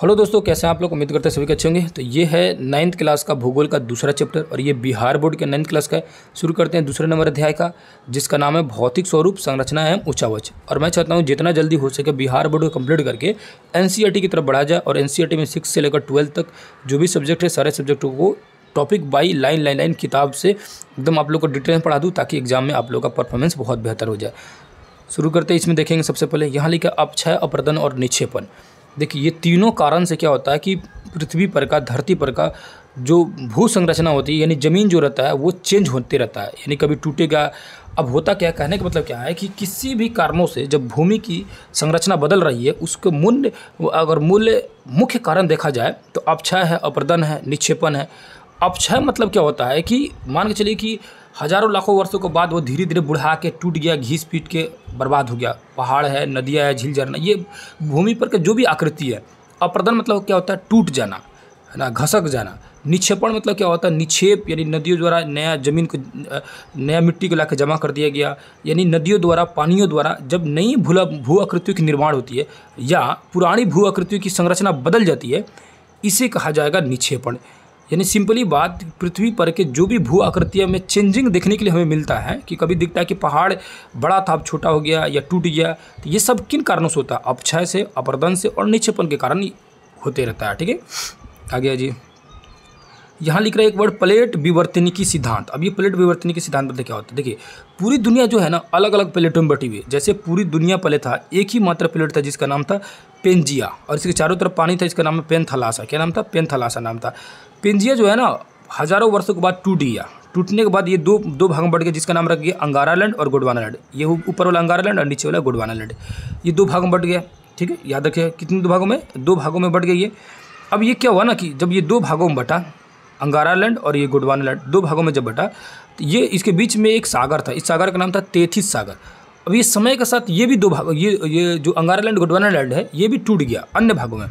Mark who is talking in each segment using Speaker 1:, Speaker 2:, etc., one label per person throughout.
Speaker 1: Hello दोस्तों कैसे हैं आप लोग उम्मीद करते हैं सभी के अच्छे होंगे तो ये है नाइन्थ क्लास का भूगोल का दूसरा चैप्टर और ये बिहार बोर्ड के नाइन्थ क्लास का है शुरू करते हैं दूसरे नंबर अध्याय का जिसका नाम है भौतिक स्वरूप संरचना एवं ऊंचावच और मैं चाहता हूँ जितना जल्दी हो सके बिहार बोर्ड को कम्प्लीट करके एन e की तरफ बढ़ा जाए और एन e में सिक्स से लेकर ट्वेल्थ तक जो भी सब्जेक्ट है सारे सब्जेक्टों को topic by line line line किताब से एकदम आप लोग को डिटेल में पढ़ा दूँ ताकि एग्जाम में आप लोग का परफॉर्मेंस बहुत बेहतर हो जाए शुरू करते हैं इसमें देखेंगे सबसे पहले यहाँ लिखा अपक्षय अपर्दन और निक्षेपण देखिए ये तीनों कारण से क्या होता है कि पृथ्वी पर का धरती पर का जो भू संरचना होती है यानी ज़मीन जो रहता है वो चेंज होते रहता है यानी कभी टूटेगा अब होता क्या कहने का मतलब क्या है कि किसी भी कारणों से जब भूमि की संरचना बदल रही है उसके मूल्य अगर मूल्य मुख्य कारण देखा जाए तो अपक्षय है अप्रदन है निक्षेपण है अपक्षय मतलब क्या होता है कि मान के चलिए कि हजारों लाखों वर्षों के बाद वो धीरे धीरे बुढ़ा के टूट गया घीस पीट के बर्बाद हो गया पहाड़ है नदियाँ है झील झरना ये भूमि पर के जो भी आकृति है अप्रदन मतलब क्या होता है टूट जाना है ना घसक जाना निक्षेपण मतलब क्या होता है निक्षेप यानी नदियों द्वारा नया जमीन को नया मिट्टी को लाकर जमा कर दिया गया यानी नदियों द्वारा पानियों द्वारा जब नई भूल भू आकृतियों की निर्माण होती है या पुरानी भू आकृतियों की संरचना बदल जाती है इसे कहा जाएगा निक्षेपण यानी सिंपली बात पृथ्वी पर के जो भी भू आकृतियाँ में चेंजिंग देखने के लिए हमें मिलता है कि कभी दिखता है कि पहाड़ बड़ा था अब छोटा हो गया या टूट गया तो ये सब किन कारणों से होता है अपक्षय से अपरदन से और निक्षेपण के कारण होते रहता है ठीक है आगे जी यहाँ लिख रहा है एक वर्ड प्लेट विवर्तनिकी सिद्धांत अब ये प्लेट विवर्तनिकी सिद्धांत पर क्या होता है देखिए पूरी दुनिया जो है ना अलग अलग प्लेटों में बटी हुई है जैसे पूरी दुनिया पहले था एक ही मात्र प्लेट था जिसका नाम था पेंजिया और इसके चारों तरफ पानी था इसका नाम है पेंथलासा क्या नाम था पेंथलासा नाम था पिंजिया जो है ना हज़ारों वर्षों के बाद टूट गया टूटने के बाद ये दो दो भाग बढ़ गया जिसका नाम रख गया अंगारा लैंड और गुडवाना लैंड ये ऊपर वाला अंगारा लैंड और नीचे वाला गुडवाना लैंड ये दो भाग में बढ़ गया ठीक है याद रखिए कितने दो भागों में दो भागों में बढ़ गई ये अब ये क्या हुआ ना कि जब ये दो भागों में बटा अंगारा लैंड और ये गुडवाना लैंड दो भागों में जब बटा तो ये इसके बीच में एक सागर था इस सागर का नाम था तेथिस सागर अब ये समय के साथ ये भी दो भाग ये ये जो अंगारा लैंड गुडवाना लैंड है ये भी टूट गया अन्य भागों में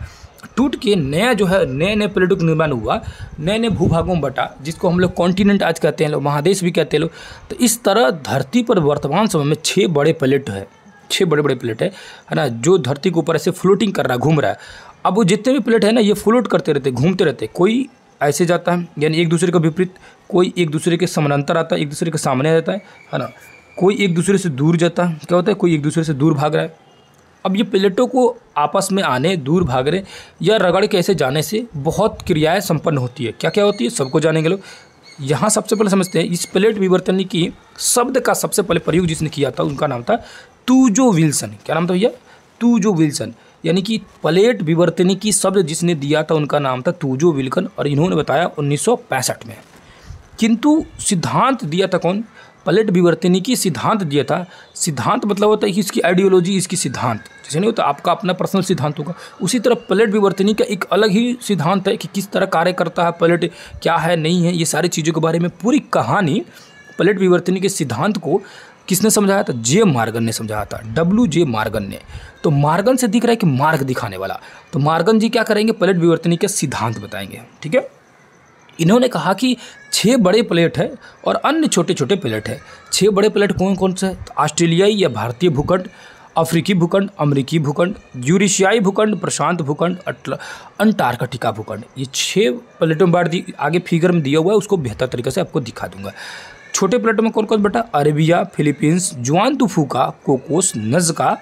Speaker 1: टूट के नया जो है नए नए प्लेटों का निर्माण हुआ नए नए भूभागों में बटा जिसको हम लोग कॉन्टिनेंट आज कहते हैं लोग महादेश भी कहते हैं लोग तो इस तरह धरती पर वर्तमान समय में छः बड़े प्लेट है छः बड़े बड़े प्लेट है है ना जो धरती के ऊपर ऐसे फ्लोटिंग कर रहा है घूम रहा है अब वो जितने भी प्लेट है ना ये फ्लोट करते रहते घूमते रहते कोई ऐसे जाता है यानी एक दूसरे का विपरीत कोई एक दूसरे के समानांतर आता है एक दूसरे के सामने रहता है है ना कोई एक दूसरे से दूर जाता है क्या होता है कोई एक दूसरे से दूर भाग रहा है अब ये प्लेटों को आपस में आने दूर भागने या रगड़ के ऐसे जाने से बहुत क्रियाएं संपन्न होती है क्या क्या होती है सबको जानेंगे लोग यहाँ सबसे पहले समझते हैं इस प्लेट विवर्तनी की शब्द का सबसे पहले प्रयोग जिसने किया था उनका नाम था तूजो विल्सन क्या नाम था भैया तूजो विल्सन यानी कि प्लेट विवर्तनी की शब्द जिसने दिया था उनका नाम था तूजो विल्कन और इन्होंने बताया 1965 में किंतु सिद्धांत दिया था कौन प्लेट विवर्तनी की सिद्धांत दिया था सिद्धांत मतलब होता है कि इसकी आइडियोलॉजी इसकी सिद्धांत जैसे नहीं तो आपका अपना पर्सनल सिद्धांत होगा उसी तरह प्लेट विवर्तनी का एक अलग ही सिद्धांत है कि किस तरह कार्य करता है पलेट क्या है नहीं है ये सारी चीज़ों के बारे में पूरी कहानी प्लेट विवर्तनी के सिद्धांत को किसने समझाया था जे मार्गन ने समझाया था डब्ल्यू जे मार्गन ने तो मार्गन से दिख रहा है कि मार्ग दिखाने वाला तो मार्गन जी क्या करेंगे पलेट विवर्तनी के सिद्धांत बताएंगे ठीक है इन्होंने कहा कि छः बड़े प्लेट है और अन्य छोटे छोटे प्लेट है छः बड़े प्लेट कौन कौन से ऑस्ट्रेलियाई तो या भारतीय भूखंड अफ्रीकी भूखंड अमरीकी भूखंड यूरेशियाई भूखंड प्रशांत भूखंड अंटार्कटिका भूखंड ये छः प्लेटों में बांट दी आगे फिगर में दिया हुआ है उसको बेहतर तरीके से आपको दिखा दूंगा छोटे प्लेटों में कौन कौन बेटा Arabia Philippines Juan de Fuca Cocos Nazca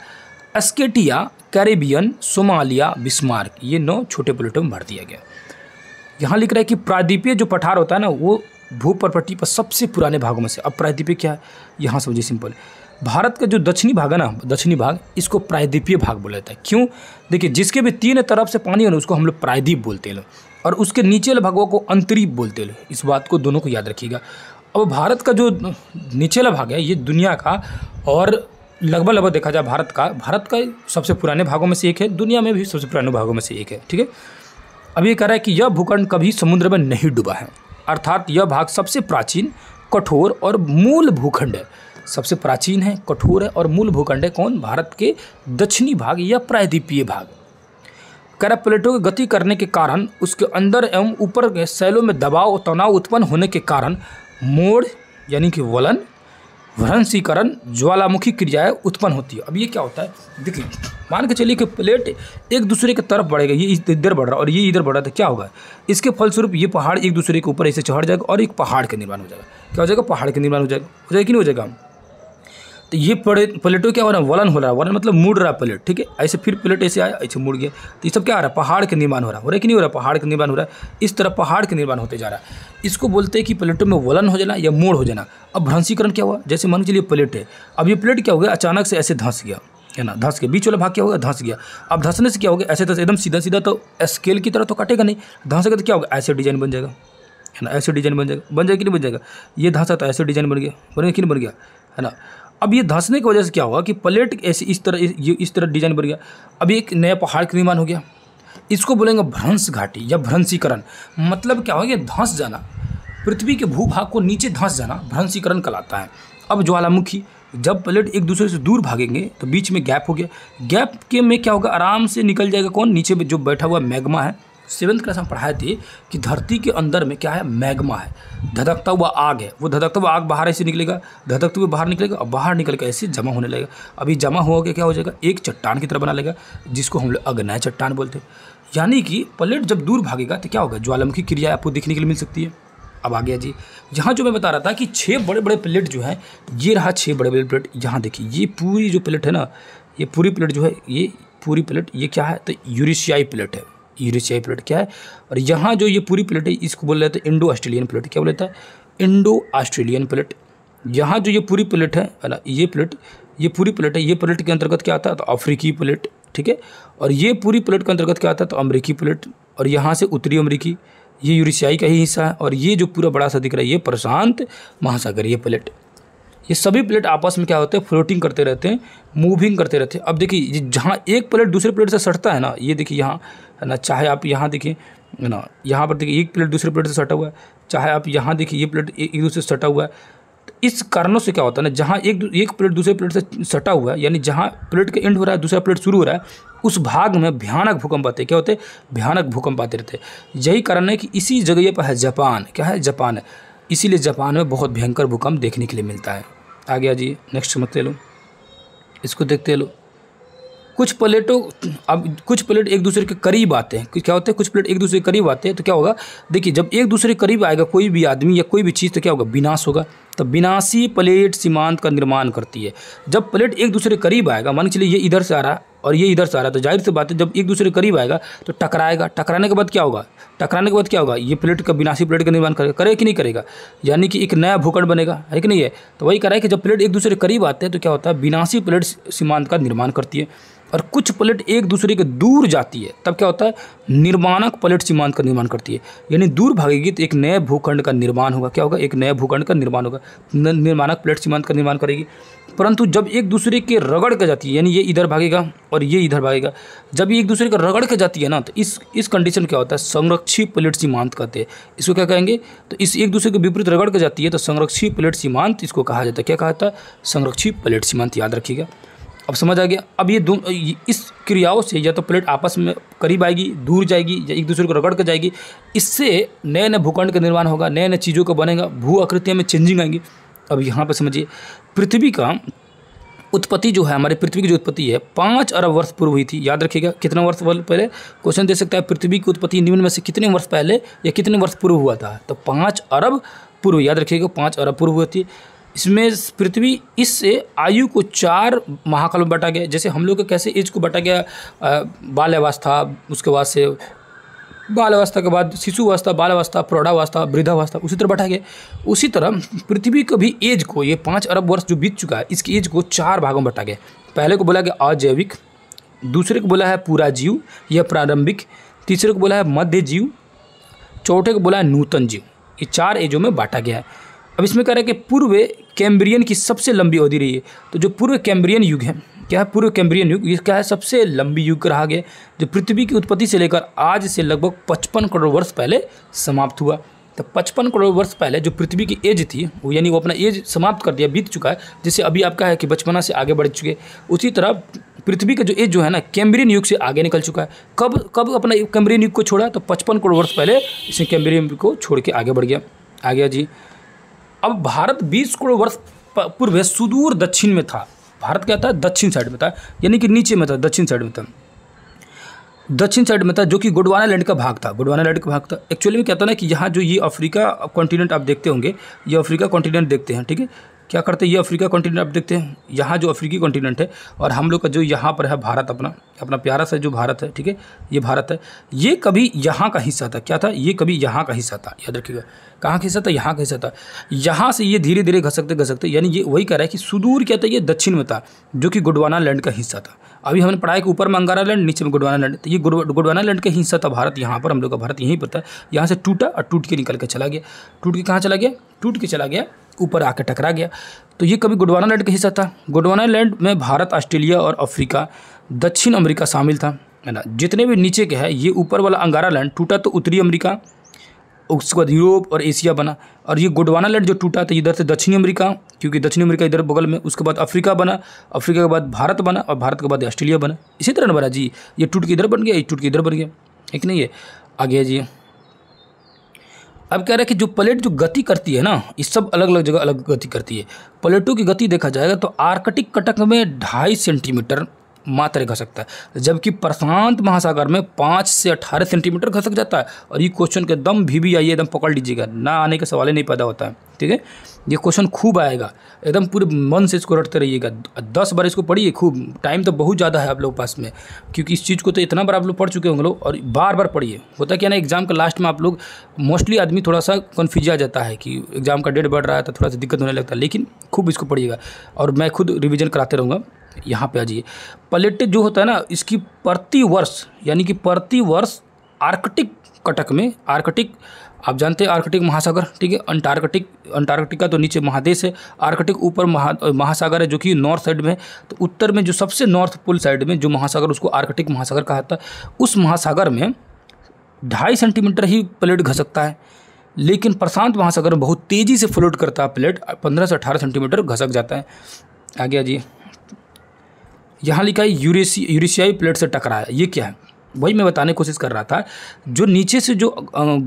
Speaker 1: Scotia Caribbean Somalia Bismarck ये नौ छोटे प्लेटों में भर दिया गया यहाँ लिख रहा है कि प्रादीपीय जो पठार होता है ना वो भू पर सबसे पुराने भागों में से अब प्रायद्वीपीय क्या है यहाँ समझिए सिंपल भारत का जो दक्षिणी भाग है ना दक्षिणी भाग इसको प्रायद्वीपीय भाग बोला जाता है क्यों देखिए जिसके भी तीन तरफ से पानी है ना उसको हम लोग प्रायद्वीप बोलते हैं और उसके नीचे वाले भागों को अंतरीप बोलते हैं इस बात को दोनों को याद रखिएगा अब भारत का जो नीचे वाला भाग है ये दुनिया का और लगभग लगभग देखा जाए भारत का भारत का सबसे पुराने भागों में से एक है दुनिया में भी सबसे पुराने भागों में से एक है ठीक है अब ये कह रहा है कि यह भूखंड कभी समुद्र में नहीं डूबा है अर्थात यह भाग सबसे प्राचीन कठोर और मूल भूखंड है सबसे प्राचीन है कठोर है और मूल भूखंड है कौन भारत के दक्षिणी भाग या प्रायद्वीपीय भाग करा प्लेटों की गति करने के कारण उसके अंदर एवं ऊपर के सैलों में दबाव और तनाव उत्पन्न होने के कारण मोड़ यानी कि वलन भ्रंशीकरण ज्वालामुखी क्रियाएं उत्पन्न होती है अब ये क्या होता है देखिए मान के चलिए कि प्लेट एक दूसरे के तरफ बढ़ेगा ये इधर बढ़ रहा और ये इधर बढ़ रहा तो क्या होगा इसके फलस्वरूप ये पहाड़ एक दूसरे के ऊपर ऐसे चढ़ जाएगा और एक पहाड़ का निर्माण हो जाएगा क्या हो जाएगा पहाड़ का निर्माण हो जाएगा हो जाएगा कि नहीं हो जाएगा तो ये प्लेटो क्या हो रहा है वलन हो रहा है वलन मतलब मुड़ रहा है प्लेट ठीक है ऐसे फिर प्लेट ऐसे आया ऐसे मुड़ गया तो ये सब क्या आ रहा है पहाड़ के निर्माण हो रहा है हो रहा है कि नहीं हो रहा पहाड़ का निर्माण हो रहा है इस तरह पहाड़ के निर्माण होते जा रहा है इसको बोलते हैं कि प्लेटों में वलन हो जाना या मोड़ हो जाना अब भ्रंसीकरण क्या हुआ जैसे मान के चलिए प्लेट है अब ये प्लेट क्या हो गया अचानक से ऐसे धंस गया है ना धंस गया बीच वाला भाग क्या होगा धंस गया अब धंसने से क्या होगा ऐसे धस एकदम सीधा सीधा तो स्केल की तरह तो काटेगा नहीं गया तो क्या होगा ऐसे डिजाइन बन जाएगा है ना ऐसे डिजाइन बन जाएगा बन जाएगा कि नहीं बन जाएगा ये धंसा तो ऐसे डिजाइन बन गया बन गया कि नहीं बन गया है ना अब ये धंसने की वजह से क्या हुआ कि प्लेट ऐसे इस तरह ये इस तरह डिजाइन बन गया अब एक नया पहाड़ का निर्माण हो गया इसको बोलेंगे भ्रंश घाटी या भ्रंशीकरण मतलब क्या होगा धंस जाना पृथ्वी के भूभाग को नीचे धंस जाना भ्रंशीकरण कहलाता है अब ज्वालामुखी जब प्लेट एक दूसरे से दूर भागेंगे तो बीच में गैप हो गया गैप के में क्या होगा आराम से निकल जाएगा कौन नीचे जो बैठा हुआ मैग्मा है सेवन्थ क्लास में पढ़ाए थे कि धरती के अंदर में क्या है मैग्मा है धधकता हुआ आग है वो धधकता हुआ आग बाहर ऐसे निकलेगा धधकते हुए बाहर निकलेगा और बाहर निकल के ऐसे जमा होने लगेगा अभी जमा हो गया क्या हो जाएगा एक चट्टान की तरह बना लेगा जिसको हम लोग अग्नय चट्टान बोलते हैं यानी कि प्लेट जब दूर भागेगा तो क्या होगा ज्वालामुखी क्रिया आपको देखने के लिए मिल सकती है अब आ गया जी यहाँ जो मैं बता रहा था कि छः बड़े बड़े प्लेट जो है ये रहा छः बड़े बड़े प्लेट यहाँ देखिए ये पूरी जो प्लेट है ना ये पूरी प्लेट जो है ये पूरी प्लेट ये क्या है तो यूरिशियाई प्लेट है यूरेशियाई प्लेट क्या है और यहाँ जो ये पूरी प्लेट है इसको बोला जाता है इंडो ऑस्ट्रेलियन प्लेट क्या बोला जाता है इंडो ऑस्ट्रेलियन प्लेट यहाँ जो ये पूरी प्लेट है ना ये प्लेट ये पूरी प्लेट है ये प्लेट के अंतर्गत क्या आता है तो अफ्रीकी प्लेट ठीक है और ये पूरी प्लेट के अंतर्गत क्या आता है तो अमरीकी प्लेट और यहाँ से उत्तरी अमरीकी ये यूरेशियाई का ही हिस्सा है और ये जो पूरा बड़ा सा दिख रहा है ये प्रशांत महासागरीय प्लेट ये सभी प्लेट आपस में क्या होते हैं फ्लोटिंग करते रहते हैं मूविंग करते रहते हैं अब देखिए जहाँ एक प्लेट दूसरे प्लेट से सटता है ना ये देखिए यहाँ है ना चाहे आप यहाँ देखिए है ना यहाँ पर देखिए एक प्लेट दूसरे प्लेट से सटा हुआ है चाहे आप यहाँ देखिए ये प्लेट एक दूसरे से सटा हुआ है तो इस कारणों से क्या होता है ना जहाँ एक एक प्लेट दूसरे प्लेट से सटा हुआ है यानी जहाँ प्लेट का एंड हो रहा है दूसरा प्लेट शुरू हो रहा है उस भाग में भयानक भूकंप आते क्या होते भयानक भूकंप आते रहते यही कारण है कि इसी जगह पर है जापान क्या है जापान है इसीलिए जापान में बहुत भयंकर भूकंप देखने के लिए मिलता है आगे आ जाइए नेक्स्ट मत ले लो इसको देखते लो कुछ प्लेटों अब कुछ प्लेट एक दूसरे के करीब आते हैं क्या होते हैं कुछ प्लेट एक दूसरे के करीब आते हैं तो क्या होगा देखिए जब एक दूसरे के करीब आएगा कोई भी आदमी या कोई भी चीज़ तो क्या होगा विनाश होगा तो बिनासी प्लेट सीमांत का निर्माण करती है जब प्लेट एक दूसरे करीब आएगा मान के चलिए ये इधर से आ रहा और ये इधर से आ रहा तो जाहिर सी बात है जब एक दूसरे करीब आएगा तो टकराएगा टकराने के बाद क्या होगा टकराने के बाद क्या होगा ये प्लेट का बिनासी प्लेट का निर्माण करेगा करे कि नहीं करेगा यानी कि एक नया भूखंड बनेगा है कि नहीं है तो वही कह रहा है कि जब प्लेट एक दूसरे करीब आते हैं तो क्या होता है बिनासी प्लेट सीमांत का निर्माण करती है और कुछ प्लेट एक दूसरे के दूर जाती है तब क्या होता है निर्माणक प्लेट सीमांत का निर्माण करती है यानी दूर भागेगी तो एक नए भूखंड का निर्माण होगा क्या होगा एक नए भूखंड का निर्माण होगा निर्माणक प्लेट सीमांत का निर्माण करेगी परंतु जब एक दूसरे के रगड़ के जाती है यानी ये इधर भागेगा और ये इधर भागेगा जब ये एक दूसरे का रगड़ के जाती है ना तो इस इस कंडीशन क्या होता है संरक्षित प्लेट सीमांत कहते हैं इसको क्या कहेंगे तो इस एक दूसरे के विपरीत रगड़ के जाती है तो संरक्षित प्लेट सीमांत इसको कहा जाता है क्या कहा जाता है संरक्षित प्लेट सीमांत याद रखिएगा अब समझ आ गया अब ये दो इस क्रियाओं से या तो प्लेट आपस में करीब आएगी दूर जाएगी या एक दूसरे को रगड़ कर जाएगी इससे नए नए भूखंड का निर्माण होगा नए नए चीज़ों का बनेगा भू आकृतियाँ में चेंजिंग आएंगी अब यहाँ पर समझिए पृथ्वी का उत्पत्ति जो है हमारे पृथ्वी की जो उत्पत्ति है पाँच अरब वर्ष पूर्व हुई थी याद रखिएगा कितना वर्ष पहले क्वेश्चन दे सकता है पृथ्वी की उत्पत्ति निम्न में से कितने वर्ष पहले या कितने वर्ष पूर्व हुआ था तो पाँच अरब पूर्व याद रखिएगा पाँच अरब पूर्व हुई थी इसमें पृथ्वी इससे आयु को चार महाकाल में बांटा गया जैसे हम लोग के कैसे एज को बांटा गया बाल अवस्था उसके बाद से बाल अवस्था के बाद शिशु अवस्था बाल अवस्था प्रौढ़ावस्था वृद्धावस्था उसी तरह बैठा गया उसी तरह पृथ्वी को भी एज को ये पाँच अरब वर्ष जो बीत चुका है इसकी एज को चार भागों में बटा गया पहले को बोला गया अजैविक दूसरे को बोला है पूरा जीव यह प्रारंभिक तीसरे को बोला है मध्य जीव चौथे को बोला है नूतन जीव ये चार एजों में बांटा गया है अब इसमें कह रहे हैं कि पूर्व कैम्ब्रियन की सबसे लंबी अवधि रही है तो जो पूर्व कैम्ब्रियन युग है क्या है पूर्व कैम्ब्रियन युग ये क्या है सबसे लंबी युग रहा गया जो पृथ्वी की उत्पत्ति से लेकर आज से लगभग पचपन करोड़ वर्ष पहले समाप्त हुआ तो पचपन करोड़ वर्ष पहले जो पृथ्वी की एज थी वो यानी वो अपना एज समाप्त कर दिया बीत चुका है जिससे अभी आपका है कि बचपना से आगे बढ़ चुके उसी तरह पृथ्वी का जो एज जो है ना कैम्ब्रियन युग से आगे निकल चुका है कब कब अपना कैम्ब्रियन युग को छोड़ा तो पचपन करोड़ वर्ष पहले इसे कैम्ब्रियन युग को छोड़ के आगे बढ़ गया आ गया जी अब भारत बीस करोड़ वर्ष पूर्व सुदूर दक्षिण में था भारत क्या था दक्षिण साइड में था यानी कि नीचे में था दक्षिण साइड में था दक्षिण साइड में था जो कि गुडवाना लैंड का भाग था गुडवाना लैंड का भाग था एक्चुअली में कहता ना कि यहाँ जो ये अफ्रीका कॉन्टिनेंट आप देखते होंगे ये अफ्रीका कॉन्टिनेंट देखते हैं ठीक है क्या करते हैं ये अफ्रीका कॉन्टिनेंट आप देखते हैं यहाँ जो अफ्रीकी कॉन्टिनेंट है और हम लोग का जो यहाँ पर है भारत अपना अपना प्यारा सा जो भारत है ठीक है ये भारत है ये कभी यहाँ का हिस्सा था क्या था ये कभी यहाँ का हिस्सा था याद रखिएगा कहाँ का हिस्सा था यहाँ का हिस्सा था यहाँ से ये धीरे धीरे घसकते घसकते यानी ये वही कह रहा है कि सुदूर क्या था ये दक्षिण में था जो कि गुडवाना लैंड का हिस्सा था अभी हमने पढ़ाया कि ऊपर मंगारा लैंड नीचे में गुडवाना लैंड तो ये गुडवाना लैंड का हिस्सा था भारत यहाँ पर हम लोग का भारत यहीं पर था यहाँ से टूटा और टूट के निकल के चला गया टूट के कहाँ चला गया टूट के चला गया ऊपर आकर टकरा गया तो ये कभी गुडवाना लैंड का हिस्सा था गुडवाना लैंड में भारत ऑस्ट्रेलिया और अफ्रीका दक्षिण अमेरिका शामिल था है ना जितने भी नीचे के है ये ऊपर वाला अंगारा लैंड टूटा तो उत्तरी अमेरिका उसके बाद यूरोप और एशिया बना और ये गुडवाना लैंड जो टूटा था इधर से दक्षिणी अमेरिका क्योंकि दक्षिणी अमेरिका इधर बगल में उसके बाद अफ्रीका बना अफ्रीका के बाद भारत बना और भारत के बाद ऑस्ट्रेलिया बना इसी तरह ना बना जी ये टूट के इधर बन गया ये टूट के इधर बन गया एक नहीं है आगे जी अब कह रहे हैं कि जो प्लेट जो गति करती है ना इस सब अलग अलग जगह अलग गति करती है प्लेटों की गति देखा जाएगा तो आर्कटिक कटक में ढाई सेंटीमीटर मात्र घसकता सकता है जबकि प्रशांत महासागर में पाँच से अठारह सेंटीमीटर घसक जाता है और ये क्वेश्चन के दम भी भी आइए एकदम पकड़ लीजिएगा ना आने का सवाल ही नहीं पैदा होता है ठीक है ये क्वेश्चन खूब आएगा एकदम पूरे मन से इसको रटते रहिएगा दस बार इसको पढ़िए खूब टाइम तो बहुत ज़्यादा है आप लोग पास में क्योंकि इस चीज़ को तो इतना बार आप लोग पढ़ चुके होंगे लोग और बार बार पढ़िए होता क्या ना एग्जाम का लास्ट में आप लोग मोस्टली आदमी थोड़ा सा कन्फ्यूज आ जाता है कि एग्जाम का डेट बढ़ रहा है तो थोड़ा सा दिक्कत होने लगता है लेकिन खूब इसको पढ़िएगा और मैं खुद रिविज़न कराते रहूँगा यहाँ पे आ जाइए पलेट जो होता है ना इसकी प्रति वर्ष यानी कि प्रति वर्ष आर्कटिक कटक में आर्कटिक आप जानते हैं आर्कटिक महासागर ठीक है अंटार्कटिक अंटार्कटिका तो नीचे महादेश है आर्कटिक ऊपर महा महासागर है जो कि नॉर्थ साइड में है तो उत्तर में जो सबसे नॉर्थ पुल साइड में जो महासागर उसको आर्कटिक महासागर कहा जाता है उस महासागर में ढाई सेंटीमीटर ही प्लेट घसकता है लेकिन प्रशांत महासागर में बहुत तेज़ी से फ्लोट करता है प्लेट पंद्रह से अठारह सेंटीमीटर घसक जाता है आगे आ जाइए यहाँ लिखा है यूरेसी यूरेशियाई प्लेट से टकराया ये क्या है वही मैं बताने की कोशिश कर रहा था जो नीचे से जो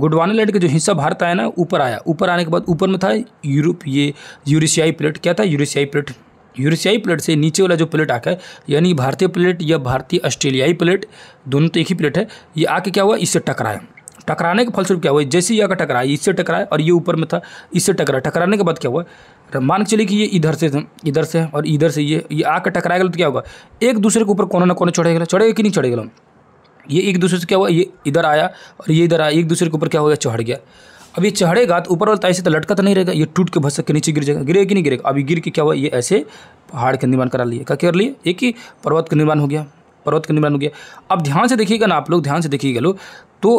Speaker 1: गुडवाना लैंड का जो हिस्सा भारत आया ना ऊपर आया ऊपर आने के बाद ऊपर में था यूरोप ये यूरेशियाई प्लेट क्या था यूरेशियाई प्लेट यूरेशियाई प्लेट से नीचे वाला जो प्लेट आकर यानी भारतीय प्लेट या भारतीय ऑस्ट्रेलियाई प्लेट दोनों तो एक ही प्लेट है ये आके क्या हुआ इससे टकराया टकराने के फलस्वरूप क्या हुआ जैसे ही आकर टकराया इससे टकराया और ये ऊपर में था इससे टकरा टकराने के बाद क्या हुआ तो मान के चलिए कि ये इधर से इधर से और इधर से ये ये आकर गया तो क्या होगा एक दूसरे के ऊपर कोने ना कोने चढ़ेगा चढ़ेगा कि नहीं चढ़ेगा ये एक दूसरे से क्या हुआ ये इधर आया और ये इधर आया एक दूसरे के ऊपर क्या हो गया चढ़ गया अब ये चढ़ेगा तो ऊपर वाला ऐसे तो लटका तो नहीं रहेगा ये टूट के भसक के नीचे गिर जाएगा गिरेगा कि नहीं गिरेगा अभी गिर के क्या हुआ ये ऐसे पहाड़ का निर्माण करा लिए क्या कर लिए एक ही पर्वत का निर्माण हो गया पर्वत का निर्माण हो गया अब ध्यान से देखिएगा ना आप लोग ध्यान से देखिएगा लोग तो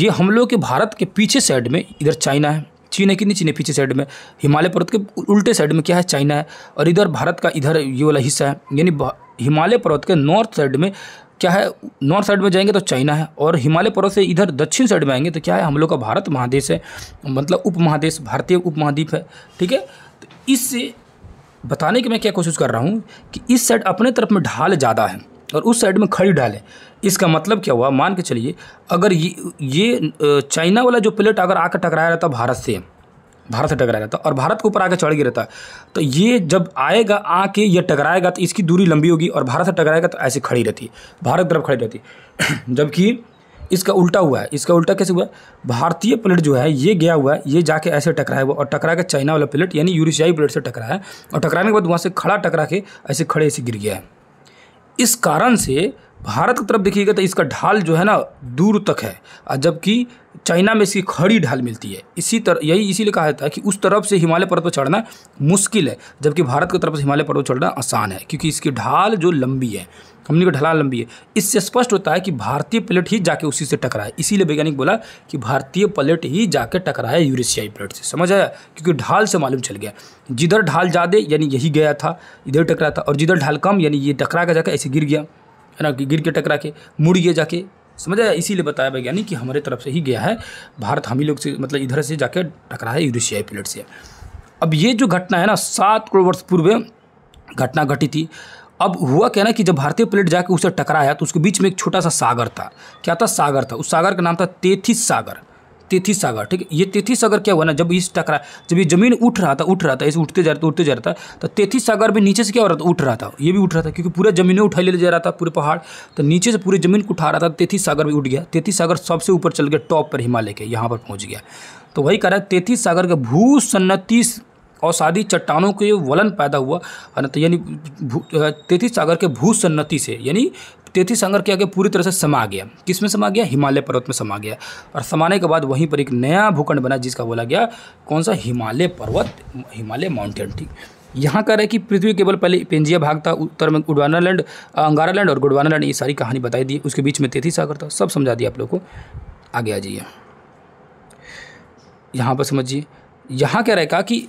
Speaker 1: ये हम लोग के भारत के पीछे साइड में इधर चाइना है चीन है कि नहीं चीन है पीछे साइड में हिमालय पर्वत के उल्टे साइड में क्या है चाइना है और इधर भारत का इधर ये वाला हिस्सा है यानी हिमालय पर्वत के नॉर्थ साइड में क्या है नॉर्थ साइड में जाएंगे तो चाइना है और हिमालय पर्वत से इधर दक्षिण साइड में आएंगे तो क्या है हम लोग का भारत महादेश है मतलब उप महादेश भारतीय उप महाद्वीप है ठीक है तो इससे बताने की मैं क्या कोशिश कर रहा हूँ कि इस साइड अपने तरफ में ढाल ज़्यादा है और उस साइड में खड़ी ढाल है इसका मतलब क्या हुआ मान के चलिए अगर ये ये चाइना वाला जो प्लेट अगर आकर टकराया रहता भारत से भारत से टकराया रहता और भारत के ऊपर आकर चढ़ गया रहता तो ये जब आएगा आके ये टकराएगा तो इसकी दूरी लंबी होगी और भारत से टकराएगा तो ऐसे खड़ी रहती भारत तरफ खड़ी रहती जबकि इसका उल्टा हुआ है इसका उल्टा कैसे हुआ है भारतीय प्लेट जो है ये गया हुआ है ये जाके ऐसे टकराया हुआ और टकरा के चाइना वाला प्लेट यानी यूरिशियाई प्लेट से टकरा है और टकराने के बाद वहाँ से खड़ा टकरा के ऐसे खड़े ऐसे गिर गया है इस कारण से भारत की तरफ देखिएगा तो इसका ढाल जो है ना दूर तक है जबकि चाइना में इसकी खड़ी ढाल मिलती है इसी तरह यही इसीलिए कहा जाता है कि उस तरफ से हिमालय पर्वत पर चढ़ना मुश्किल है जबकि भारत की तरफ से हिमालय पर्वत चढ़ना आसान है क्योंकि इसकी ढाल जो लंबी है हमने की ढलान लंबी है इससे स्पष्ट होता है कि भारतीय प्लेट ही जाके उसी से टकराए इसीलिए वैज्ञानिक बोला कि भारतीय प्लेट ही जाके है यूरेशियाई प्लेट से समझ आया क्योंकि ढाल से मालूम चल गया जिधर ढाल ज़्यादा यानी यही गया था इधर टकरा था और जिधर ढाल कम यानी ये टकरा के जाकर ऐसे गिर गया है ना गिर के टकरा के मुड़ गया जाके समझ आया इसीलिए बताया वैज्ञानिक कि हमारे तरफ से ही गया है भारत हम ही लोग से मतलब इधर से जाके टकरा है यूरेशियाई प्लेट से अब ये जो घटना है ना सात करोड़ वर्ष पूर्व घटना घटी थी अब हुआ क्या ना कि जब भारतीय प्लेट जाके उसे टकराया तो उसके बीच में एक छोटा सा सागर था क्या था सागर था उस सागर का नाम था तेथिस सागर तिथि सागर ठीक है ये तिथि सागर क्या हुआ ना जब इस टकरा जब ये जमीन उठ रहा था उठ रहा था इस उठते जा रहा उठते जा रहा था तो तिथि सागर में नीचे से क्या हो रहा था उठ रहा था ये भी उठ रहा था क्योंकि पूरा जमीन उठा ले जा रहा था पूरे पहाड़ तो नीचे से पूरी जमीन को उठा रहा था तेथी तो सागर भी उठ गया तेथी सागर सबसे ऊपर चल गया टॉप पर हिमालय के यहाँ पर पहुँच गया तो वही कह रहा है तेथी सागर का भू सन्नति अवसादी चट्टानों के वलन पैदा हुआ तो यानी तेतीस सागर के भू सन्नति से यानी तेथी सागर के आगे पूरी तरह से समा गया किस में समा गया हिमालय पर्वत में समा गया और समाने के बाद वहीं पर एक नया भूखंड बना जिसका बोला गया कौन सा हिमालय पर्वत हिमालय माउंटेन ठीक यहाँ का रहे कि पृथ्वी केवल पहले पेंजिया भाग था उत्तर में उडवानालैंड अंगारालैंड और गुडवानालैंड ये सारी कहानी बताई दी उसके बीच में तेथी सागर था सब समझा दिया आप लोग को आगे आ जाइए यहाँ पर समझिए यहाँ क्या रहेगा कि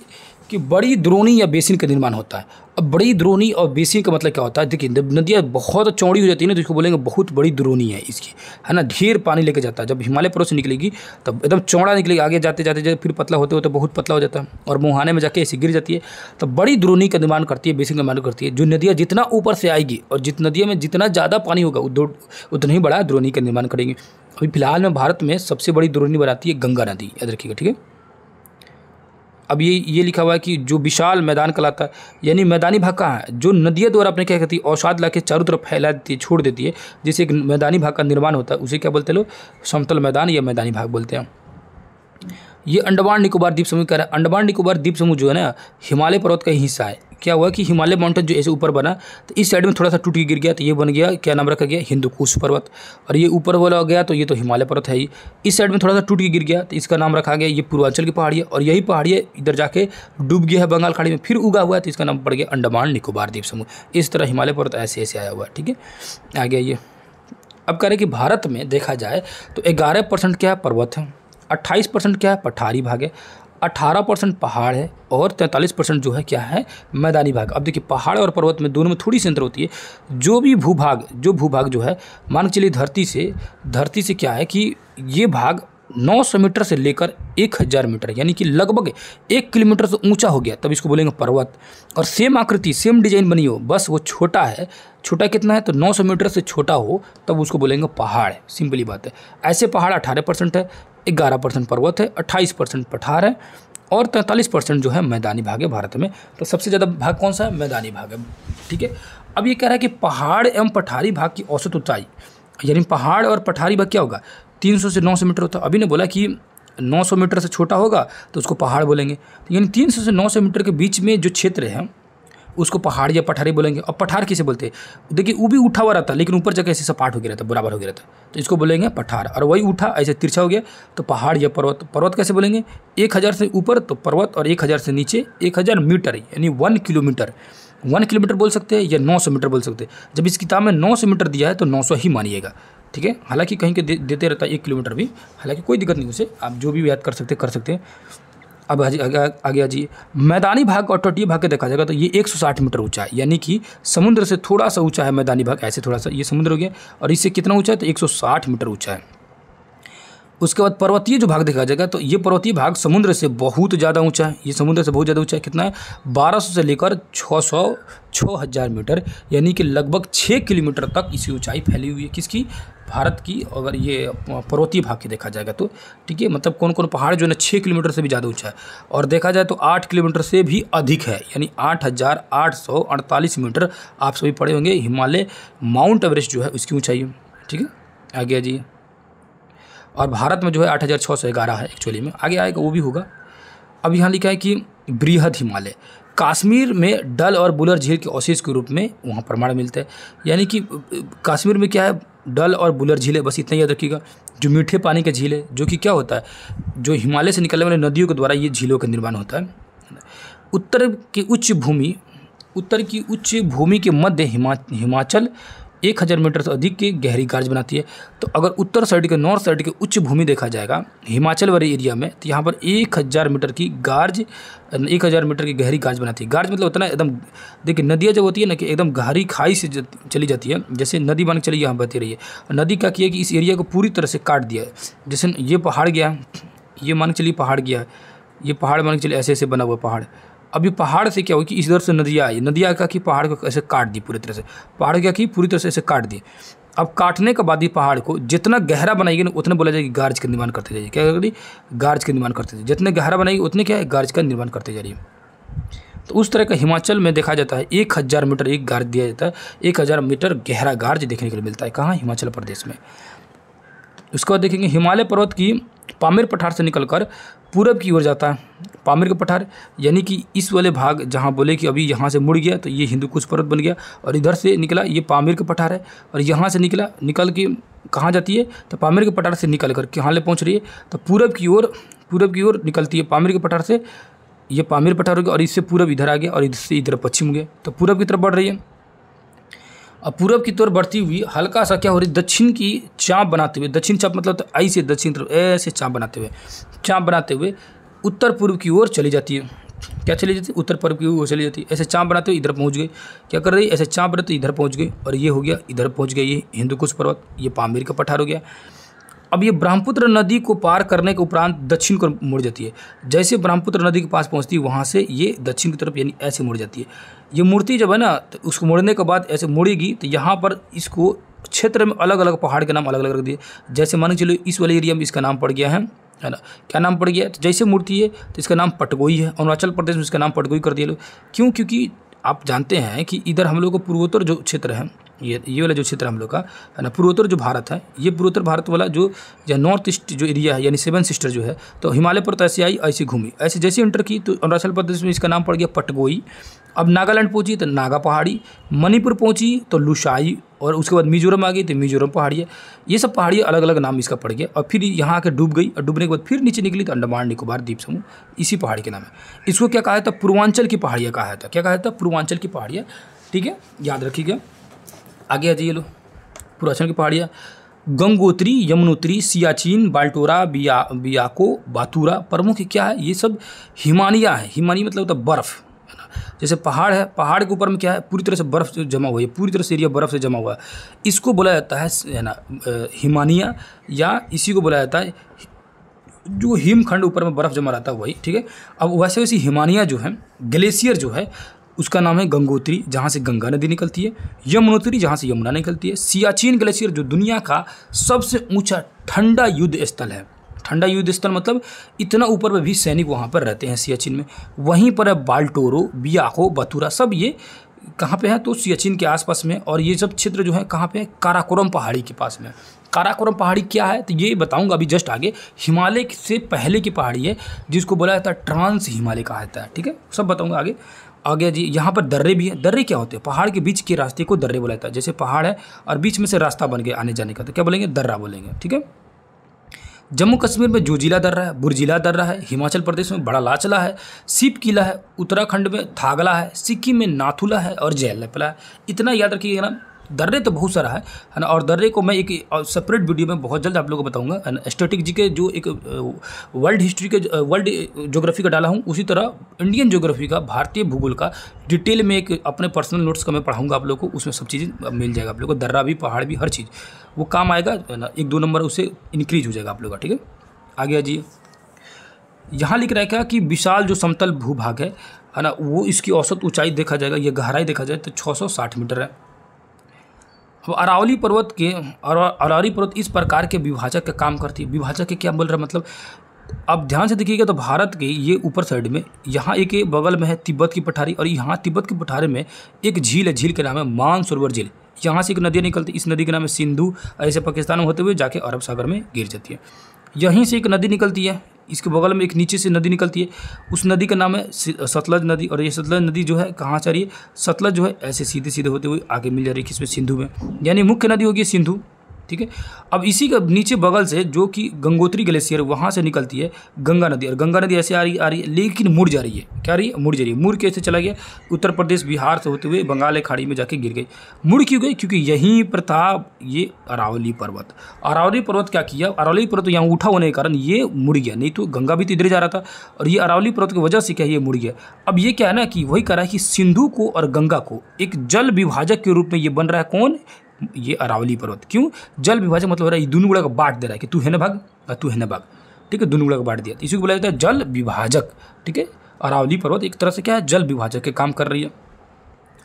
Speaker 1: कि बड़ी द्रोणी या बेसिन का निर्माण होता है अब बड़ी द्रोणी और बेसिन का मतलब क्या होता है देखिए जब नदियाँ बहुत चौड़ी हो जाती है ना तो इसको बोलेंगे बहुत बड़ी द्रोणी है इसकी है ना ढेर पानी लेकर जाता है जब हिमालय पर्वत से निकलेगी तब एकदम चौड़ा निकलेगी आगे जाते जाते जाते फिर पतला होते होते बहुत पतला हो जाता है और मुहाने में जाके ऐसी गिर जाती है तो बड़ी द्रोणी का निर्माण करती है बेसिन का निर्माण करती है जो नदियाँ जितना ऊपर से आएगी और जित नदियों में जितना ज़्यादा पानी होगा उतना ही बड़ा द्रोणी का निर्माण करेंगे अभी फिलहाल में भारत में सबसे बड़ी द्रोणी बनाती है गंगा नदी याद रखिएगा ठीक है अब ये ये लिखा हुआ है कि जो विशाल मैदान कहलाता है यानी मैदानी भाग कहाँ है जो नदियाँ द्वारा अपने क्या कहती है औसाद ला के चारों तरफ फैला देती है छोड़ देती है जिससे एक मैदानी भाग का निर्माण होता है उसे क्या बोलते हैं लोग समतल मैदान या मैदानी भाग बोलते हैं ये अंडमान निकोबार द्वीप समूह कह रहा है अंडमान निकोबार द्वीप समूह जो है ना हिमालय पर्वत का हिस्सा है क्या हुआ कि हिमालय माउंटेन जो ऐसे ऊपर बना तो इस साइड में थोड़ा सा टूट के गिर गया तो ये बन गया क्या नाम रखा गया हिंदू कुश पर्वत और ये ऊपर वाला हो गया तो ये तो हिमालय पर्वत है ही इस साइड में थोड़ा सा टूट के गिर गया तो इसका नाम रखा गया ये पूर्वांचल की पहाड़ी है और यही पहाड़ी है इधर जाके डूब गया है बंगाल खाड़ी में फिर उगा हुआ है तो इसका नाम पड़ गया अंडमान निकोबार द्वीप समूह इस तरह हिमालय पर्वत ऐसे ऐसे आया हुआ है ठीक है आ गया ये अब कह रहे कि भारत में देखा जाए तो ग्यारह परसेंट क्या है पर्वत है अट्ठाईस परसेंट क्या है पठारी भाग है 18 परसेंट पहाड़ है और 43 परसेंट जो है क्या है मैदानी भाग अब देखिए पहाड़ और पर्वत में दोनों में थोड़ी सी अंतर होती है जो भी भूभाग जो भूभाग जो है मान के चलिए धरती से धरती से क्या है कि ये भाग 900 मीटर से लेकर 1000 मीटर यानी कि लगभग एक किलोमीटर से ऊंचा हो गया तब इसको बोलेंगे पर्वत और सेम आकृति सेम डिजाइन बनी हो बस वो छोटा है छोटा कितना है तो 900 मीटर से छोटा हो तब उसको बोलेंगे पहाड़ सिंपली बात है ऐसे पहाड़ 18 परसेंट है ग्यारह परसेंट पर्वत है अट्ठाईस परसेंट पठार है और तैंतालीस परसेंट जो है मैदानी भाग है भारत में तो सबसे ज़्यादा भाग कौन सा है मैदानी भाग है ठीक है अब ये कह रहा है कि पहाड़ एवं पठारी भाग की औसत ऊंचाई यानी पहाड़ और पठारी भाग क्या होगा 300 से 900 मीटर होता है अभी ने बोला कि 900 मीटर से छोटा होगा तो उसको पहाड़ बोलेंगे तो यानी 300 से 900 मीटर के बीच में जो क्षेत्र है उसको पहाड़ या पठारी बोलेंगे और पठार किसे बोलते हैं देखिए वो भी उठा हुआ रहता है लेकिन ऊपर जगह ऐसे सपाट हो गया रहता बराबर हो गया रहता तो इसको बोलेंगे पठार और वही उठा ऐसे तिरछा हो गया तो पहाड़ या पर्वत पर्वत कैसे बोलेंगे एक हज़ार से ऊपर तो पर्वत और एक हज़ार से नीचे एक हज़ार मीटर यानी वन किलोमीटर वन किलोमीटर बोल सकते हैं या नौ सौ मीटर बोल सकते हैं जब इस किताब में नौ सौ मीटर दिया है तो नौ सौ ही मानिएगा ठीक है हालांकि कहीं के देते रहता है एक किलोमीटर भी हालांकि कोई दिक्कत नहीं उसे आप जो भी याद कर सकते कर सकते हैं अब आगे आ जाइए मैदानी भाग और तटीय भाग के देखा जाएगा तो ये 160 मीटर ऊंचा है यानी कि समुद्र से थोड़ा सा ऊंचा है मैदानी भाग ऐसे थोड़ा सा ये समुद्र हो गया और इससे कितना ऊंचा है तो 160 मीटर ऊंचा है उसके बाद पर्वतीय जो भाग देखा जाएगा तो ये पर्वतीय भाग समुद्र से बहुत ज़्यादा ऊंचा है ये समुद्र से बहुत ज़्यादा ऊंचा है कितना है 1200 से लेकर 600 6000 मीटर यानी कि लगभग 6 किलोमीटर तक इसकी ऊंचाई फैली हुई है किसकी भारत की अगर ये पर्वतीय भाग की देखा जाएगा तो ठीक है मतलब कौन कौन पहाड़ जो है ना छः किलोमीटर से भी ज़्यादा ऊँचा है और देखा जाए तो आठ किलोमीटर से भी अधिक है यानी आठ हज़ार आठ सौ अड़तालीस मीटर आप सभी पड़े होंगे हिमालय माउंट एवरेस्ट जो है उसकी ऊँचाई ठीक है आगे आ जाइए और भारत में जो है आठ हज़ार छः सौ ग्यारह है एक्चुअली में आगे आएगा वो भी होगा अब यहाँ लिखा है कि बृहद हिमालय कश्मीर में डल और बुलर झील के अवशेष के रूप में वहाँ प्रमाण मिलते हैं यानी कि कश्मीर में क्या है डल और बुलर झील है बस इतना याद रखिएगा जो मीठे पानी का झील है जो कि क्या होता है जो हिमालय से निकलने वाले नदियों के द्वारा ये झीलों का निर्माण होता है उत्तर की उच्च भूमि उत्तर की उच्च भूमि के मध्य हिमा हिमाचल एक हज़ार मीटर से अधिक की गहरी गार्ज बनाती है तो अगर उत्तर साइड के नॉर्थ साइड की उच्च भूमि देखा जाएगा हिमाचल वाले एरिया में तो यहाँ पर एक हज़ार मीटर की गार्ज एक हज़ार मीटर की गहरी गार्ज बनाती है गार्ज मतलब होता है ना एकदम देखिए नदियाँ जब होती है ना कि एकदम गहरी खाई से चली जाती है जैसे नदी बन के चली यहाँ बहती रही है नदी क्या किया कि इस एरिया को पूरी तरह से काट दिया है जैसे ये पहाड़ गया ये मान के चलिए पहाड़ गया ये पहाड़ मान के चलिए ऐसे ऐसे बना हुआ पहाड़ अभी पहाड़ से क्या हुआ कि इधर से नदियाँ आई नदियाँ क्या कि पहाड़ को ऐसे काट दी पूरी तरह से पहाड़ क्या कि पूरी तरह से ऐसे काट दी अब काटने के बाद ही पहाड़ को जितना गहरा बनाएगी ना उतने बोला जाएगी गार्ज का निर्माण करते जाइए क्या करिए गार्ज का निर्माण करते जाइए जितने गहरा बनाएगी उतने क्या है गार्ज का निर्माण करते जा रही है तो उस तरह का हिमाचल में देखा जाता है एक हज़ार मीटर एक गार्ज दिया जाता है एक हज़ार मीटर गहरा गार्ज देखने के लिए मिलता है कहाँ हिमाचल प्रदेश में उसके बाद देखेंगे हिमालय पर्वत की पामिर पठार से निकलकर पूरब की ओर जाता है पामिर का पठार यानी कि इस वाले भाग जहाँ बोले कि अभी यहाँ से मुड़ गया तो ये हिंदू कुश पर्वत बन गया और इधर से निकला ये पामिर का पठार है और यहाँ से निकला निकल के कहाँ जाती है तो पामिर के पठार से निकल कर कहाँ ले पहुँच रही है तो पूरब की ओर पूरब की ओर निकलती है पामिर के पठार से ये पामिर पठार हो गया और इससे पूरब इधर आ गया और इससे इधर पश्चिम गया तो पूरब की तरफ बढ़ रही है अब पूरब की तौर बढ़ती हुई हल्का सा क्या हो रही है दक्षिण की चाप बनाते हुए दक्षिण चाप मतलब तो ऐसे दक्षिण तरफ ऐसे चाप बनाते हुए चाप बनाते हुए उत्तर पूर्व की ओर चली जाती है क्या चली जाती है उत्तर पूर्व की ओर चली जाती है ऐसे चाँप बनाते हुए इधर पहुँच गए क्या कर रही है ऐसे चाँप बनाते इधर पहुँच गए और ये हो गया इधर पहुँच गया ये हिंदू कुश पर्वत ये पामेर का पठार हो गया अब ये ब्रह्मपुत्र नदी को पार करने के उपरांत दक्षिण को मुड़ जाती है जैसे ब्रह्मपुत्र नदी के पास पहुंचती है वहाँ से ये दक्षिण की तरफ यानी ऐसे मुड़ जाती है ये मूर्ति जब है ना तो उसको मुड़ने के बाद ऐसे मुड़ेगी तो यहाँ पर इसको क्षेत्र में अलग अलग पहाड़ के नाम अलग अलग रख दिए जैसे मान चलो इस वाले एरिया में इसका नाम पड़ गया है है ना क्या नाम पड़ गया तो जैसे मूर्ति है तो इसका नाम पटगोई है अरुणाचल प्रदेश में इसका नाम पटगोई कर दिया लोग क्यों क्योंकि आप जानते हैं कि इधर हम लोग का पूर्वोत्तर जो क्षेत्र है ये ये वाला जो क्षेत्र हम लोग का है ना पूर्वोत्तर जो भारत है ये पूर्वोत्तर भारत वाला जो या नॉर्थ ईस्ट जो एरिया है यानी सेवन सिस्टर जो है तो हिमालय पर्वत तो ऐसी आई ऐसी घूमी ऐसे जैसे इंटर की तो अरुणाचल प्रदेश में इसका नाम पड़ गया पटगोई अब नागालैंड पहुंची तो नागा पहाड़ी मणिपुर पहुंची तो लुशाई और उसके बाद मिजोरम आ गई तो मिजोरम पहाड़ी है ये सब पहाड़ी अलग अलग नाम इसका पड़ गया और फिर यहाँ आकर डूब गई और डूबने के बाद फिर नीचे निकली तो अंडमान निकोबार द्वीप समूह इसी पहाड़ी के नाम है इसको क्या कहा था पूर्वांचल की पहाड़ियाँ कहा था क्या कहा था पूर्वांचल की पहाड़ियाँ ठीक है याद रखिएगा आगे आ जाइए लो पुराचन अच्छा की पहाड़ियाँ गंगोत्री यमुनोत्री सियाचिन बाल्टोरा बिया बियाको बातूरा प्रमुख क्या है ये सब हिमानिया है हिमानी मतलब होता है बर्फ़ है ना जैसे पहाड़ है पहाड़ के ऊपर में क्या है पूरी तरह से बर्फ़ जमा हुआ है पूरी तरह से एरिया बर्फ़ से जमा हुआ है इसको बोला जाता है है ना हिमानिया या इसी को बोला जाता है जो हिमखंड ऊपर में बर्फ़ जमा रहता है वही ठीक है अब वैसे वैसे हिमानिया जो है ग्लेशियर जो है उसका नाम है गंगोत्री जहाँ से गंगा नदी निकलती है यमुनोत्री जहाँ से यमुना निकलती है सियाचिन ग्लेशियर जो दुनिया का सबसे ऊंचा ठंडा युद्ध स्थल है ठंडा युद्ध स्थल मतलब इतना ऊपर में भी सैनिक वहाँ पर रहते हैं सियाचिन में वहीं पर है बाल्टोरो बियाहो बथुरा सब ये कहाँ पे है तो सियाचिन के आसपास में और ये सब क्षेत्र जो है कहाँ पे है काराकोरम पहाड़ी के पास में काराकोरम पहाड़ी क्या है तो ये बताऊंगा अभी जस्ट आगे हिमालय से पहले की पहाड़ी है जिसको बोला जाता है ट्रांस हिमालय कहा जाता है ठीक है सब बताऊंगा आगे आ गया जी यहाँ पर दर्रे भी है दर्रे क्या होते हैं पहाड़ के बीच के रास्ते को दर्रे बोला जाता है जैसे पहाड़ है और बीच में से रास्ता बन गया आने जाने का तो क्या बोलेंगे दर्रा बोलेंगे ठीक है जम्मू कश्मीर में जोजिला दर्रा है बुरजिला दर्रा है हिमाचल प्रदेश में बड़ा लाचला है सिप किला है उत्तराखंड में थागला है सिक्किम में नाथुला है और जयलपला है इतना याद रखिएगा ना दर्रे तो बहुत सारा है है ना और दर्रे को मैं एक सेपरेट वीडियो में बहुत जल्द आप लोगों को बताऊंगा एंड एस्टेटिक जी के जो एक वर्ल्ड हिस्ट्री के वर्ल्ड जोग्राफी का डाला हूँ उसी तरह इंडियन ज्योग्राफी का भारतीय भूगोल का डिटेल में एक अपने पर्सनल नोट्स का मैं पढ़ाऊंगा आप लोग को उसमें सब चीज़ें मिल जाएगा आप लोग को दर्रा भी पहाड़ भी हर चीज़ वो काम आएगा ना एक दो नंबर उससे इंक्रीज हो जाएगा आप लोग का ठीक है आगे आ जाइए यहाँ लिख रहा है क्या कि विशाल जो समतल भूभाग है है ना वो इसकी औसत ऊंचाई देखा जाएगा ये गहराई देखा जाए तो 660 मीटर है अब अरावली पर्वत के अरावली पर्वत इस प्रकार के विभाजक का काम करती है विभाजक के क्या बोल रहा है मतलब अब ध्यान से देखिएगा तो भारत के ये ऊपर साइड में यहाँ एक बगल में है तिब्बत की पठारी और यहाँ तिब्बत की पठारी में एक झील है झील के नाम है मानसरोवर झील यहाँ से एक नदी निकलती इस नदी के नाम है सिंधु ऐसे पाकिस्तान में होते हुए जाके अरब सागर में गिर जाती है यहीं से एक नदी निकलती है इसके बगल में एक नीचे से नदी निकलती है उस नदी का नाम है सतलज नदी और ये सतलज नदी जो है कहाँ से आ रही है सतलज जो है ऐसे सीधे सीधे होते हुए आगे मिल जा रही है किसमें सिंधु में यानी मुख्य नदी होगी सिंधु ठीक है अब इसी के नीचे बगल से जो कि गंगोत्री ग्लेशियर वहाँ से निकलती है गंगा नदी और गंगा नदी ऐसे आ रही आ रही है लेकिन मुड़ जा रही है क्या रही है मुड़ जा रही है मुड़ कैसे चला गया उत्तर प्रदेश बिहार से होते हुए बंगाल खाड़ी में जाके गिर गई मुड़ क्यों गई क्योंकि यहीं पर था ये अरावली पर्वत अरावली पर्वत क्या किया अरावली पर्वत तो यहाँ उठा होने के कारण ये मुड़ गया नहीं तो गंगा भी तो इधर जा रहा था और ये अरावली पर्वत की वजह से क्या ये मुड़ गया अब ये क्या है ना कि वही कह रहा है कि सिंधु को और गंगा को एक जल विभाजक के रूप में ये बन रहा है कौन ये अरावली पर्वत क्यों जल विभाजक मतलब हो रहा है दोनों गुड़ा का बांट दे रहा है कि तू है ना भाग और तू है ना भाग ठीक है दोनों गुड़ा का बांट दिया इसी को बोला जाता है जल विभाजक ठीक है अरावली पर्वत एक तरह से क्या है जल विभाजक के काम कर रही है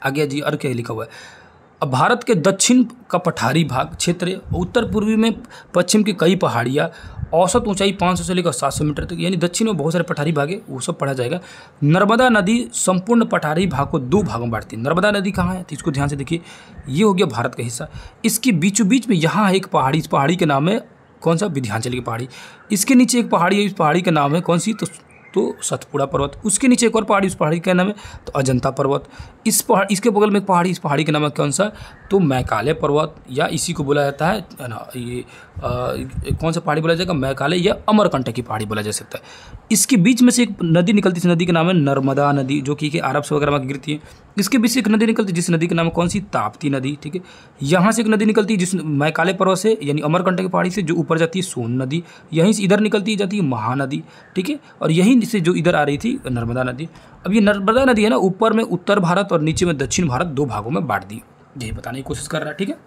Speaker 1: आगे जी और क्या लिखा हुआ है अब भारत के दक्षिण का पठारी भाग क्षेत्र उत्तर पूर्वी में पश्चिम की कई पहाड़ियाँ औसत ऊंचाई 500 से लेकर 700 मीटर तक यानी दक्षिण में बहुत सारे पठारी भागे वो सब पढ़ा जाएगा नर्मदा नदी संपूर्ण पठारी भाग को दो भागों में बांटती है नर्मदा नदी कहाँ है तो इसको ध्यान से देखिए ये हो गया भारत का हिस्सा इसके बीचों बीच में यहाँ एक पहाड़ी इस पहाड़ी के नाम है कौन सा विध्यांचल की पहाड़ी इसके नीचे एक पहाड़ी है इस पहाड़ी का नाम है कौन सी तो तो सतपुड़ा पर्वत उसके नीचे एक और पहाड़ी उस पहाड़ी का नाम है तो अजंता पर्वत इस पहाड़ इसके बगल में एक पहाड़ी इस पहाड़ी का नाम है कौन सा तो मैकाले पर्वत या इसी को बोला जाता है ना ये कौन सा पहाड़ी बोला जाएगा मैकाले या अमरकंटक की पहाड़ी बोला जा सकता है इसके बीच में से एक नदी निकलती है नदी का नाम है नर्मदा नदी जो कि अरब से वगैरह में गिरती है इसके बीच से एक नदी निकलती है जिस नदी का नाम है कौन सी ताप्ती नदी ठीक है यहाँ से एक नदी निकलती है जिस मैकाले पर्वत से यानी अमरकंटक की पहाड़ी से जो ऊपर जाती है सोन नदी यहीं से इधर निकलती जाती है महानदी ठीक है और यहीं से जो इधर आ रही थी नर्मदा नदी अब ये नर्मदा नदी है ना ऊपर में उत्तर भारत और नीचे में दक्षिण भारत दो भागों में बांट दी यही बताने की कोशिश कर रहा है ठीक है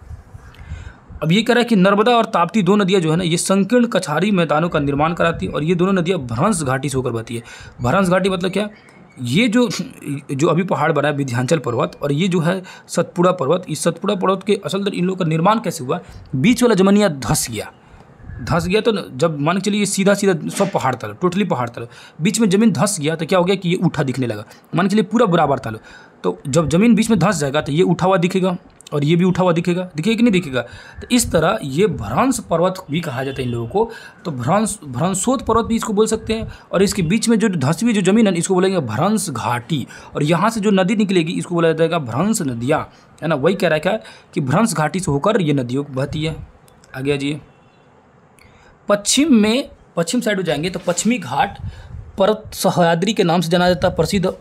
Speaker 1: अब ये कह रहा है कि नर्मदा और ताप्ती दो नदियाँ जो है ना ये संकीर्ण कछारी मैदानों का निर्माण कराती है और ये दोनों नदियाँ भ्रंस घाटी से होकर बहती है भ्रंस घाटी मतलब क्या ये जो जो अभी पहाड़ बना है विध्यांचल पर्वत और ये जो है सतपुड़ा पर्वत इस सतपुड़ा पर्वत के असल दर इन लोगों का निर्माण कैसे हुआ बीच वाला जमनिया धस गया धस गया तो जब मान के चलिए सीधा सीधा सब पहाड़ था टोटली पहाड़ था बीच में ज़मीन धंस गया तो क्या हो गया कि ये उठा दिखने लगा मान के चलिए पूरा बराबर था तो जब ज़मीन बीच में धंस जाएगा तो ये उठा हुआ दिखेगा और ये भी उठा हुआ दिखेगा दिखेगा कि नहीं दिखेगा तो इस तरह ये भ्रंश पर्वत भी कहा जाता है इन लोगों को तो भ्रंश भ्रंशोत पर्वत भी इसको बोल सकते हैं और इसके बीच में जो धसवी जो जमीन है इसको बोलेंगे भ्रंश घाटी और यहाँ से जो नदी निकलेगी इसको बोला जाएगा भ्रंश नदियाँ है ना वही कह रहा है कि भ्रंश घाटी से होकर ये नदियों को बहती है आगे आजिए पश्चिम में पश्चिम साइड हो जाएंगे तो पश्चिमी घाट पर्वत सहयाद्री के नाम से जाना जाता है प्रसिद्ध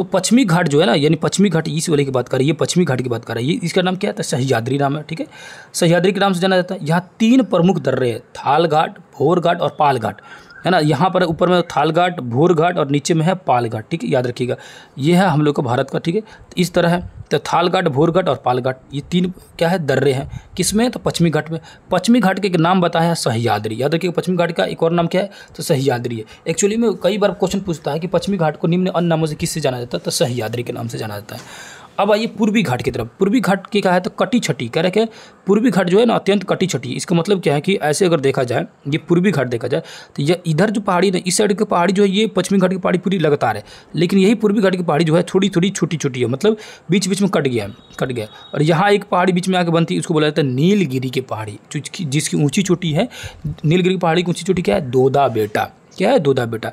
Speaker 1: तो पश्चिमी घाट जो है ना यानी पश्चिमी घाट इस वाले की बात कर रही है पश्चिमी घाट की बात कर रही है इसका नाम क्या है सहयाद्री नाम है ठीक है सहयाद्री के नाम से जाना जाता है यहाँ तीन प्रमुख दर्रे हैं थाल घाट भोर घाट और पाल घाट है ना यहाँ पर ऊपर में थाल घाट भूर घाट और नीचे में है पाल घाट ठीक है याद रखिएगा ये है हम लोग का भारत का ठीक है तो इस तरह है तो थाल घाट भूर घाट और पाल घाट ये तीन क्या है दर्रे हैं किसमें तो पश्चिमी घाट में पश्चिमी घाट के एक नाम बताया सह्याद्री याद रखिएगा पश्चिमी घाट का एक और नाम क्या है तो सह्याद्री है एक्चुअली में कई बार क्वेश्चन पूछता है कि पश्चिमी घाट को निम्न अन्य नामों से किससे जाना जाता है तो सह्याद्री के नाम से जाना जाता है अब आइए पूर्वी घाट की तरफ पूर्वी घाट की क्या है तो कटी छटी कह रहे पूर्वी घाट जो है ना अत्यंत कटी छटी इसका मतलब क्या है कि ऐसे अगर देखा जाए ये पूर्वी घाट देखा जाए तो ये इधर जो पहाड़ी ना इस साइड की पहाड़ी जो है ये पश्चिमी घाट की पहाड़ी पूरी लगातार है लेकिन यही पूर्वी घाट की पहाड़ी जो है थोड़ी थोड़ी छोटी छोटी है मतलब बीच बीच में कट गया है कट गया और यहाँ एक पहाड़ी बीच में आकर बनती है उसको बोला जाता है नीलगिरी की पहाड़ी जिसकी ऊँची चोटी है नीलगिरी की पहाड़ी की ऊँची चोटी क्या है दोदा बेटा क्या है दोदा बेटा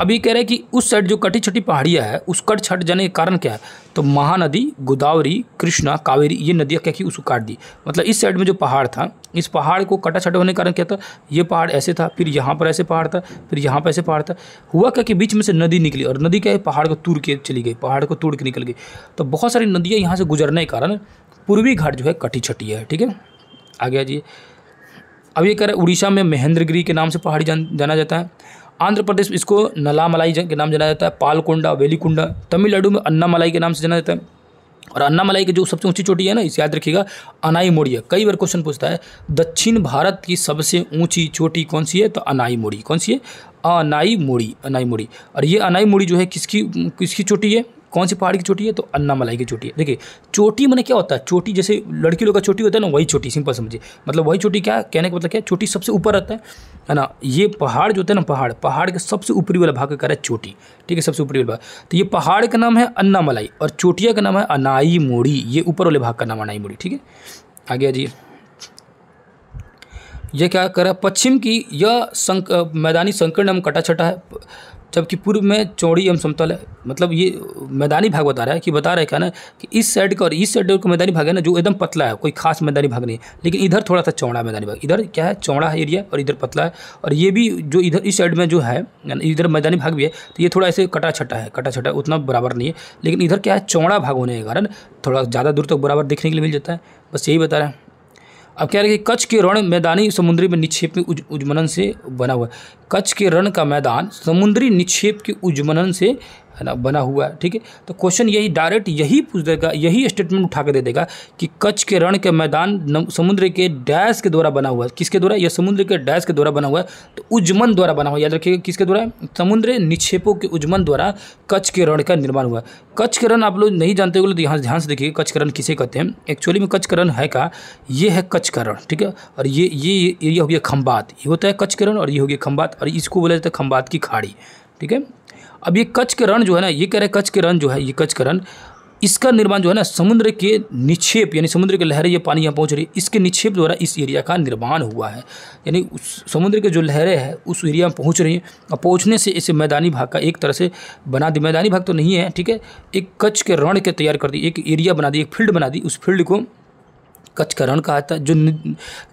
Speaker 1: अभी कह रहे हैं कि उस साइड जो कटी छठी पहाड़ियाँ है उस कट छट जाने के कारण क्या है तो महानदी गोदावरी कृष्णा कावेरी ये नदियाँ क्या की उसको काट दी मतलब इस साइड में जो पहाड़ था इस पहाड़ को कटा छटा होने के कारण क्या था ये पहाड़ ऐसे था फिर यहाँ पर ऐसे पहाड़ था फिर यहाँ पर ऐसे पहाड़ था हुआ क्या कि बीच में से नदी निकली और नदी क्या है पहाड़ को तूड़ के चली गई पहाड़ को तोड़ के निकल गई तो बहुत सारी नदियाँ यहाँ से गुजरने के कारण पूर्वी घाट जो है कटी छटी है ठीक है आगे आ जाइए अब ये कह रहे हैं उड़ीसा में महेंद्रगिरी के नाम से पहाड़ी जान जाना जाता है आंध्र प्रदेश इसको नला मलाई के नाम जाना जाता है पालकोंडा वेलीकुंडा तमिलनाडु में अन्ना मलाई के नाम से जाना जाता है और अन्ना मलाई की जो सबसे ऊंची चोटी है ना इसे याद रखिएगा अनाई मोड़ी है कई बार क्वेश्चन पूछता है दक्षिण भारत की सबसे ऊंची चोटी कौन सी है तो अनाई मोड़ी कौन सी है अनाई मोड़ी अनाई मोड़ी और ये अनाई मोड़ी जो है किसकी किसकी चोटी है कौन सी पहाड़ की चोटी है तो अन्नामलाई की चोटी है देखिए चोटी मैंने क्या होता है चोटी जैसे लड़की लोग का चोटी होता है ना वही चोटी सिंपल समझिए मतलब वही चोटी क्या कहने का मतलब क्या चोटी सबसे ऊपर रहता है है ना ये पहाड़ जो होता है ना पहाड़ पहाड़ के सबसे ऊपरी वाला भाग का है चोटी ठीक है सबसे ऊपरी वाला भाग तो ये पहाड़ का नाम है अन्नामलाई और चोटिया का नाम है अनाई मोड़ी ये ऊपर वाले भाग का नाम अनाई मोड़ी ठीक है आगे आजिए यह क्या कर रहा है पश्चिम की यह संक मैदानी संकर्ण कटा छटा है जबकि पूर्व में चौड़ी एवं समतल है मतलब ये मैदानी भाग बता रहा है कि बता रहा है क्या ना कि इस साइड का और इस साइड का मैदानी भाग है ना जो एकदम पतला है कोई खास मैदानी भाग नहीं है लेकिन इधर थोड़ा सा चौड़ा मैदानी भाग इधर क्या है चौड़ा है एरिया और इधर पतला है और ये भी जो इधर इस साइड में जो है इधर मैदानी भाग भी है तो ये थोड़ा ऐसे कटा छटा है कटा छटा उतना बराबर नहीं है लेकिन इधर क्या है चौड़ा भाग होने के कारण थोड़ा ज़्यादा दूर तक बराबर देखने के लिए मिल जाता है बस यही बता रहा है अब कह रहे हैं कि कच्छ के रण मैदानी समुद्री में निक्षेप में उज, उज्मनन से बना हुआ है कच्छ के रण का मैदान समुद्री निक्षेप के उज्जमनन से है ना बना हुआ है ठीक है तो क्वेश्चन यही डायरेक्ट यही पूछ देगा यही स्टेटमेंट उठा के दे देगा कि कच्छ के रण के मैदान समुद्र के डैश के द्वारा बना हुआ है किसके द्वारा यह समुद्र के डैश के द्वारा बना हुआ है तो उज्जमन द्वारा बना हुआ याद रखिएगा किसके द्वारा समुद्र निक्षेपों के उज्जमन द्वारा कच्छ के रण का निर्माण हुआ है कच्छ के रण आप लोग नहीं जानते हो तो यहाँ ध्यान से देखिए कच्छ करण किसे कहते हैं एक्चुअली में कच्छ करण है का ये है कच्छ करण ठीक है और ये ये ये हो गया खम्बात ये होता है कच्छ करण और ये हो गया खम्बात और इसको बोला जाता है खम्बात की खाड़ी ठीक है अब ये कच्छ के रण जो है ना ये कह रहे हैं कच्छ के रण जो है ये कच्छ का रण इसका निर्माण जो है ना समुद्र के निक्षेप यानी समुद्र के लहरें ये पानी यहाँ पहुँच रही है इसके निक्षेप द्वारा इस एरिया का निर्माण हुआ है यानी उस समुद्र के जो लहरें हैं उस एरिया में पहुँच रही हैं और पहुँचने से इसे मैदानी भाग का एक तरह से बना दी मैदानी भाग तो नहीं है ठीक है एक कच्छ के रण के तैयार कर दी एक एरिया बना दी एक फील्ड बना दी उस फील्ड को कचकरण कहा था जो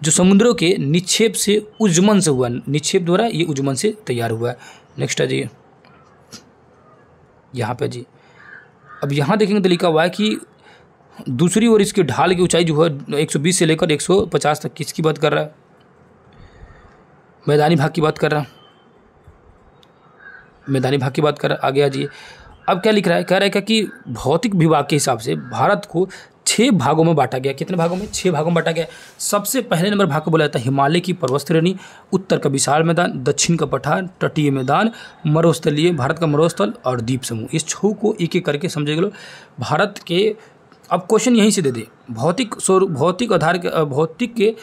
Speaker 1: जो समुद्रों के निक्षेप से उज्जमन से हुआ निक्षेप द्वारा ये उज्जमन से तैयार हुआ है नेक्स्ट है जी यहाँ पे जी अब यहाँ देखेंगे तो लिखा हुआ है कि दूसरी ओर इसके ढाल की ऊंचाई जो है 120 से लेकर 150 तक किसकी बात कर रहा है मैदानी भाग की बात कर रहा है मैदानी भाग की बात कर रहा है आगे आ जाइए अब क्या लिख रहा है कह रहा है क्या कि भौतिक विभाग के हिसाब से भारत को छः भागों में बांटा गया कितने भागों में छः भागों में बांटा गया सबसे पहले नंबर भाग को बोला जाता है हिमालय की पर्वत श्रेणी उत्तर का विशाल मैदान दक्षिण का पठार तटीय मैदान मरुस्थलीय भारत का मरुस्थल और द्वीप समूह इस छो को एक एक करके समझे गए भारत के अब क्वेश्चन यहीं से दे दे भौतिक स्वरूप भौतिक आधार के भौतिक के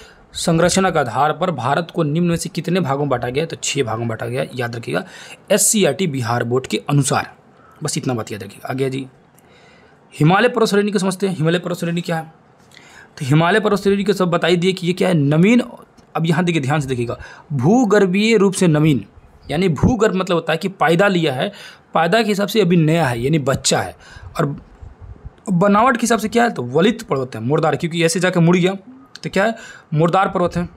Speaker 1: संरचना के आधार पर भारत को निम्न में से कितने भागों में बांटा गया तो छः भागों में बांटा गया याद रखिएगा एस e बिहार बोर्ड के अनुसार बस इतना बात याद रखिएगा आगे जी हिमालय पर्वत श्रेणी को समझते हैं हिमालय पर्वत श्रेणी क्या है तो हिमालय पर्वत श्रेणी को सब बताई दिए कि ये क्या है नवीन अब यहाँ देखिए ध्यान से देखिएगा भूगर्भीय रूप से नवीन यानी भूगर्भ मतलब होता है कि पायदा लिया है पायदा के हिसाब से अभी नया है यानी बच्चा है और बनावट के हिसाब से क्या है तो वलित पर्वत है मुर्दार क्योंकि ऐसे जाकर मुड़ गया तो क्या है मुर्दार पर्वत है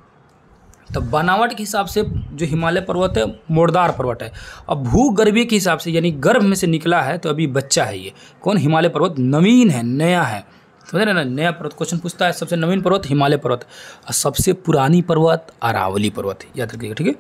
Speaker 1: तो बनावट के हिसाब से जो हिमालय पर्वत है मोड़दार पर्वत है अब भूगर्भी के हिसाब से यानी गर्भ में से निकला है तो अभी बच्चा है ये कौन हिमालय पर्वत नवीन है नया है समझ रहे ना नया पर्वत क्वेश्चन पूछता है सबसे नवीन पर्वत हिमालय पर्वत और सबसे पुरानी पर्वत अरावली पर्वत याद रखिएगा ठीक है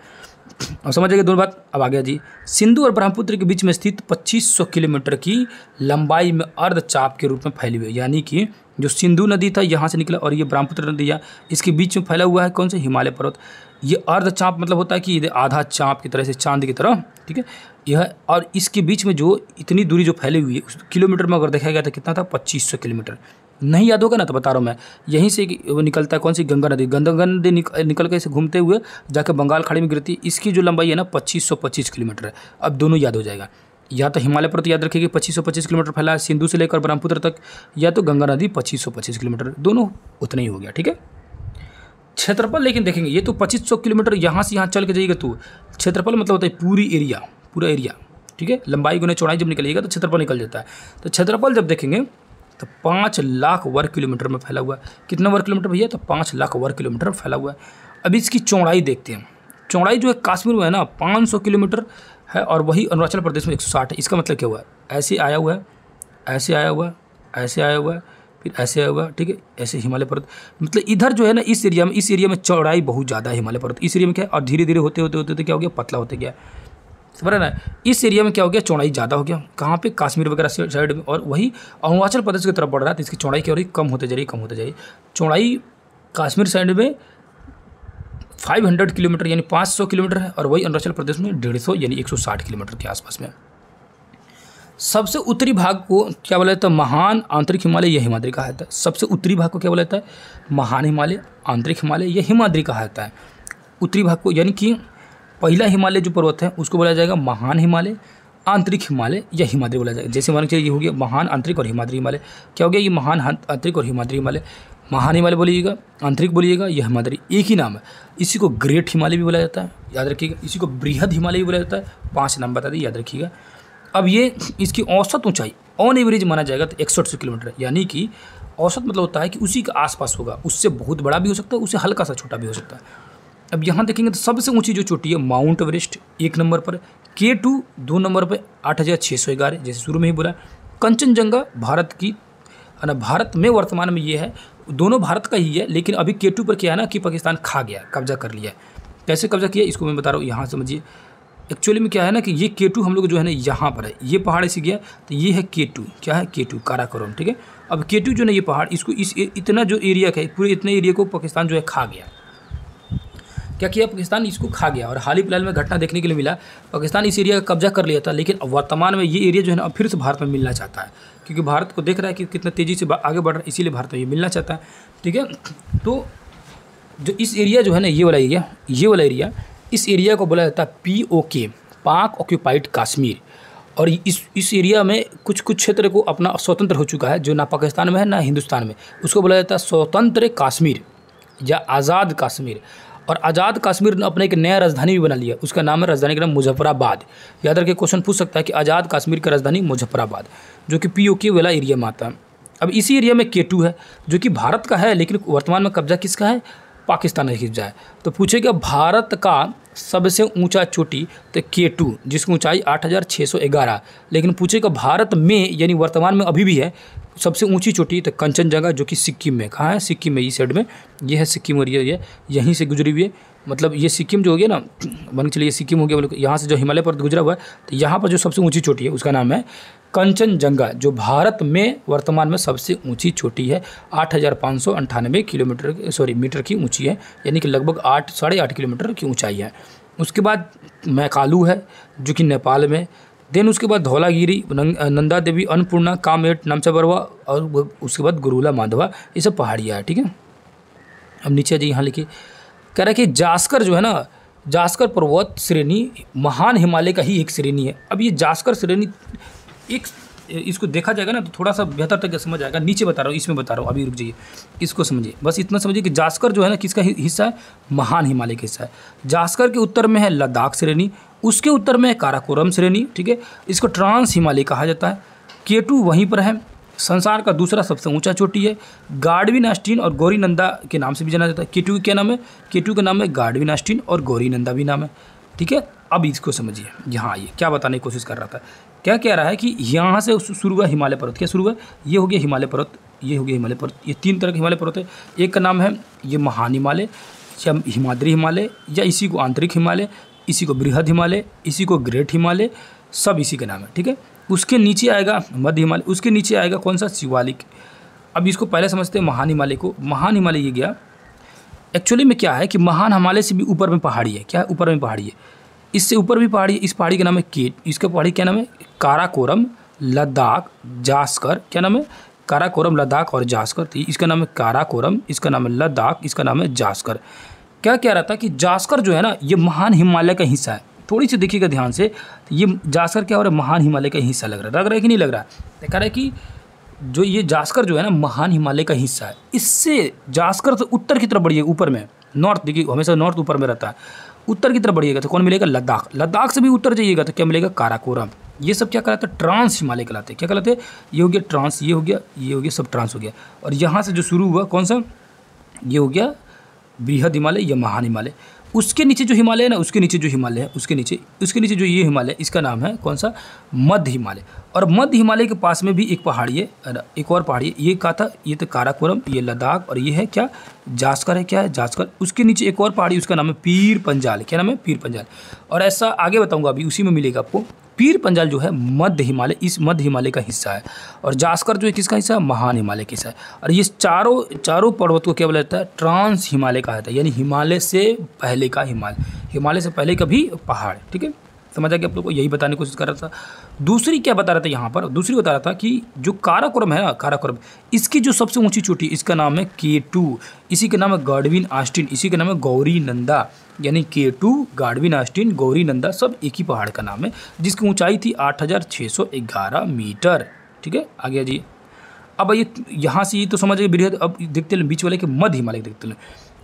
Speaker 1: अब समझ जाइए दोनों बात अब आ गया जी सिंधु और ब्रह्मपुत्र के बीच में स्थित 2500 किलोमीटर की लंबाई में अर्धचाप के रूप में फैली हुई है यानी कि जो सिंधु नदी था यहाँ से निकला और ये ब्रह्मपुत्र नदी है इसके बीच में फैला हुआ है कौन सा हिमालय पर्वत ये अर्धचाप मतलब होता है कि आधा चाँप की तरह से चांद की तरह ठीक है यह और इसके बीच में जो इतनी दूरी जो फैली हुई है उस किलोमीटर में अगर देखा गया तो कितना था पच्चीस सौ किलोमीटर नहीं याद होगा ना तो बता रहा हूँ मैं यहीं से वो निकलता है कौन सी गंगा नदी गंगा नदी निकल के इसे घूमते हुए जाकर बंगाल खाड़ी में गिरती इसकी जो लंबाई है ना पच्चीस सौ पच्चीस किलोमीटर है अब दोनों याद हो जाएगा या तो हिमालय पर्वत याद रखिए कि पच्चीस किलोमीटर फैला है सिंधु से लेकर ब्रह्मपुत्र तक या तो गंगा नदी पच्चीस सौ पच्चीस किलोमीटर दोनों उतना ही हो गया ठीक है क्षेत्रफल लेकिन देखेंगे ये तो पच्चीस सौ किलोमीटर यहाँ से यहाँ चल के जाइएगा तो क्षेत्रफल मतलब होता है पूरी एरिया पूरा एरिया ठीक है लंबाई गुना चौड़ाई जब निकलिएगा तो क्षेत्रफल निकल जाता है तो क्षेत्रफल जब देखेंगे तो पाँच लाख वर्ग किलोमीटर में फैला हुआ है कितना वर्ग किलोमीटर भैया तो पाँच लाख वर्ग किलोमीटर फैला हुआ है अभी इसकी चौड़ाई देखते हैं चौड़ाई जो है कश्मीर में है ना सौ किलोमीटर है और वही अरुणाचल प्रदेश में एक सौ है इसका मतलब क्या हुआ ऐसे आया हुआ है ऐसे आया हुआ है ऐसे आया हुआ है फिर ऐसे आया हुआ ठीक है ऐसे हिमालय पर्वत मतलब इधर जो है ना इस एरिया में इस एरिया में चौड़ाई बहुत ज़्यादा है हिमालय पर्वत इस एरिया में क्या और धीरे धीरे होते होते होते होते क्या हो गया पतला होते गया समझ रहे ना इस एरिया में क्या हो गया चौड़ाई ज़्यादा हो गया कहाँ पे कश्मीर वगैरह साइड में और वही अरुणाचल प्रदेश की तरफ बढ़ रहा है तो इसकी चौड़ाई क्या हो रही कम होते जा रही कम होते जा रही चौड़ाई कश्मीर साइड में 500 किलोमीटर यानी 500 किलोमीटर है और वही अरुणाचल प्रदेश में डेढ़ सौ यानी 160 किलोमीटर के आसपास में सबसे उत्तरी भाग को क्या बोला जाता है महान आंतरिक हिमालय या हिमाद्री कहा जाता है सबसे उत्तरी भाग को क्या बोला जाता है महान हिमालय आंतरिक हिमालय या हिमाद्री कहा जाता है उत्तरी भाग को यानी कि पहला हिमालय जो पर्वत है उसको बोला जाएगा महान हिमालय आंतरिक हिमालय या हिमाद्री बोला जाएगा जैसे मान चाहिए ये हो गया महान आंतरिक और हिमाद्री हिमालय क्या हो गया ये महान आंतरिक और हिमाद्री हिमालय महान हिमालय बोलिएगा आंतरिक बोलिएगा यह हिमालय एक ही नाम है इसी को ग्रेट हिमालय भी बोला जाता है याद रखिएगा इसी को बृहद हिमालय भी बोला जाता है पाँच नाम बता दें याद रखिएगा अब ये इसकी औसत ऊंचाई ऑन एवरेज माना जाएगा तो इकसठ सौ किलोमीटर यानी कि औसत मतलब होता है कि उसी के आसपास होगा उससे बहुत बड़ा भी हो सकता है उससे हल्का सा छोटा भी हो सकता है अब यहाँ देखेंगे तो सबसे ऊंची जो चोटी है माउंट एवरेस्ट एक नंबर पर के टू दो नंबर पर आठ हज़ार छः सौ ग्यारह जैसे शुरू में ही बोला कंचनजंगा भारत की ना भारत में वर्तमान में ये है दोनों भारत का ही है लेकिन अभी के पर क्या है ना कि पाकिस्तान खा गया कब्जा कर लिया कैसे कब्जा किया इसको मैं बता रहा हूँ यहाँ समझिए एक्चुअली में क्या है ना कि ये के हम लोग जो है ना यहाँ पर है ये पहाड़ ऐसे गया तो ये है के क्या है के टू काराकोरम ठीक है अब के जो ना ये पहाड़ इसको इस इतना जो एरिया का है पूरे इतने एरिया को पाकिस्तान जो है खा गया क्या किया पाकिस्तान इसको खा गया और हाल ही फिलहाल में घटना देखने के लिए मिला पाकिस्तान इस एरिया का कब्जा कर लिया था लेकिन वर्तमान में ये एरिया जो है ना फिर से भारत में मिलना चाहता है क्योंकि भारत को देख रहा है कि कितना तेज़ी से आगे बढ़ रहा है इसीलिए भारत ये मिलना चाहता है ठीक है तो जो इस एरिया जो है ना ये वाला एरिया ये वाला एरिया इस एरिया को बोला जाता है पी ओ के पाक ऑक्यूपाइड कश्मीर और इस इस एरिया में कुछ कुछ क्षेत्र को अपना स्वतंत्र हो चुका है जो ना पाकिस्तान में है ना हिंदुस्तान में उसको बोला जाता है स्वतंत्र कश्मीर या आज़ाद कश्मीर और आज़ाद कश्मीर ने अपने एक नया राजधानी भी बना लिया उसका नाम है राजधानी का नाम मुजफ्फराबाद याद रखिए क्वेश्चन पूछ सकता है कि आज़ाद कश्मीर का राजधानी मुजफ्फराबाद जो कि पी ओ के वाला एरिया में आता है अब इसी एरिया में के टू है जो कि भारत का है लेकिन वर्तमान में कब्जा किसका है पाकिस्तान का कब्जा है तो पूछेगा भारत का सबसे ऊंचा चोटी तो के टू जिसकी ऊँचाई 8611 लेकिन पूछेगा भारत में यानी वर्तमान में अभी भी है सबसे ऊंची चोटी तो कंचनजंगा जो कि सिक्किम में कहाँ है सिक्किम में इस साइड में ये है सिक्किम और ये यहीं से गुजरी हुई है मतलब ये सिक्किम जो हो गया ना मान चलिए सिक्किम हो गया मतलब यहाँ से जो हिमालय पर गुजरा हुआ है तो यहाँ पर जो सबसे ऊंची चोटी है उसका नाम है कंचनजंगा जो भारत में वर्तमान में सबसे ऊंची चोटी है आठ हज़ार पाँच सौ अंठानवे किलोमीटर सॉरी मीटर की ऊंची है यानी कि लगभग आठ साढ़े आठ किलोमीटर की ऊँचाई है उसके बाद मैकालू है जो कि नेपाल में देन उसके बाद धौलागिरी नंदा देवी अन्नपूर्णा कामेट नामचा बरवा और उसके बाद गुरुला माधवा ये सब पहाड़ियाँ है ठीक है अब नीचे जी यहाँ लिखिए कह रहा है कि जास्कर जो है ना जास्कर पर्वत श्रेणी महान हिमालय का ही एक श्रेणी है अब ये जास्कर श्रेणी एक इसको देखा जाएगा ना तो थोड़ा सा बेहतर तक समझ आएगा नीचे बता रहा हूँ इसमें बता रहा हूँ अभी रुक जाइए इसको समझिए बस इतना समझिए कि जास्कर जो है ना किसका हिस्सा है महान हिमालय का हिस्सा है जास्कर के उत्तर में है लद्दाख श्रेणी उसके उत्तर में काराकोरम श्रेणी ठीक है इसको ट्रांस हिमालय कहा जाता है केटू वहीं पर है संसार का दूसरा सबसे ऊंचा चोटी है गाडविन आस्टिन और गौरी नंदा के नाम से भी जाना जाता है केटू क्या नाम है केटू का नाम है गाडविन आस्टिन और गौरी नंदा भी नाम है ठीक है अब इसको समझिए यहाँ आइए क्या बताने की कोशिश कर रहा था क्या कह रहा है कि यहाँ से शुरू हुआ हिमालय पर्वत क्या शुरू हुआ ये हो गया हिमालय पर्वत ये हो गया हिमालय पर्वत ये तीन तरह के हिमालय पर्वत है एक का नाम है ये महान हिमालय या हिमाद्री हिमालय या इसी को आंतरिक हिमालय इसी को बृहद हिमालय इसी को ग्रेट हिमालय सब इसी के नाम है ठीक है उसके नीचे आएगा मध्य हिमालय उसके नीचे आएगा कौन सा शिवालिक अब इसको पहले समझते हैं महान हिमालय को महान हिमालय ये गया एक्चुअली में क्या है कि महान हिमालय से भी ऊपर में पहाड़ी है क्या है ऊपर में पहाड़ी है इससे ऊपर भी पहाड़ी है इस पहाड़ी का नाम है केट इसका पहाड़ी क्या नाम है काराकोरम लद्दाख जास्कर क्या नाम है काराकोरम लद्दाख और जास्कर इसका नाम है काराकोरम इसका नाम है लद्दाख इसका नाम है जास्कर क्या कह रहा था कि जास्कर जो है ना ये महान हिमालय का हिस्सा है थोड़ी सी देखिएगा ध्यान से ये जास्कर क्या हो रहा है महान हिमालय का हिस्सा लग रहा है लग रहा है कि नहीं लग रहा है तो कह रहा है कि जो ये जास्कर जो है ना महान हिमालय का हिस्सा है इससे जास्कर तो उत्तर की तरफ बढ़िए ऊपर में नॉर्थ देखिए हमेशा नॉर्थ ऊपर में रहता है उत्तर की तरफ बढ़िएगा तो कौन मिलेगा लद्दाख लद्दाख से भी उत्तर जाइएगा तो क्या मिलेगा काराकोरम ये सब क्या कहलाता है ट्रांस हिमालय कहलाते हैं क्या कहलाते हैं ये हो गया ट्रांस ये हो गया ये हो गया सब ट्रांस हो गया और यहाँ से जो शुरू हुआ कौन सा ये हो गया बृहद हिमालय या महान हिमालय उसके नीचे जो हिमालय है ना उसके नीचे जो हिमालय है उसके नीचे उसके नीचे जो ये हिमालय इसका नाम है कौन सा मध्य हिमालय और मध्य हिमालय के पास में भी एक पहाड़ी है एक और पहाड़ी है ये कहा था ये तो काराकोरम ये लद्दाख और ये है क्या जास्कर है क्या है जास्कर उसके नीचे एक और पहाड़ी उसका नाम है पीर पंजाल क्या नाम है पीर पंजाल और ऐसा आगे बताऊँगा अभी उसी में मिलेगा आपको पीर पंजाल जो है मध्य हिमालय इस मध्य हिमालय का हिस्सा है और जास्कर जो है किसका हिस्सा है महान हिमालय का हिस्सा है और ये चारों चारों पर्वत को क्या बोला जाता है ट्रांस हिमालय कहा जाता है यानी हिमालय से पहले का हिमालय हिमालय से पहले का भी पहाड़ ठीक है समझ आ गया आप लोग को यही बताने की कोशिश कर रहा था दूसरी क्या बता रहा था यहाँ पर दूसरी बता रहा था कि जो काराक्रम है ना काराक्रम इसकी जो सबसे ऊंची चोटी इसका नाम है के टू इसी का नाम है गाडविन आस्टिन इसी का नाम है गौरी नंदा यानी K two Godwin Austen Gauri Nanda सब एक ही पहाड़ का नाम है जिसकी ऊंचाई थी आठ मीटर ठीक है आगे जी अब ये यहाँ से ये तो समझ गए बृहद अब देखते हैं बीच वाले के मध्य हिमालय देखते हैं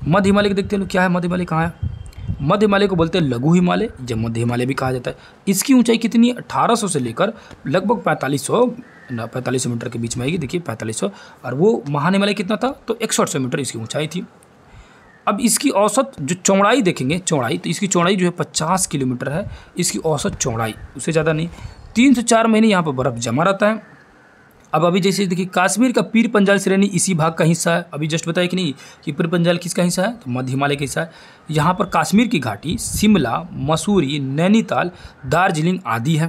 Speaker 1: मध्य हिमालय देखते हैं क्या है मध्य हिमालय कहाँ है मध्य हिमालय को बोलते हैं लघु हिमालय जब मध्य हिमालय भी कहा जाता है इसकी ऊंचाई कितनी है 1800 से लेकर लगभग 4500 पैंतालीस मीटर के बीच में आएगी देखिए 4500 और वो महान हिमालय कितना था तो एक मीटर इसकी ऊंचाई थी अब इसकी औसत जो चौड़ाई देखेंगे चौड़ाई तो इसकी चौड़ाई जो है पचास किलोमीटर है इसकी औसत चौड़ाई उससे ज़्यादा नहीं तीन से चार महीने यहाँ पर बर्फ़ जमा रहता है अब अभी जैसे देखिए काश्मीर का पीर पंजाल श्रेणी इसी भाग का हिस्सा है अभी जस्ट बताया कि नहीं कि पीर पंजाल किसका हिस्सा है तो मध्य हिमालय का हिस्सा है यहाँ पर काश्मीर की घाटी शिमला मसूरी नैनीताल दार्जिलिंग आदि है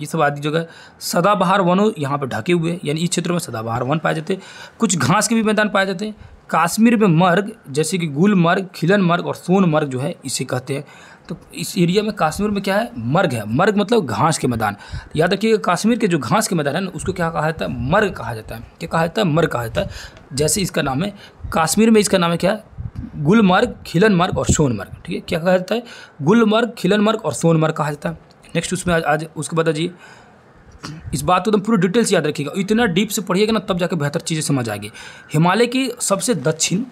Speaker 1: ये सब आदि जगह सदाबहार वनों यहाँ पर ढके हुए हैं यानी इस क्षेत्र में सदाबहार वन पाए जाते हैं कुछ घास के भी मैदान पाए जाते हैं काश्मीर में मर्ग जैसे कि गुलमर्ग खिलन मर्ग और सोनमर्ग जो है इसे कहते हैं तो इस एरिया में कश्मीर में क्या है मर्ग है मर्ग मतलब घास के मैदान याद रखिएगा कश्मीर के जो घास के मैदान है ना उसको क्या कहा जाता है मर्ग कहा जाता है क्या कहा जाता है मर्ग कहा जाता है जैसे इसका नाम है कश्मीर में इसका नाम है क्या है गुलमर्ग खिलनमर्ग और सोनमर्ग ठीक है क्या कहा जाता है गुलमर्ग खिलनमर्ग और सोनमर्ग कहा जाता है नेक्स्ट उसमें आज, उसको उसके बाद इस बात को एकदम पूरी डिटेल्स याद रखिएगा इतना डीप से पढ़िएगा ना तब जाकर बेहतर चीज़ें समझ आएगी हिमालय की सबसे दक्षिण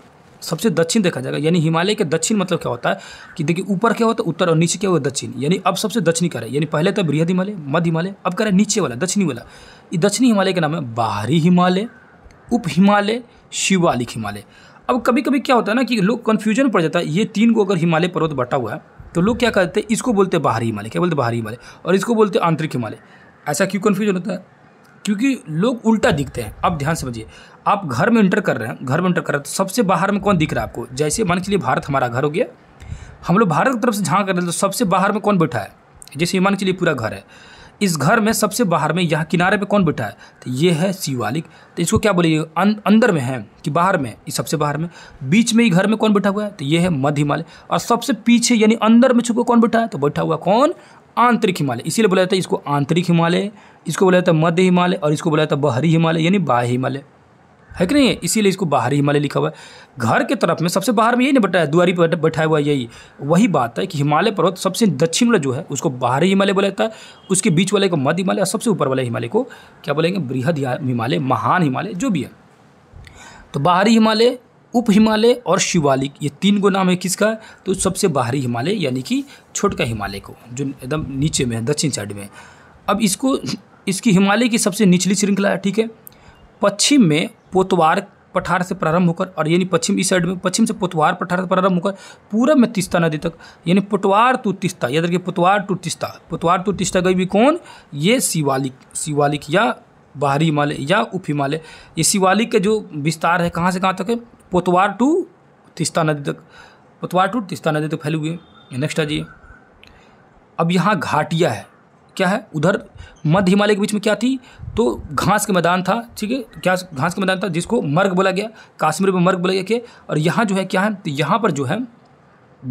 Speaker 1: सबसे दक्षिण देखा जाएगा यानी हिमालय के दक्षिण मतलब क्या होता है कि देखिए ऊपर क्या होता है उत्तर और नीचे क्या होता है दक्षिण यानी अब सबसे दक्षिणी करें है यानी पहले तो बृहद हिमालय मध्य हिमालय अब कह नीचे वाला दक्षिणी वाला ये दक्षिणी हिमालय का नाम है बाहरी हिमालय उप हिमालय शिवालिक हिमालय अब कभी कभी क्या होता है ना कि लोग कन्फ्यूजन पड़ जाता है ये तीन को अगर हिमालय पर्वत बटा हुआ है तो लोग क्या करते हैं इसको बोलते हैं बाहरी हिमालय क्या बोलते बाहरी हिमालय और इसको बोलते आंतरिक हिमालय ऐसा क्यों कन्फ्यूजन होता है क्योंकि लोग उल्टा दिखते हैं आप ध्यान समझिए आप घर में इंटर कर रहे हैं घर में इंटर कर रहे हैं तो सबसे बाहर में कौन दिख रहा है आपको जैसे मान के लिए भारत हमारा घर हो गया हम लोग भारत की तरफ से झाँक रहे हैं तो सबसे बाहर में कौन बैठा है जैसे मान के लिए पूरा घर है इस घर में सबसे बाहर में यहाँ किनारे पे कौन बैठा है तो ये है शिवालिक तो इसको क्या बोलिए अं-, अंदर में है कि बाहर में इस सबसे बाहर में बीच में ही घर में कौन बैठा हुआ है तो ये है मध्य हिमालय और सबसे पीछे यानी अंदर में छुपे कौन बैठा है तो बैठा हुआ कौन आंतरिक हिमालय इसीलिए बोला जाता है इसको आंतरिक हिमालय इसको बोला जाता है मध्य हिमालय और इसको बोला जाता है बहरी हिमालय यानी बाह हिमालय है कि नहीं है इसीलिए इसको बाहरी हिमालय लिखा हुआ है घर के तरफ में सबसे बाहर में यही नहीं बैठा है दुआरी पर बैठाया हुआ यही वही बात है कि हिमालय पर्वत सबसे दक्षिण वाला जो है उसको बाहरी हिमालय बोला जाता है उसके बीच वाले को मध्य हिमालय और सबसे ऊपर वाले हिमालय को क्या बोलेंगे बृहद हिमालय महान हिमालय जो भी है तो बाहरी हिमालय उप हिमालय और शिवालिक ये तीन गो नाम है किसका तो सबसे बाहरी हिमालय यानी कि छोटका हिमालय को जो एकदम नीचे में है दक्षिण साइड में अब इसको इसकी हिमालय की सबसे निचली श्रृंखला है ठीक है पश्चिम में पोतवार पठार से प्रारंभ होकर और यानी पश्चिम इस साइड में पश्चिम से पोतवार पठार से प्रारंभ होकर पूरब में तिस्ता नदी तक यानी पोतवार टू तिस्ता याद रखिए पोतवार टू तिस्ता पोतवार टू तिस्ता गई भी कौन ये शिवालिक शिवालिक या बाहरी हिमालय या उप हिमालय ये शिवालिक का जो विस्तार है कहाँ से कहाँ तक है पोतवार टू तिस्ता नदी तक पोतवार टू तिस्ता नदी तक हुई है नेक्स्ट आ जाइए अब यहाँ घाटिया है क्या है उधर मध्य हिमालय के बीच में क्या थी तो घास के मैदान था ठीक है क्या घास का मैदान था जिसको मर्ग बोला गया काश्मीर में मर्ग बोला गया के और यहाँ जो है क्या है तो यहाँ पर जो है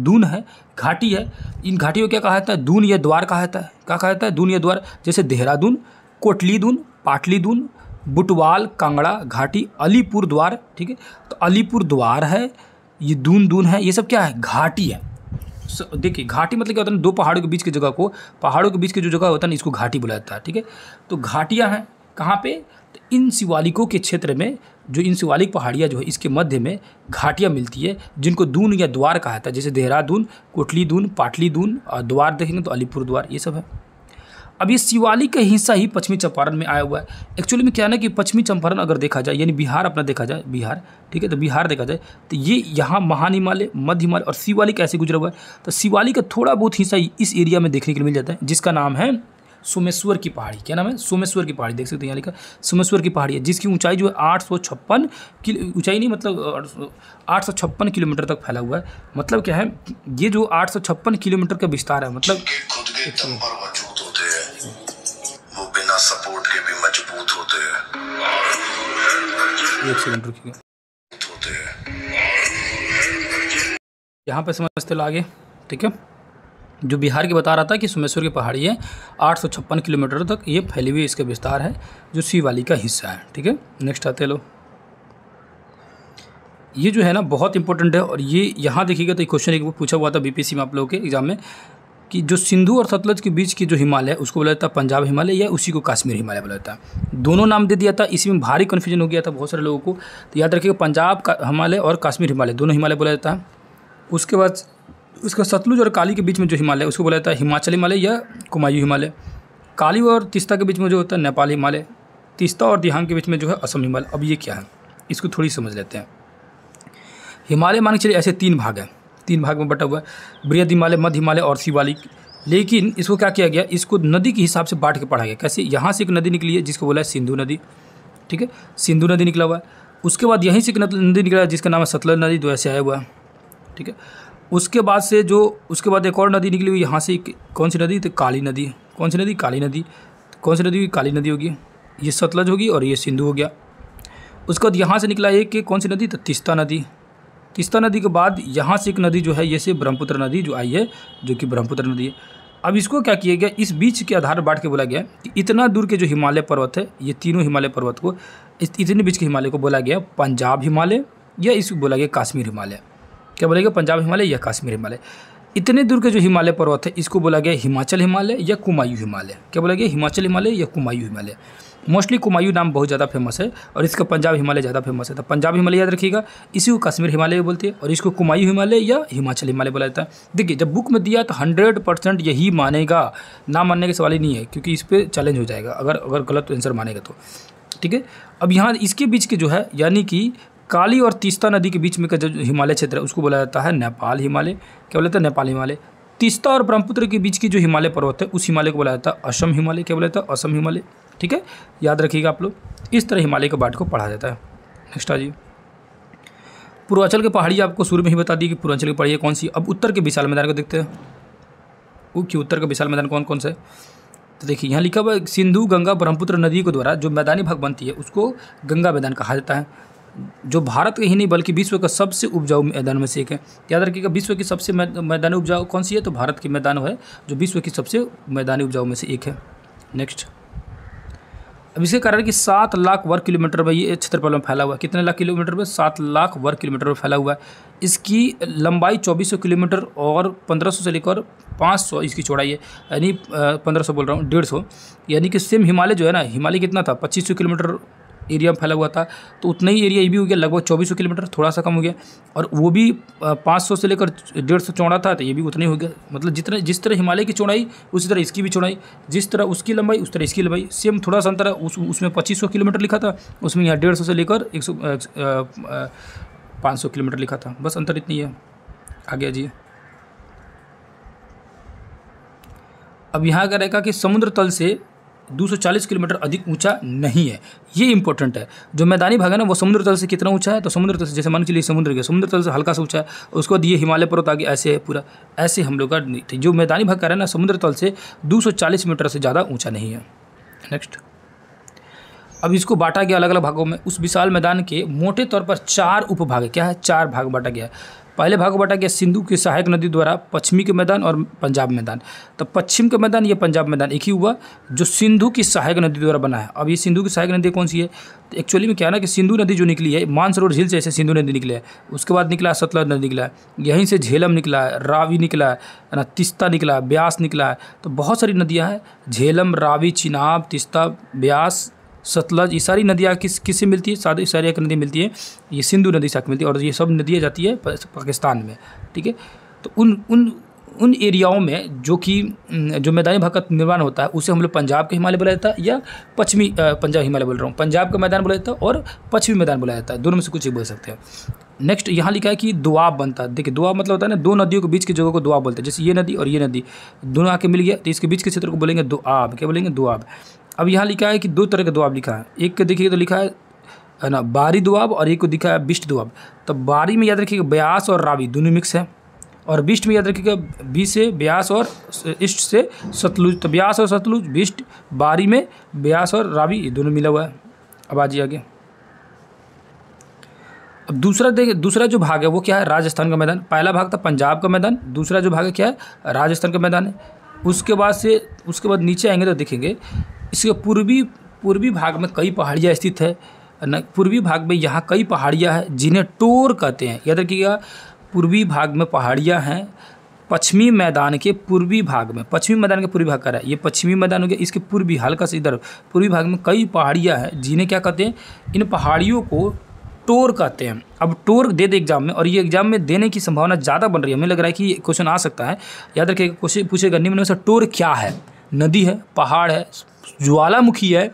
Speaker 1: दून है घाटी है इन घाटियों क्या कहा जाता है दून या द्वार कहा जाता है क्या कहा जाता है दून या द्वार जैसे देहरादून कोटली दून पाटली दून बुटवाल कांगड़ा घाटी अलीपुर द्वार ठीक है तो अलीपुर द्वार है ये दून दून है ये सब क्या है घाटी है देखिए घाटी मतलब क्या होता है दो पहाड़ों के बीच की जगह को पहाड़ों के बीच की जो जगह होता है ना इसको घाटी बुलाया जाता है ठीक है तो घाटियाँ हैं कहाँ पे तो इन शिवालिकों के क्षेत्र में जो इन शिवालिक पहाड़ियाँ जो है इसके मध्य में घाटियाँ मिलती है जिनको दून या द्वार कहा जाता है जैसे देहरादून कोटली दून पाटली दून और द्वार देखेंगे तो अलीपुर द्वार ये सब है अब ये शिवालिक का हिस्सा ही पश्चिमी चंपारण में आया हुआ है एक्चुअली में क्या ना कि पश्चिमी चंपारण अगर देखा जाए यानी बिहार अपना देखा जाए बिहार ठीक है तो बिहार देखा जाए तो ये यहाँ महान हिमालय मध्य हिमालय और शिवालिक ऐसे गुजरा हुआ है तो शिवालिक का थोड़ा बहुत हिस्सा इस एरिया में देखने के लिए मिल जाता है जिसका नाम है सोमेश्वर की पहाड़ी क्या नाम है सोमेश्वर की पहाड़ी देख सकते हो यहाँ लिखा सोमेश्वर की पहाड़ी है जिसकी ऊंचाई जो है आठ सौ छप्पन ऊंचाई नहीं मतलब आठ सौ छप्पन किलोमीटर तक फैला हुआ है मतलब क्या है ये जो आठ सौ छप्पन किलोमीटर का विस्तार है मतलब एक सेकेंड रुकिएगा यहाँ पे समझते तो आगे ठीक है जो बिहार की बता रहा था कि सोमेश्वर की पहाड़ी है आठ किलोमीटर तक ये फैली हुई इसका विस्तार है जो शिवाली का हिस्सा है ठीक है नेक्स्ट आते लो ये जो है ना बहुत इंपॉर्टेंट है और ये यहाँ देखिएगा तो क्वेश्चन एक पूछा हुआ था बीपीसी में आप लोगों के एग्जाम में कि जो सिंधु और सतलज के बीच की जो हिमालय उसको बोला जाता है पंजाब हिमालय या उसी को काश्मीर हिमालय बोला जाता है दोनों नाम दे दिया था इसी में भारी कन्फ्यूजन हो गया था बहुत सारे लोगों को तो याद रखिएगा पंजाब का हिमालय और काश्मीर हिमालय दोनों हिमालय बोला जाता है उसके बाद उसका सतलुज और काली के बीच में जो हिमालय उसको बोला जाता है हिमाचल हिमालय या कुमायूं हिमालय काली और तिस्ता के बीच में जो होता है नेपाल हिमालय तिस्ता और दिहांग के बीच में जो है असम हिमालय अब ये क्या है इसको थोड़ी समझ लेते हैं हिमालय मान के चलिए ऐसे तीन भाग हैं तीन भाग में बटा हुआ है बृहद हिमालय मध्य हिमालय और शिवालिक लेकिन इसको क्या किया गया इसको नदी के हिसाब से बांट के पढ़ा गया कैसे यहाँ से एक नदी निकली है जिसको बोला है सिंधु नदी ठीक है सिंधु नदी निकला हुआ है उसके बाद यहीं से एक नदी निकला है जिसका नाम है सतलज नदी जो ऐसे आया हुआ है ठीक है उसके बाद से जो उसके बाद एक और नदी निकली हुई यहाँ से कौन सी नदी तो काली नदी कौन सी नदी काली नदी कौन सी नदी हुई काली नदी होगी ये सतलज होगी और ये सिंधु हो गया उसके बाद यहाँ से निकला एक कौन सी नदी तो तिस्ता नदी तीस्ता नदी के बाद यहाँ से एक नदी जो है ये से ब्रह्मपुत्र नदी जो आई है जो कि ब्रह्मपुत्र नदी है अब इसको क्या किया गया इस बीच के आधार बांट के बोला गया कि इतना दूर के जो हिमालय पर्वत है ये तीनों हिमालय पर्वत को इतने बीच के हिमालय को बोला गया पंजाब हिमालय या इसको बोला गया काश्मीर हिमालय क्या बोला गया पंजाब हिमालय या काश्मीर हिमालय इतने दूर के जो हिमालय पर्वत है इसको बोला गया हिमाचल हिमालय या कुमायूं हिमालय क्या बोला गया हिमाचल हिमालय या कुमायूं हिमालय मोस्टली कुमायूं नाम बहुत ज़्यादा फेमस है और इसका पंजाब हिमालय ज़्यादा फेमस है तो पंजाब हिमालय याद रखिएगा इसी को कश्मीर हिमालय बोलते हैं और इसको कुमायूं हिमालय या हिमाचल हिमालय बोला जाता है देखिए जब बुक में दिया तो हंड्रेड परसेंट यही मानेगा ना मानने के सवाल ही नहीं है क्योंकि इस पर चैलेंज हो जाएगा अगर अगर गलत आंसर मानेगा तो ठीक है अब यहाँ इसके बीच के जो है यानी कि काली और तीस्ता नदी के बीच में का जो हिमालय क्षेत्र है उसको बोला जाता है नेपाल हिमालय क्या बोला जाता है नेपाल हिमालय तीस्ता और ब्रह्मपुत्र के बीच की जो हिमालय पर्वत है उस हिमालय को बोला जाता है असम हिमालय क्या बोला जाता है असम हिमालय ठीक है याद रखिएगा आप लोग इस तरह हिमालय के बाट को पढ़ा जाता है नेक्स्ट आ जाइए पूर्वांचल के पहाड़ी आपको शुरू में ही बता दी कि पूर्वांचल की पहाड़ी कौन सी अब उत्तर के विशाल मैदान को देखते हैं वो कि उत्तर का विशाल मैदान कौन कौन सा है तो देखिए यहाँ लिखा हुआ है सिंधु गंगा ब्रह्मपुत्र नदी के द्वारा जो मैदानी भाग बनती है उसको गंगा मैदान कहा जाता है जो भारत का ही नहीं बल्कि विश्व का सबसे उपजाऊ मैदान में से एक है याद रखिएगा विश्व की सबसे मैदानी उपजाऊ कौन सी है तो भारत की मैदान है जो विश्व की सबसे मैदानी उपजाऊ में से एक है नेक्स्ट अब इसके कारण कि सात लाख वर्ग किलोमीटर में ये क्षेत्रफल में फैला हुआ है कितने लाख किलोमीटर में सात लाख वर्ग किलोमीटर में फैला हुआ है इसकी लंबाई चौबीस सौ किलोमीटर और पंद्रह सौ से लेकर पाँच सौ इसकी चौड़ाई है यानी पंद्रह सौ बोल रहा हूँ डेढ़ सौ यानी कि सेम हिमालय जो है ना हिमालय कितना था पच्चीस सौ किलोमीटर एरिया में फैला हुआ था तो उतना ही एरिया ये भी हो गया लगभग चौबीस किलोमीटर थोड़ा सा कम हो गया और वो भी पाँच से लेकर डेढ़ सौ चौड़ा था तो ये भी उतना ही हो गया मतलब जितना जिस तरह हिमालय की चौड़ाई उसी तरह इसकी भी चौड़ाई जिस तरह उसकी लंबाई उस तरह इसकी लंबाई सेम थोड़ा सा अंतर है उस, उसमें पच्चीस किलोमीटर लिखा था उसमें यहाँ डेढ़ से लेकर एक सौ किलोमीटर लिखा था बस अंतर इतनी है आ गया जी अब यहाँ का रहेगा कि समुद्र तल से 240 किलोमीटर अधिक ऊंचा नहीं है ये इंपॉर्टेंट है जो मैदानी भाग है ना वो समुद्र तल से कितना ऊंचा है तो समुद्र तल से जैसे मान के लिए समुद्र के समुद्र तल से हल्का सा ऊंचा है उसके बाद ये हिमालय पर्वत आगे ऐसे है पूरा ऐसे हम लोग का जो मैदानी भाग रहे हैं ना समुद्र तल से चालीस मीटर से ज़्यादा ऊँचा नहीं है नेक्स्ट अब इसको बांटा गया अलग अलग भागों में उस विशाल मैदान के मोटे तौर पर चार उपभाग क्या है चार भाग बांटा गया है पहले भाग बांटा गया सिंधु की सहायक नदी द्वारा पश्चिमी के मैदान और पंजाब मैदान तो पश्चिम का मैदान या पंजाब मैदान एक ही हुआ जो सिंधु की सहायक नदी द्वारा बना है अब ये सिंधु की सहायक नदी कौन सी है तो एक्चुअली में क्या है ना कि सिंधु नदी जो निकली है मानसरोवर झील से ऐसे सिंधु नदी निकले है उसके बाद निकला सतलज नदी निकला है यहीं से झेलम निकला है रावी निकला है ना तिस्ता निकला है ब्यास निकला है तो बहुत सारी नदियाँ हैं झेलम रावी चिनाब तिस्ता ब्यास सतलज ये सारी नदियाँ किस किससे मिलती है सारी सारी एक नदी मिलती है ये सिंधु नदी से मिलती है और ये सब नदियाँ जाती है पाकिस्तान में ठीक है तो उन उन उन एरियाओं में जो कि जो मैदानी भाग का निर्माण होता है उसे हम लोग पंजाब के हिमालय बोला जाता है या पश्चिमी पंजाब हिमालय बोल रहा हूँ पंजाब का मैदान बोला जाता है और पश्चिमी मैदान बोला जाता है दोनों में से कुछ ही बोल सकते हैं नेक्स्ट यहाँ लिखा है कि दुआब बनता है देखिए दुआब मतलब होता है ना दो नदियों के बीच की जगह को दुआब बोलते हैं जैसे ये नदी और ये नदी दोनों आके मिल गया तो इसके बीच के क्षेत्र को बोलेंगे दुआब क्या बोलेंगे दुआब अब यहाँ लिखा है कि दो तरह का दुआब लिखा है एक को देखिए तो लिखा है है ना बारी दुआब और एक को दिखा है बिष्ट दुआब तो बारी में याद रखिएगा ब्यास और रावी दोनों मिक्स है और बिष्ट में याद रखिएगा बी से ब्यास और इष्ट से सतलुज तो ब्यास और सतलुज बिष्ट बारी में ब्यास और रावी ये दोनों मिला हुआ है अब आ जाइए आगे अब दूसरा देखिए दूसरा जो भाग है वो क्या है राजस्थान का मैदान पहला भाग था पंजाब का मैदान दूसरा जो भाग है क्या है राजस्थान का मैदान है उसके बाद से उसके बाद नीचे आएंगे तो देखेंगे इसके पूर्वी पूर्वी भाग में कई पहाड़ियाँ स्थित है पूर्वी भाग में यहाँ कई पहाड़ियाँ हैं जिन्हें टोर कहते हैं याद रखिएगा पूर्वी भाग में पहाड़ियाँ हैं पश्चिमी मैदान के पूर्वी भाग में पश्चिमी मैदान के पूर्वी भाग का है ये पश्चिमी मैदान हो गया इसके पूर्वी हल्का से इधर पूर्वी भाग में कई पहाड़ियाँ हैं जिन्हें क्या कहते हैं इन पहाड़ियों को टोर कहते हैं अब टोर दे दे एग्जाम में और ये एग्जाम में देने की संभावना ज़्यादा बन रही है हमें लग रहा है कि क्वेश्चन आ सकता है याद रखिएगा क्वेश्चन पूछेगा निम्न में से टोर क्या है नदी है पहाड़ है ज्वालामुखी है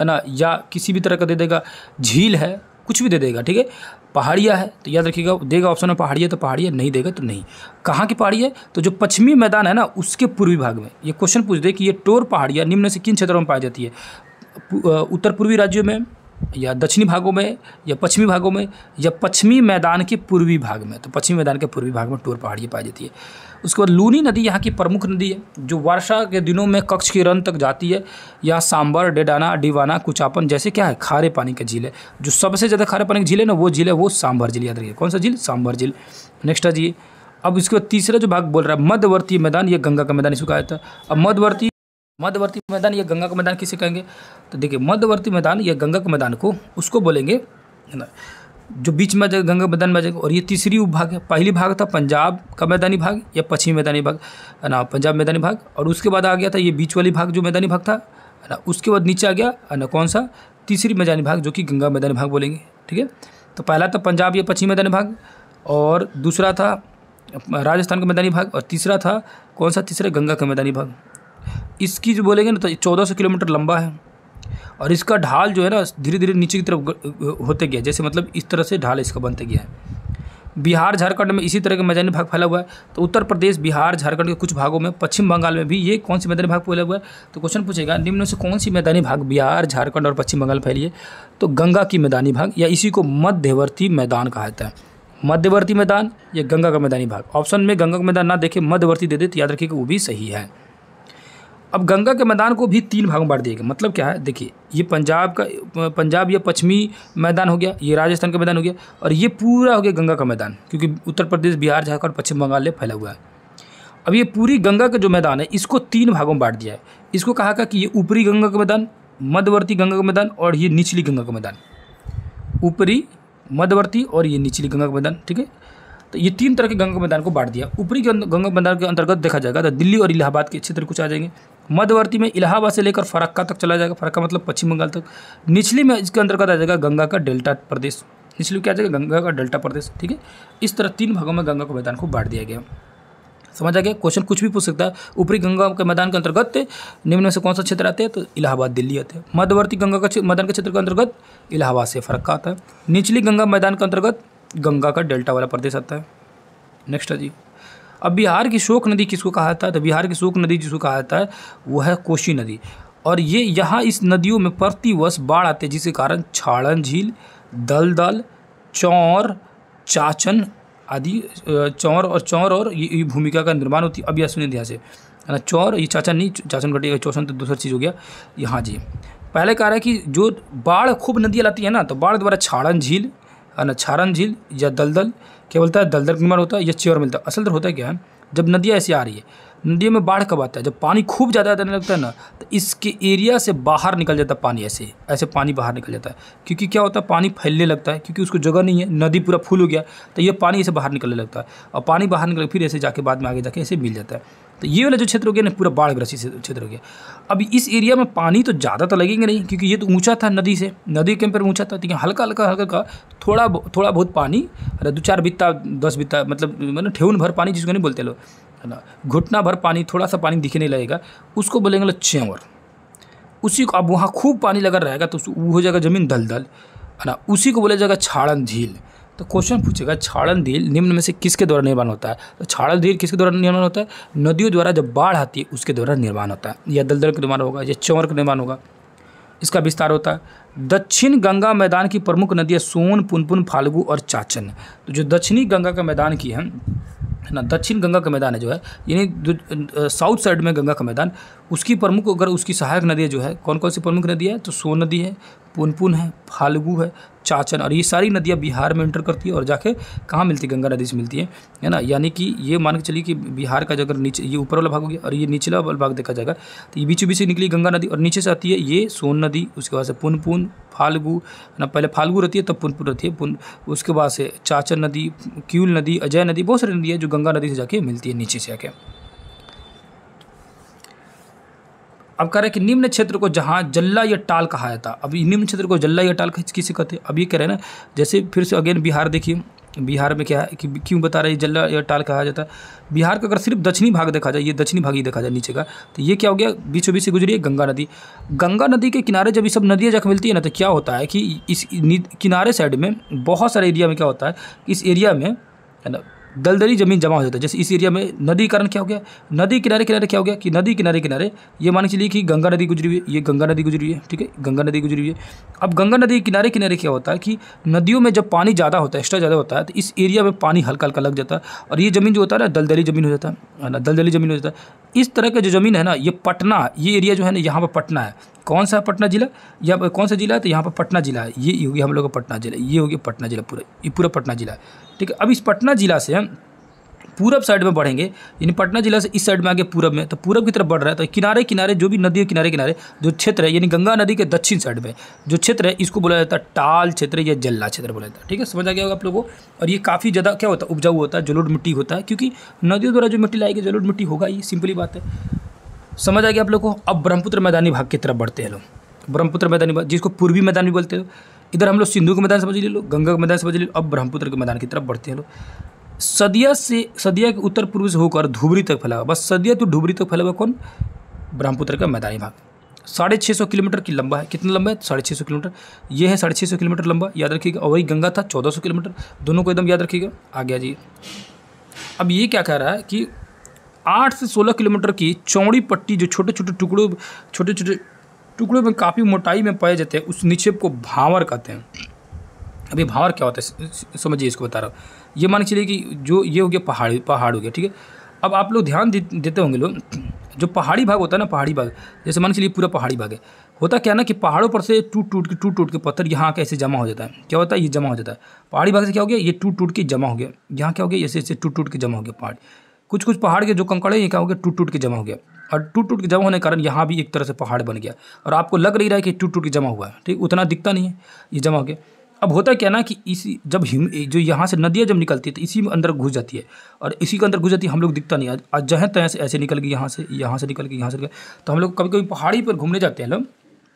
Speaker 1: है ना या किसी भी तरह का दे देगा झील है कुछ भी दे देगा ठीक है पहाड़िया है तो याद रखिएगा देगा ऑप्शन में पहाड़िया तो पहाड़िया नहीं देगा तो नहीं कहाँ की पहाड़ी है तो जो पश्चिमी मैदान है ना उसके पूर्वी भाग में ये क्वेश्चन पूछ दे कि ये टोर पहाड़िया निम्न से किन क्षेत्रों में पाई जाती है उत्तर पूर्वी राज्यों में या दक्षिणी भागों में या पश्चिमी भागों में या पश्चिमी मैदान के पूर्वी भाग में तो पश्चिमी मैदान के पूर्वी भाग में टोर पहाड़ियाँ पाई जाती है उसके बाद लूनी नदी यहाँ की प्रमुख नदी है जो वर्षा के दिनों में कक्ष के रन तक जाती है यहाँ सांबर डेडाना डिवाना कुचापन जैसे क्या है खारे पानी के झील है जो सबसे ज़्यादा खारे पानी के झील है ना वो झील है वो सांभर झील याद रखिए कौन सा झील सांभर झील नेक्स्ट आ जाइए अब इसके बाद तीसरा जो भाग बोल रहा है मध्यवर्ती मैदान ये गंगा का मैदान इसको कहा जाता है अब मध्यवर्ती मध्यवर्ती मैदान या गंगा का मैदान किसे कहेंगे तो देखिए मध्यवर्ती मैदान या गंगा के मैदान को उसको बोलेंगे जो बीच में जाएगा गंगा मैदान में जाएगा और ये तीसरी उपभाग है पहली भाग था पंजाब का मैदानी भाग या पश्चिमी मैदानी भाग है ना पंजाब मैदानी भाग और उसके बाद आ गया था ये बीच वाली भाग जो मैदानी भाग था है ना उसके बाद नीचे आ गया है ना कौन सा तीसरी मैदानी भाग जो कि गंगा मैदानी भाग बोलेंगे ठीक है तो पहला था पंजाब या पश्चिमी मैदानी भाग और दूसरा था राजस्थान का मैदानी भाग और तीसरा था कौन सा तीसरा गंगा का मैदानी भाग इसकी जो बोलेंगे ना तो चौदह सौ किलोमीटर लंबा है और इसका ढाल जो है ना धीरे धीरे नीचे की तरफ होते गया जैसे मतलब इस तरह से ढाल इसका बनते गया है बिहार झारखंड में इसी तरह के मैदानी भाग फैला हुआ है तो उत्तर प्रदेश बिहार झारखंड के कुछ भागों में पश्चिम बंगाल में भी ये कौन सी मैदानी भाग फैला हुआ है तो क्वेश्चन पूछेगा निम्न से कौन सी मैदानी भाग बिहार झारखंड और पश्चिम बंगाल फैली है तो गंगा की मैदानी भाग या इसी को मध्यवर्ती मैदान कहा जाता है मध्यवर्ती मैदान या गंगा का मैदानी भाग ऑप्शन में गंगा का मैदान ना देखे मध्यवर्ती दे दे तो याद रखिएगा वो भी सही है अब गंगा के मैदान को भी तीन भाग में बांट दिया गया मतलब क्या है देखिए ये पंजाब का पंजाब या पश्चिमी मैदान हो गया ये राजस्थान का मैदान हो गया और ये पूरा हो गया गंगा का मैदान क्योंकि उत्तर प्रदेश बिहार झारखंड पश्चिम बंगाल में फैला हुआ है अब ये पूरी गंगा का जो मैदान है इसको तीन भागों में बांट दिया है इसको कहा गया कि ये ऊपरी गंगा का मैदान मध्यवर्ती गंगा का मैदान और ये निचली गंगा का मैदान ऊपरी मध्यवर्ती और ये निचली गंगा का मैदान ठीक है तो ये तीन तरह के गंगा मैदान को बांट दिया ऊपरी गंगा मैदान के अंतर्गत देखा जाएगा तो दिल्ली और इलाहाबाद के क्षेत्र कुछ आ जाएंगे मध्यवर्ती में इलाहाबाद से लेकर फरक्का तक चला जाएगा फरक्का मतलब पश्चिम बंगाल तक निचली में इसके अंतर्गत आ जाएगा गंगा का डेल्टा प्रदेश निचली क्या आ जाएगा गंगा का डेल्टा प्रदेश ठीक है इस तरह तीन भागों में गंगा के मैदान को बांट दिया गया समझ आ गया क्वेश्चन कुछ भी पूछ सकता है ऊपरी गंगा के मैदान के अंतर्गत निम्न में से कौन सा क्षेत्र आते हैं तो इलाहाबाद दिल्ली आते हैं मध्यवर्ती गंगा का मैदान के क्षेत्र के अंतर्गत इलाहाबाद से फरक्का आता है निचली गंगा मैदान के अंतर्गत गंगा का डेल्टा वाला प्रदेश आता है नेक्स्ट है जी अब बिहार की शोक नदी किसको कहा जाता है तो बिहार की शोक नदी जिसको कहा जाता है वह है कोशी नदी और ये यहाँ इस नदियों में प्रतिवर्ष बाढ़ आते हैं जिसके कारण छाड़न झील दलदल चौर चाचन आदि चौर और चौर और ये, भूमिका का निर्माण होती है अब यह सुनिए ध्यान से है ना चौर ये चाचन नहीं चाचन कटेगा चौसन तो दूसरा चीज़ हो गया यहाँ जी पहले कह रहा है कि जो बाढ़ खूब नदियाँ लाती है ना तो बाढ़ द्वारा छाड़न झील है ना छाड़न झील या दलदल क्या बोलता है दलदल बीमार होता है या चेयर मिलता है असल दर तो होता है क्या है जब नदियाँ ऐसी आ रही है नदियों में बाढ़ कब आता है जब पानी खूब ज़्यादा आने लगता है ना तो इसके एरिया से बाहर निकल जाता है पानी ऐसे ऐसे पानी बाहर निकल जाता है क्योंकि क्या होता है पानी फैलने लगता है क्योंकि उसको जगह नहीं है नदी पूरा फूल हो गया तो ये पानी ऐसे बाहर निकलने लगता है और पानी बाहर निकल फिर ऐसे जाके बाद में आगे जाके ऐसे मिल जाता है तो ये वाला जो क्षेत्र हो गया ना पूरा बाढ़ ग्रसित क्षेत्र हो गया अब इस एरिया में पानी तो ज़्यादा तो लगेंगे नहीं क्योंकि ये तो ऊंचा था नदी से नदी के पर ऊंचा था लेकिन तो हल्का हल्का हल्का का थोड़ा थोड़ा बहुत पानी दो चार बित्ता दस बित्ता मतलब मतलब ठेउन भर पानी जिसको नहीं बोलते लोग है ना घुटना भर पानी थोड़ा सा पानी दिखने लगेगा उसको बोलेंगे लोग चेंवर उसी को अब वहाँ खूब पानी लगा रहेगा तो वो हो जाएगा ज़मीन दलदल है ना उसी को बोला जाएगा छाड़न झील तो क्वेश्चन पूछेगा छाड़न झील निम्न में से किसके द्वारा निर्माण होता है तो छाड़न झील किसके द्वारा निर्माण होता है नदियों द्वारा जब बाढ़ आती है उसके द्वारा निर्माण होता है या दलदल का निर्माण होगा या चौर का निर्माण होगा इसका विस्तार होता है दक्षिण गंगा मैदान की प्रमुख नदियाँ सोन पुनपुन फाल्गु और चाचन तो जो दक्षिणी गंगा का मैदान की है है ना दक्षिण गंगा का मैदान है जो है यानी साउथ साइड में गंगा का मैदान उसकी प्रमुख अगर उसकी सहायक नदियाँ जो है कौन कौन सी प्रमुख नदी है तो सोन नदी है पुनपुन है फाल्गु है चाचन और ये सारी नदियाँ बिहार में इंटर करती है और जाके कहाँ मिलती गंगा नदी से मिलती है है ना यानी कि ये मान के चलिए कि बिहार का जगह नीचे ये ऊपर वाला भाग हो गया और ये निचला वाला भाग देखा जाएगा तो ये बीचों बीच से निकली गंगा नदी और नीचे से आती है ये सोन नदी उसके बाद से पुनपुन फाल्गू ना पहले फाल्गु रहती है तब पुनपुन रहती है पुन उसके बाद से चाचन नदी क्यूल नदी अजय नदी बहुत सारी नदी है जो गंगा नदी से जाके मिलती है नीचे से आके अब कह रहे हैं कि निम्न क्षेत्र को जहाँ जल्ला या टाल कहा जाता अब निम्न क्षेत्र को जल्ला या टाल किसे कहते हैं अब ये कह रहे हैं ना जैसे फिर से अगेन बिहार देखिए बिहार में क्या है कि क्यों बता रहे हैं जल्ला या टाल कहा जाता है बिहार का अगर सिर्फ दक्षिणी भाग देखा जाए ये दक्षिणी भाग ही देखा जाए नीचे का तो ये क्या हो गया बीचों बीच से गुजरी है गंगा नदी गंगा नदी के किनारे जब ये सब नदियाँ जख मिलती है ना तो क्या होता है कि इस किनारे साइड में बहुत सारे एरिया में क्या होता है इस एरिया में है ना दलदली ज़मीन जमा हो जाता है जैसे इस एरिया में नदी कारण क्या हो गया नदी किनारे किनारे क्या हो गया कि नदी किनारे किनारे ये मान के चलिए कि गंगा नदी गुजरी हुई है ये गंगा नदी गुजरी हुई है ठीक है गंगा नदी गुजरी हुई है अब गंगा नदी किनारे किनारे क्या होता है कि नदियों में जब पानी ज़्यादा होता है एक्स्ट्रा ज़्यादा होता है तो इस एरिया में पानी हल्का हल्का लग जाता है और ये ज़मीन जो होता है ना दलदली ज़मीन हो जाता है ना दलदली ज़मीन हो जाता है इस तरह का जो ज़मीन है ना ये पटना ये एरिया जो है ना यहाँ पर पटना है कौन सा पटना ज़िला यहाँ पर कौन सा ज़िला है तो यहाँ पर पटना ज़िला है ये होगी हम लोग का पटना ज़िला ये होगी पटना ज़िला पूरा ये पूरा पटना ज़िला है ठीक है अब इस पटना ज़िला से हम पूरब साइड में बढ़ेंगे यानी पटना जिला से इस साइड में आगे पूरब में तो पूरब की तरफ बढ़ रहा है तो किनारे किनारे जो भी नदी किनारे किनारे जो क्षेत्र है यानी गंगा नदी के दक्षिण साइड में जो क्षेत्र है इसको बोला जाता है टाल क्षेत्र या जल्ला क्षेत्र बोला जाता है ठीक है समझ आ गया होगा आप लोगों को और ये काफ़ी ज़्यादा क्या होता है उपजाऊ होता है जलोड मिट्टी होता है क्योंकि नदियों द्वारा जो मिट्टी लाएगी जलोड मिट्टी होगा ये सिंपली बात है समझ आ गया आप लोग को अब ब्रह्मपुत्र मैदानी भाग की तरफ बढ़ते हैं लोग ब्रह्मपुत्र मैदानी भाग जिसको पूर्वी मैदान भी बोलते हो इधर हम लोग सिंधु का मैदान समझ ले लो गंगा का मैदान समझ ले लो अब ब्रह्मपुत्र के मैदान की तरफ बढ़ते हैं लोग सदिया से सदिया के उत्तर पूर्व से होकर धुबरी तक फैला हुआ बस सदिया तो धुबरी तक फैला हुआ कौन ब्रह्मपुत्र का मैदानी भाग साढ़े छः सौ किलोमीटर की लंबा है कितना लंबा है साढ़े छः सौ किलोमीटर ये है साढ़े छः सौ किलोमीटर लंबा याद रखिएगा और वही गंगा था चौदह सौ किलोमीटर दोनों को एकदम याद रखिएगा आ गया जी अब ये क्या कह रहा है कि आठ से सोलह किलोमीटर की चौड़ी पट्टी जो छोटे छोटे टुकड़ों छोटे छोटे टुकड़ों में काफ़ी मोटाई में पाए जाते हैं उस निक्षेप को भावर कहते हैं अभी भावर क्या होता है समझिए इसको बता रहा हूँ ये मान चलिए कि जो ये हो गया पहाड़ी पहाड़ हो गया ठीक है अब आप लोग ध्यान देते होंगे लोग जो पहाड़ी भाग होता है ना पहाड़ी भाग जैसे मान चलिए पूरा पहाड़ी भाग है होता क्या ना कि पहाड़ों पर से टूट टूट के टूट टूट के पत्थर यहाँ के ऐसे जमा हो जाता है क्या होता है ये जमा हो जाता है पहाड़ी भाग से क्या हो गया ये टूट टूट के जमा हो गया यहाँ क्या हो गया ऐसे ऐसे टूट टूट के जमा हो गया पहाड़ कुछ कुछ पहाड़ के जो कंकड़ है ये क्या हो गया टूट टूट के जमा हो गया और टूट टूट के जमा होने के कारण यहाँ भी एक तरह से पहाड़ बन गया और आपको लग नहीं रहा है कि टूट टूट के जमा हुआ है ठीक उतना दिखता नहीं है ये जमा हो गया अब होता है क्या ना कि इसी जब हिम जो यहाँ से नदियाँ जब निकलती है तो इसी में अंदर घुस जाती है और इसी के अंदर घुस जाती है हम लोग दिखता नहीं आज जहाँ तहाँ से ऐसे निकल गए यहाँ से यहाँ से निकल गए यहाँ से निकल तो हम लोग कभी कभी पहाड़ी पर घूमने जाते हैं लोग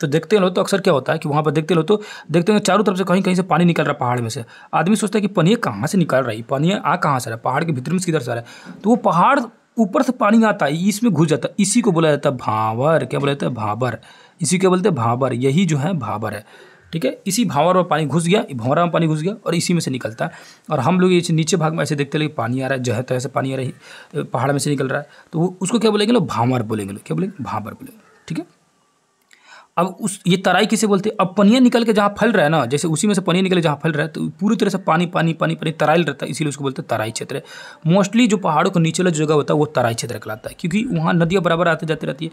Speaker 1: तो देखते लो तो अक्सर क्या होता है कि वहाँ पर देखते लो तो देखते हैं चारों तरफ से कहीं कहीं से पानी निकल रहा है पहाड़ में से आदमी सोचता है कि पनिया कहाँ से निकल रही है आ कहाँ से रहा है पहाड़ के भीतर में किधर से आ रहा है तो वो पहाड़ ऊपर से पानी आता है इसमें घुस जाता है इसी को बोला जाता है भावर क्या बोला जाता है भाबर इसी क्या बोलते हैं भाबर यही जो है भाबर है ठीक है इसी भावर में पानी घुस गया भंवरा में पानी घुस गया और इसी में से निकलता है और हम लोग ये नीचे भाग में ऐसे देखते लगे पानी आ रहा है जह तह से पानी आ रही पहाड़ में से निकल रहा है तो उसको क्या बोलेंगे लोग भावर बोलेंगे लोग क्या बोलेंगे भावर बोलेंगे ठीक है अब उस ये तराई किसे बोलते हैं अब पनिया निकल के जहाँ फल रहा है ना जैसे उसी में से पनिया निकल के जहाँ फल रहा है तो पूरी तरह से पानी पानी पानी पानी तराई रहता है इसीलिए उसको बोलते हैं तराई क्षेत्र मोस्टली जो पहाड़ों के नीचे जगह होता है वो तराई क्षेत्र कहलाता है क्योंकि वहाँ नदियाँ बराबर आते जाती रहती है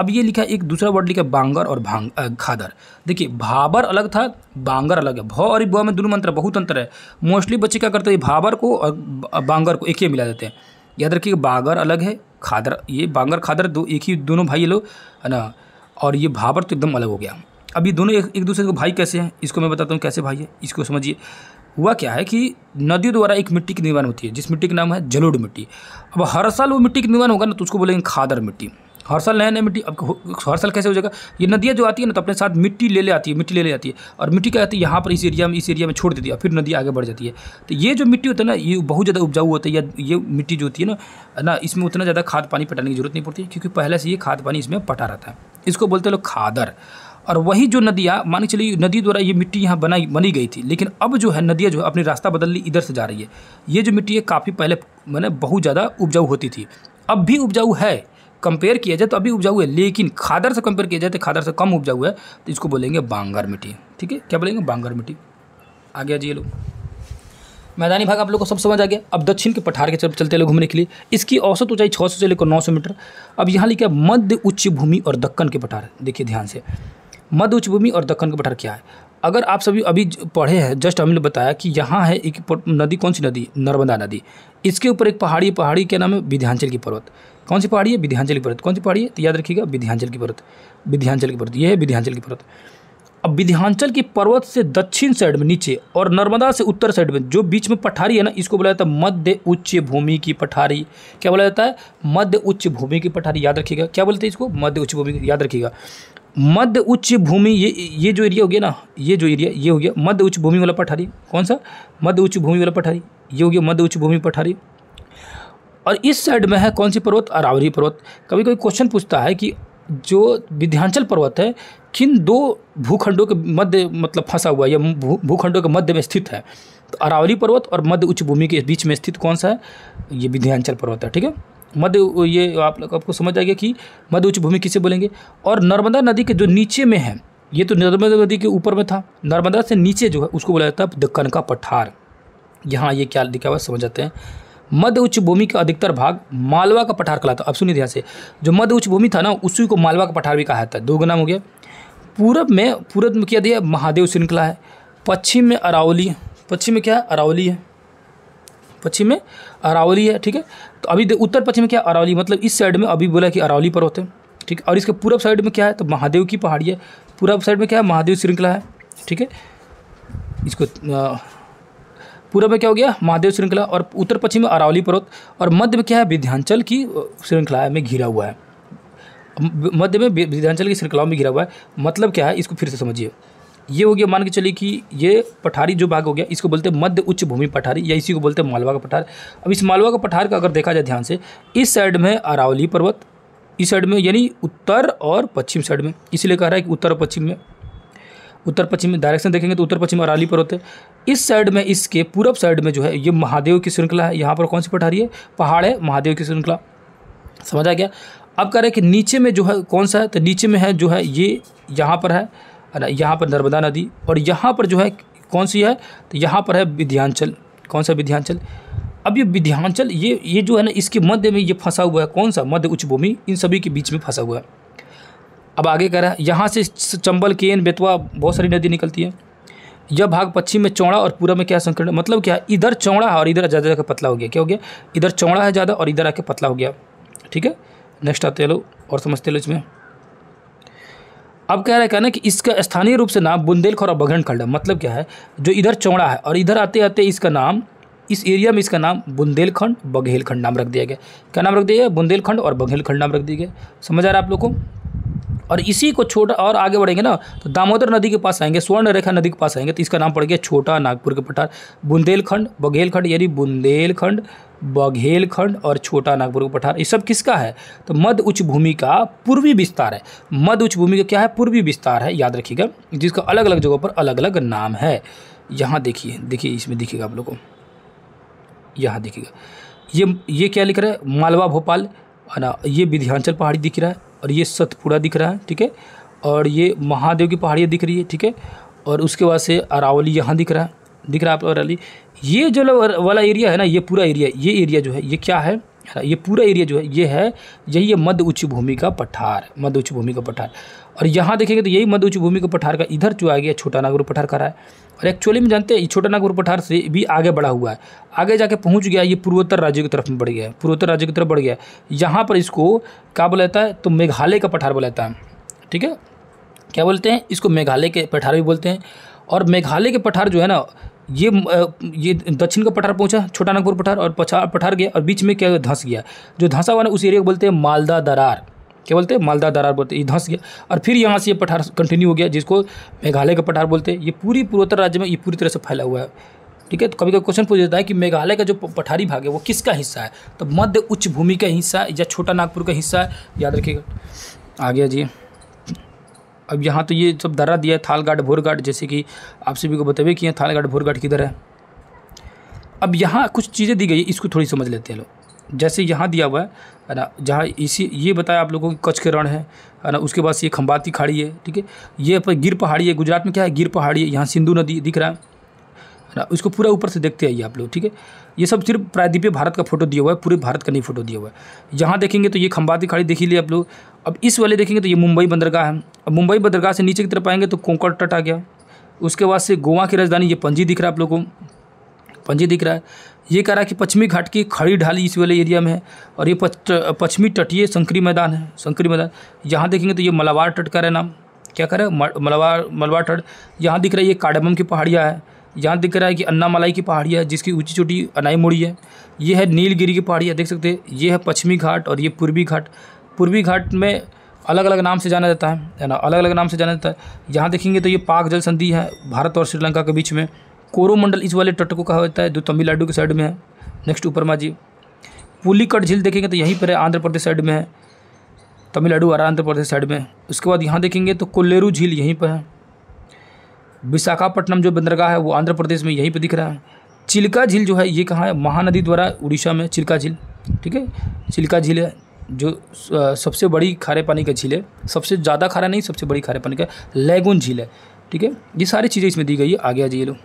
Speaker 1: अब ये लिखा एक दूसरा वर्ड लिखा बांगर और भांग खादर देखिए भाबर अलग था बांगर अलग है भ और ब में दोनों मंत्र बहुत अंतर है मोस्टली बच्चे क्या करते हैं भाबर को और बांगर को एक ही मिला देते हैं याद रखिए बागर अलग है खादर ये बांगर खादर दो एक ही दोनों भाई लोग है ना और ये भाबर तो एकदम अलग हो गया अब ये दोनों एक, एक दूसरे के भाई कैसे हैं इसको मैं बताता हूँ कैसे भाई है इसको समझिए हुआ क्या है कि नदियों द्वारा एक मिट्टी की निर्माण होती है जिस मिट्टी का नाम है जलोड़ मिट्टी अब हर साल वो मिट्टी का निर्माण होगा ना तो उसको बोलेंगे खादर मिट्टी हर्षल नया नया मिट्टी अब हर्षल कैसे हो जाएगा ये नदियाँ जो आती है ना तो अपने साथ मिट्टी ले ले आती है मिट्टी ले ले जाती है और मिट्टी क्या आती है यहाँ पर इस एरिया में इस एरिया में छोड़ देती है फिर नदी आगे बढ़ जाती है तो ये जो मिट्टी होता है ना ये बहुत ज़्यादा उपजाऊ होता है या ये मिट्टी जो होती है ना ना इसमें उतना ज़्यादा खाद पानी पटाने की जरूरत नहीं पड़ती क्योंकि पहले से ये खाद पानी इसमें पटा रहता है इसको बोलते लोग खादर और वही जो नदियाँ मान के चलिए नदी द्वारा ये मिट्टी यहाँ बनाई बनी गई थी लेकिन अब जो है नदियाँ जो है अपनी रास्ता बदल ली इधर से जा रही है ये जो मिट्टी है काफ़ी पहले मैंने बहुत ज़्यादा उपजाऊ होती थी अब भी उपजाऊ है कंपेयर किया जाए तो अभी उपजाऊ है लेकिन खादर से कंपेयर किया जाए तो खादर से कम उपजाऊ है तो इसको बोलेंगे बांगर मिट्टी ठीक है क्या बोलेंगे बांगर मिट्टी आ गया जी ये लोग मैदानी भाग आप लोग को सब समझ आ गया अब दक्षिण के पठार के तरफ चलते लोग घूमने के लिए इसकी औसत ऊंचाई 600 से लेकर 900 मीटर अब यहाँ लिखा है मध्य उच्च भूमि और दक्कन के पठार देखिए ध्यान से मध्य उच्च भूमि और दक्कन के पठार क्या है अगर आप सभी अभी पढ़े हैं जस्ट हमने बताया कि यहाँ है एक नदी कौन सी नदी नर्मदा नदी इसके ऊपर एक पहाड़ी पहाड़ी के नाम है विध्यांचल की पर्वत कौन सी पहाड़ी है विध्यांचल की पर्वत कौन सी पहाड़ी है तो याद रखिएगा विध्यांचल की पर्वत विध्यांचल की पर्वत यह है विध्यांचल की पर्वत अब विध्यांचल की पर्वत से दक्षिण साइड में नीचे और नर्मदा से उत्तर साइड में जो बीच में पठारी है ना इसको बोला जाता है मध्य उच्च भूमि की पठारी क्या बोला जाता है मध्य उच्च भूमि की पठारी याद रखिएगा क्या बोलते हैं इसको मध्य उच्च भूमि याद रखिएगा मध्य उच्च भूमि ये ये जो एरिया हो गया ना ये जो एरिया ये हो गया मध्य उच्च भूमि वाला पठारी कौन सा मध्य उच्च भूमि वाला पठारी ये हो गया मध्य उच्च भूमि पठारी और इस साइड में है कौन सी पर्वत अरावरी पर्वत कभी कभी क्वेश्चन पूछता है कि जो विध्यांचल पर्वत है किन दो भूखंडों के मध्य मतलब फंसा हुआ है या भूखंडों के मध्य में स्थित है तो अरावली पर्वत और मध्य उच्च भूमि के बीच में स्थित कौन सा है ये विध्यांचल पर्वत है ठीक है मध्य ये आप लोग आपको समझ आएगा कि मध्य उच्च भूमि किसे बोलेंगे और नर्मदा नदी के जो नीचे में है ये तो नर्मदा नदी के ऊपर में था नर्मदा से नीचे जो है उसको बोला जाता है दक्कन का पठार यहाँ ये क्या लिखा हुआ समझ जाते हैं मध्य उच्च भूमि का अधिकतर भाग मालवा का पठार कहलाता अब सुनिए ध्यान से जो मध्य उच्च भूमि था ना उसी को मालवा का पठार भी कहा जाता है दो गुना हो गया पूरब में पूरब में क्या दिया महादेव श्रृंखला है पश्चिम में अरावली पश्चिम में क्या है अरावली है पश्चिम में अरावली है ठीक है तो अभी उत्तर पश्चिम में क्या अरावली मतलब इस साइड में अभी बोला कि अरावली पर होते हैं ठीक है और इसके पूरब साइड में क्या है तो महादेव की पहाड़ी है पूरब साइड में क्या है महादेव श्रृंखला है ठीक है इसको पूर्व में क्या हो गया महादेव श्रृंखला और उत्तर पश्चिम में अरावली पर्वत और मध्य में क्या है विध्यांचल की श्रृंखला में घिरा हुआ है मध्य में विध्यांचल की श्रृंखलाओं में घिरा हुआ है मतलब क्या है इसको फिर से समझिए ये हो गया मान के चलिए कि ये पठारी जो भाग हो गया इसको बोलते हैं मध्य उच्च भूमि पठारी या इसी को बोलते हैं मालवा का पठार अब इस मालवा का पठार का अगर देखा जाए ध्यान से इस साइड में अरावली पर्वत इस साइड में यानी उत्तर और पश्चिम साइड में इसीलिए कह रहा है कि उत्तर और पश्चिम में उत्तर पश्चिम में डायरेक्शन देखेंगे तो उत्तर पश्चिम अराली पर्वत है इस साइड में इसके पूरब साइड में जो है ये महादेव की श्रृंखला है यहाँ पर कौन सी पठारी है पहाड़ है महादेव की श्रृंखला समझ आ गया अब कह रहे हैं कि नीचे में जो है कौन सा है तो नीचे में है जो है ये यहाँ पर है ना यहाँ पर नर्मदा नदी और यहाँ पर जो है कौन सी है तो यहाँ पर है विध्यांचल कौन सा विध्यांचल अब ये विध्यांचल ये ये जो है ना इसके मध्य में ये फंसा हुआ है कौन सा मध्य उच्च भूमि इन सभी के बीच में फंसा हुआ है अब आगे कह रहा है यहाँ से चंबल केन बेतवा बहुत सारी नदी निकलती है यह भाग पश्चिम में चौड़ा और पूर्व में क्या संकीर्ण मतलब क्या इधर चौड़ा है और इधर ज़्यादा जाकर पतला हो गया क्या हो गया इधर चौड़ा है ज़्यादा और इधर आके पतला हो गया ठीक है नेक्स्ट आते लो और समझते लो इसमें अब कह रहा है कहना कि इसका स्थानीय रूप से नाम बुंदेलखंड और बघेलखंड मतलब क्या है जो इधर चौड़ा है और इधर आते आते इसका नाम इस एरिया में इसका नाम बुंदेलखंड बघेलखंड नाम रख दिया गया क्या नाम रख दिया गया बुंदेलखंड और बघेलखंड नाम रख दिया गया समझ आ रहा है आप लोग को और इसी को छोटा और आगे बढ़ेंगे ना तो दामोदर नदी के पास आएंगे स्वर्ण रेखा नदी के पास आएंगे तो इसका नाम पड़ गया छोटा नागपुर के पठार बुंदेलखंड बघेलखंड यानी बुंदेलखंड बघेलखंड और छोटा नागपुर का पठार ये सब किसका है तो मध्य उच्च भूमि का पूर्वी विस्तार है मध्य उच्च भूमि का क्या है पूर्वी विस्तार है याद रखिएगा जिसका अलग अलग जगहों पर अलग अलग नाम है यहाँ देखिए देखिए इसमें दिखेगा आप लोग को यहाँ देखिएगा ये ये क्या लिख रहे हैं मालवा भोपाल है ना ये विध्यांचल पहाड़ी दिख रहा है और ये सतपुड़ा दिख रहा है ठीक है और ये महादेव की पहाड़ियाँ दिख रही है ठीक है और उसके बाद से अरावली यहाँ दिख रहा है दिख रहा है आप अरावली ये जो वाला एरिया है ना ये पूरा एरिया ये एरिया जो है ये क्या है ये पूरा एरिया जो है ये है यही है मध्य उच्च भूमि का पठार मध्य उच्च भूमि का पठार और यहाँ देखेंगे तो यही मध्य उच्च भूमि को पठार का इधर जो आ गया छोटा नागपुर पठार का रहा है और एक्चुअली में जानते हैं छोटा नागपुर पठार से भी आगे बढ़ा हुआ है आगे जाके पहुँच गया ये पूर्वोत्तर राज्य की तरफ बढ़ गया है पूर्वोत्तर राज्य की तरफ बढ़ गया है यहाँ पर इसको क्या बोलाता है तो मेघालय का पठार बोलाता है ठीक है क्या बोलते हैं इसको मेघालय के पठार भी बोलते हैं और मेघालय के पठार जो है ना ये ये दक्षिण का पठार पहुंचा छोटा नागपुर पठार और पठार गया और बीच में क्या धंस गया जो धंसा हुआ ना उस एरिया को बोलते हैं मालदा दरार क्या बोलते हैं मालदा दरार बोलते हैं ये धंस गया और फिर यहाँ से ये पठार कंटिन्यू हो गया जिसको मेघालय का पठार बोलते हैं ये पूरी पूर्वोत्तर राज्य में ये पूरी तरह से फैला हुआ है ठीक है तो कभी कभी क्वेश्चन पूछ जाता है कि मेघालय का जो पठारी भाग है वो किसका हिस्सा है तो मध्य उच्च भूमि का हिस्सा है या छोटा नागपुर का हिस्सा है याद रखिएगा आ गया जी अब यहाँ तो ये सब दर्रा दिया है थालगाट भोरघाट जैसे कि आप सभी को बतवे कि यहाँ थालगाट भोरघाट किधर है अब यहाँ कुछ चीज़ें दी गई इसको थोड़ी समझ लेते हैं लोग जैसे यहाँ दिया हुआ है है ना जहाँ इसी ये बताया आप लोगों की कच्छ के रण है है ना उसके बाद ये खम्बाती खाड़ी है ठीक है ये पर गिर पहाड़ी है गुजरात में क्या है गिर पहाड़ी है यहाँ सिंधु नदी दिख रहा है ना उसको पूरा ऊपर से देखते आइए आप लोग ठीक है ये सब सिर्फ प्रायद्वीपीय भारत का फोटो दिया हुआ है पूरे भारत का नहीं फोटो दिया हुआ है यहाँ देखेंगे तो ये खम्बाती खाड़ी देखी ली आप लोग अब इस वाले देखेंगे तो ये मुंबई बंदरगाह है अब मुंबई बंदरगाह से नीचे की तरफ आएंगे तो कोंकण तट आ गया उसके बाद से गोवा की राजधानी ये पंजी दिख रहा है आप लोगों को पंजी दिख रहा है ये कह रहा है कि पश्चिमी घाट की खड़ी ढाली इस वाले एरिया में है और ये पश्चिमी तटीय संकरी मैदान है संकरी मैदान यहाँ देखेंगे तो ये मलावार तट का रहा नाम क्या कह रहे मलावार मलबार तट यहाँ दिख रहा है ये काडमम की पहाड़ियाँ है यहाँ दिख रहा है कि अन्ना मलाई की पहाड़ियाँ है जिसकी ऊँची चोटी अनाई मुड़ी है ये है नीलगिरी की पहाड़ियाँ देख सकते हैं ये है पश्चिमी घाट और ये पूर्वी घाट पूर्वी घाट में अलग अलग नाम से जाना जाता है ना अलग अलग नाम से जाना जाता है यहाँ देखेंगे तो ये पाक जल संधि है भारत और श्रीलंका के बीच में कोरोमंडल इस वाले तट को कहा जाता है जो तमिलनाडु के साइड में है नेक्स्ट उपरमा जी पुलिकट झील देखेंगे तो यहीं पर है आंध्र प्रदेश साइड में है तमिलनाडु और आंध्र प्रदेश साइड में उसके बाद यहाँ देखेंगे तो कोल्लेरू झील यहीं पर है विशाखापट्टनम जो बंदरगाह है वो आंध्र प्रदेश में यहीं पर दिख रहा है चिल्का झील जो है ये कहाँ है महानदी द्वारा उड़ीसा में चिल्का झील ठीक है चिल्का झील है जो सबसे बड़ी खारे पानी का झील है सबसे ज़्यादा खारा नहीं सबसे बड़ी खारे पानी का लेगुन झील है ठीक है ये सारी चीज़ें इसमें दी गई है आगे आ जाइए लोग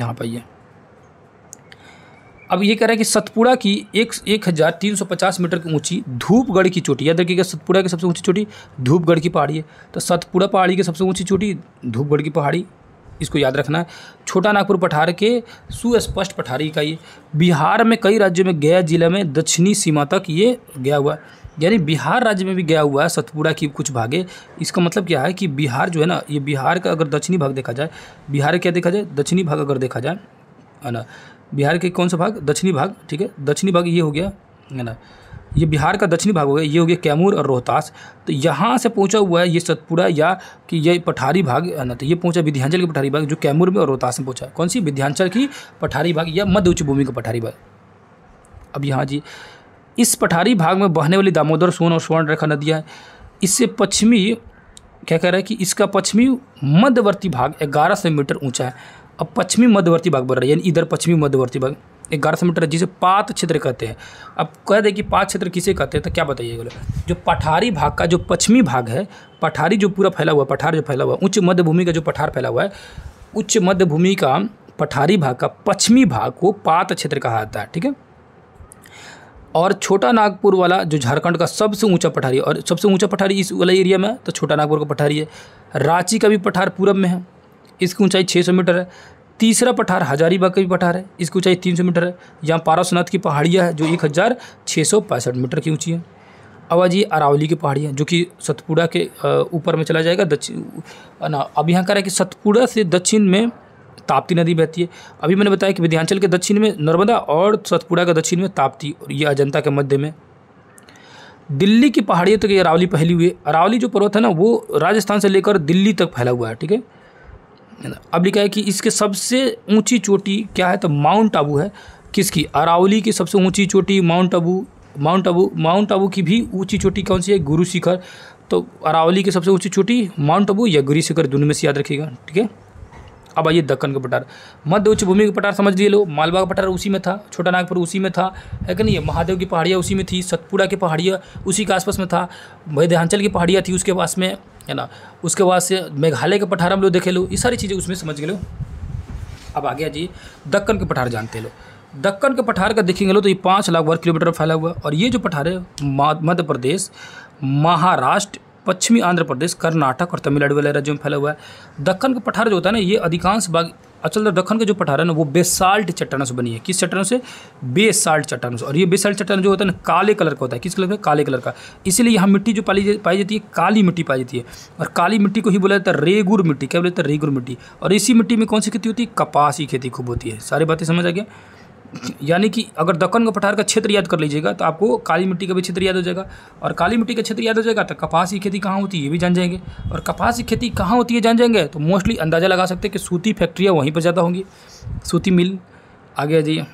Speaker 1: यहाँ पर ये अब ये कह रहा है कि सतपुड़ा की एक एक हज़ार तीन सौ पचास मीटर की ऊंची धूपगढ़ की चोटी याद रखिएगा सतपुड़ा की सबसे ऊंची चोटी धूपगढ़ की पहाड़ी है तो सतपुड़ा पहाड़ी की सबसे ऊंची चोटी धूपगढ़ की पहाड़ी इसको याद रखना है छोटा नागपुर पठार के सुस्पष्ट पठारी का ये बिहार में कई राज्यों में गया जिला में दक्षिणी सीमा तक ये गया हुआ है यानी बिहार राज्य में भी गया हुआ है सतपुड़ा की कुछ भागे इसका मतलब क्या है कि बिहार जो है ना ये बिहार का अगर दक्षिणी भाग देखा जाए बिहार क्या देखा जाए दक्षिणी भाग अगर देखा जाए है ना बिहार के कौन सा भाग दक्षिणी भाग ठीक है दक्षिणी भाग ये हो गया है ना ये बिहार का दक्षिणी भाग हो गया ये हो गया कैमूर और रोहतास तो यहाँ से पहुँचा हुआ है ये सतपुरा या कि ये पठारी भाग है ना तो ये पहुँचा विध्यांचल की पठारी भाग जो कैमूर में और रोहतास में पहुँचा कौन सी विध्यांचल की पठारी भाग या मध्य उच्च भूमि का पठारी भाग अब यहाँ जी इस पठारी भाग में बहने वाली दामोदर सोन और स्वर्ण रेखा नदियाँ हैं इससे पश्चिमी क्या कह रहा है कि इसका पश्चिमी मध्यवर्ती भाग ग्यारह सौ मीटर ऊंचा है अब पश्चिमी मध्यवर्ती भाग बढ़ रहा है यानी इधर पश्चिमी मध्यवर्ती भाग ग्यारह सौ मीटर जिसे पात क्षेत्र कहते हैं अब कह दें कि पात क्षेत्र किसे कहते हैं तो क्या बोले जो पठारी भाग का जो पश्चिमी भाग है पठारी जो पूरा फैला हुआ पठार जो फैला हुआ उच्च मध्य भूमि का जो पठार फैला हुआ है उच्च मध्य भूमि का पठारी भाग का पश्चिमी भाग को पात क्षेत्र कहा जाता है ठीक है और छोटा नागपुर वाला जो झारखंड का सबसे ऊंचा पठारी और सबसे ऊंचा पठारी इस वाला एरिया में है तो छोटा नागपुर का पठारी है रांची का भी पठार पूरब में है इसकी ऊंचाई 600 मीटर है तीसरा पठार हजारीबाग का भी पठार है इसकी ऊंचाई 300 मीटर है यहाँ पारसनाथ की पहाड़ियाँ है जो एक मीटर की ऊँची है अब आज ये अरावली की पहाड़ियाँ जो कि सतपुड़ा के ऊपर में चला जाएगा दक्षिण ना अब यहाँ कह रहा है कि सतपुड़ा से दक्षिण में ताप्ती नदी बहती है अभी मैंने बताया कि विध्यांचल के दक्षिण में नर्मदा और सतपुड़ा के दक्षिण में ताप्ती और यह अजंता के मध्य में दिल्ली की पहाड़ियों तक ये अरावली फैली हुई है अरावली जो पर्वत है ना वो राजस्थान से लेकर दिल्ली तक फैला हुआ है ठीक है अब लिखा है कि इसके सबसे ऊंची चोटी क्या है तो माउंट आबू है किसकी अरावली की सबसे ऊंची चोटी mount Abu mount Abu mount Abu की भी ऊंची चोटी कौन सी है गुरु शिखर तो अरावली की सबसे ऊंची चोटी माउंट आबू या गुरु शिखर दोनों में से याद रखिएगा ठीक है अब आइए दक्कन का पठार मध्य उच्च भूमि का पठार समझ लिए लो मालवा का पठार उसी में था छोटा नागपुर उसी में था है कि नहीं महादेव की पहाड़ियाँ उसी में थी सतपुड़ा की पहाड़ियाँ उसी के आसपास में था मध्यांचल की पहाड़ियाँ थी उसके पास में है ना उसके बाद से मेघालय का पठार हम लोग देखे लो ये सारी चीज़ें उसमें समझ गए लो अब गया जी दक्कन के पठार जानते लो दक्कन के पठार का देखेंगे लो तो ये पाँच लाख वर्ग किलोमीटर फैला हुआ और ये जो पठार है मध्य प्रदेश महाराष्ट्र पश्चिमी आंध्र प्रदेश कर्नाटक और तमिलनाडु वाले राज्यों में फैला हुआ है दक्खन का पठार जो होता है ना ये अधिकांश भाग अचल तो दक्खन का जो पठार है ना वो बेसाल्ट चट्टानों से बनी है किस चट्टानों से बेसाल्ट चट्टानों से और ये बेसाल्ट चट्टान जो होता है ना काले कलर का होता है किस कलर का काले कलर का इसलिए यहाँ मिट्टी जो पाली पाई जाती है काली मिट्टी पाई जाती है और काली मिट्टी को ही बोला जाता है रेगुर मिट्टी क्या बोला जाता है रेगुर मिट्टी और इसी मिट्टी में कौन सी खेती होती है कपास की खेती खूब होती है सारी बातें समझ आ गया यानी कि अगर दक्कन का पठार का क्षेत्र याद कर लीजिएगा तो आपको काली मिट्टी का भी क्षेत्र याद हो जाएगा और काली मिट्टी का क्षेत्र याद हो जाएगा तो कपास की खेती कहाँ होती है ये भी जान जाएंगे और कपास की खेती कहाँ होती है जान जाएंगे तो मोस्टली अंदाज़ा लगा सकते हैं कि सूती फैक्ट्रियाँ वहीं पर ज़्यादा होंगी सूती मिल आगे आ जाइए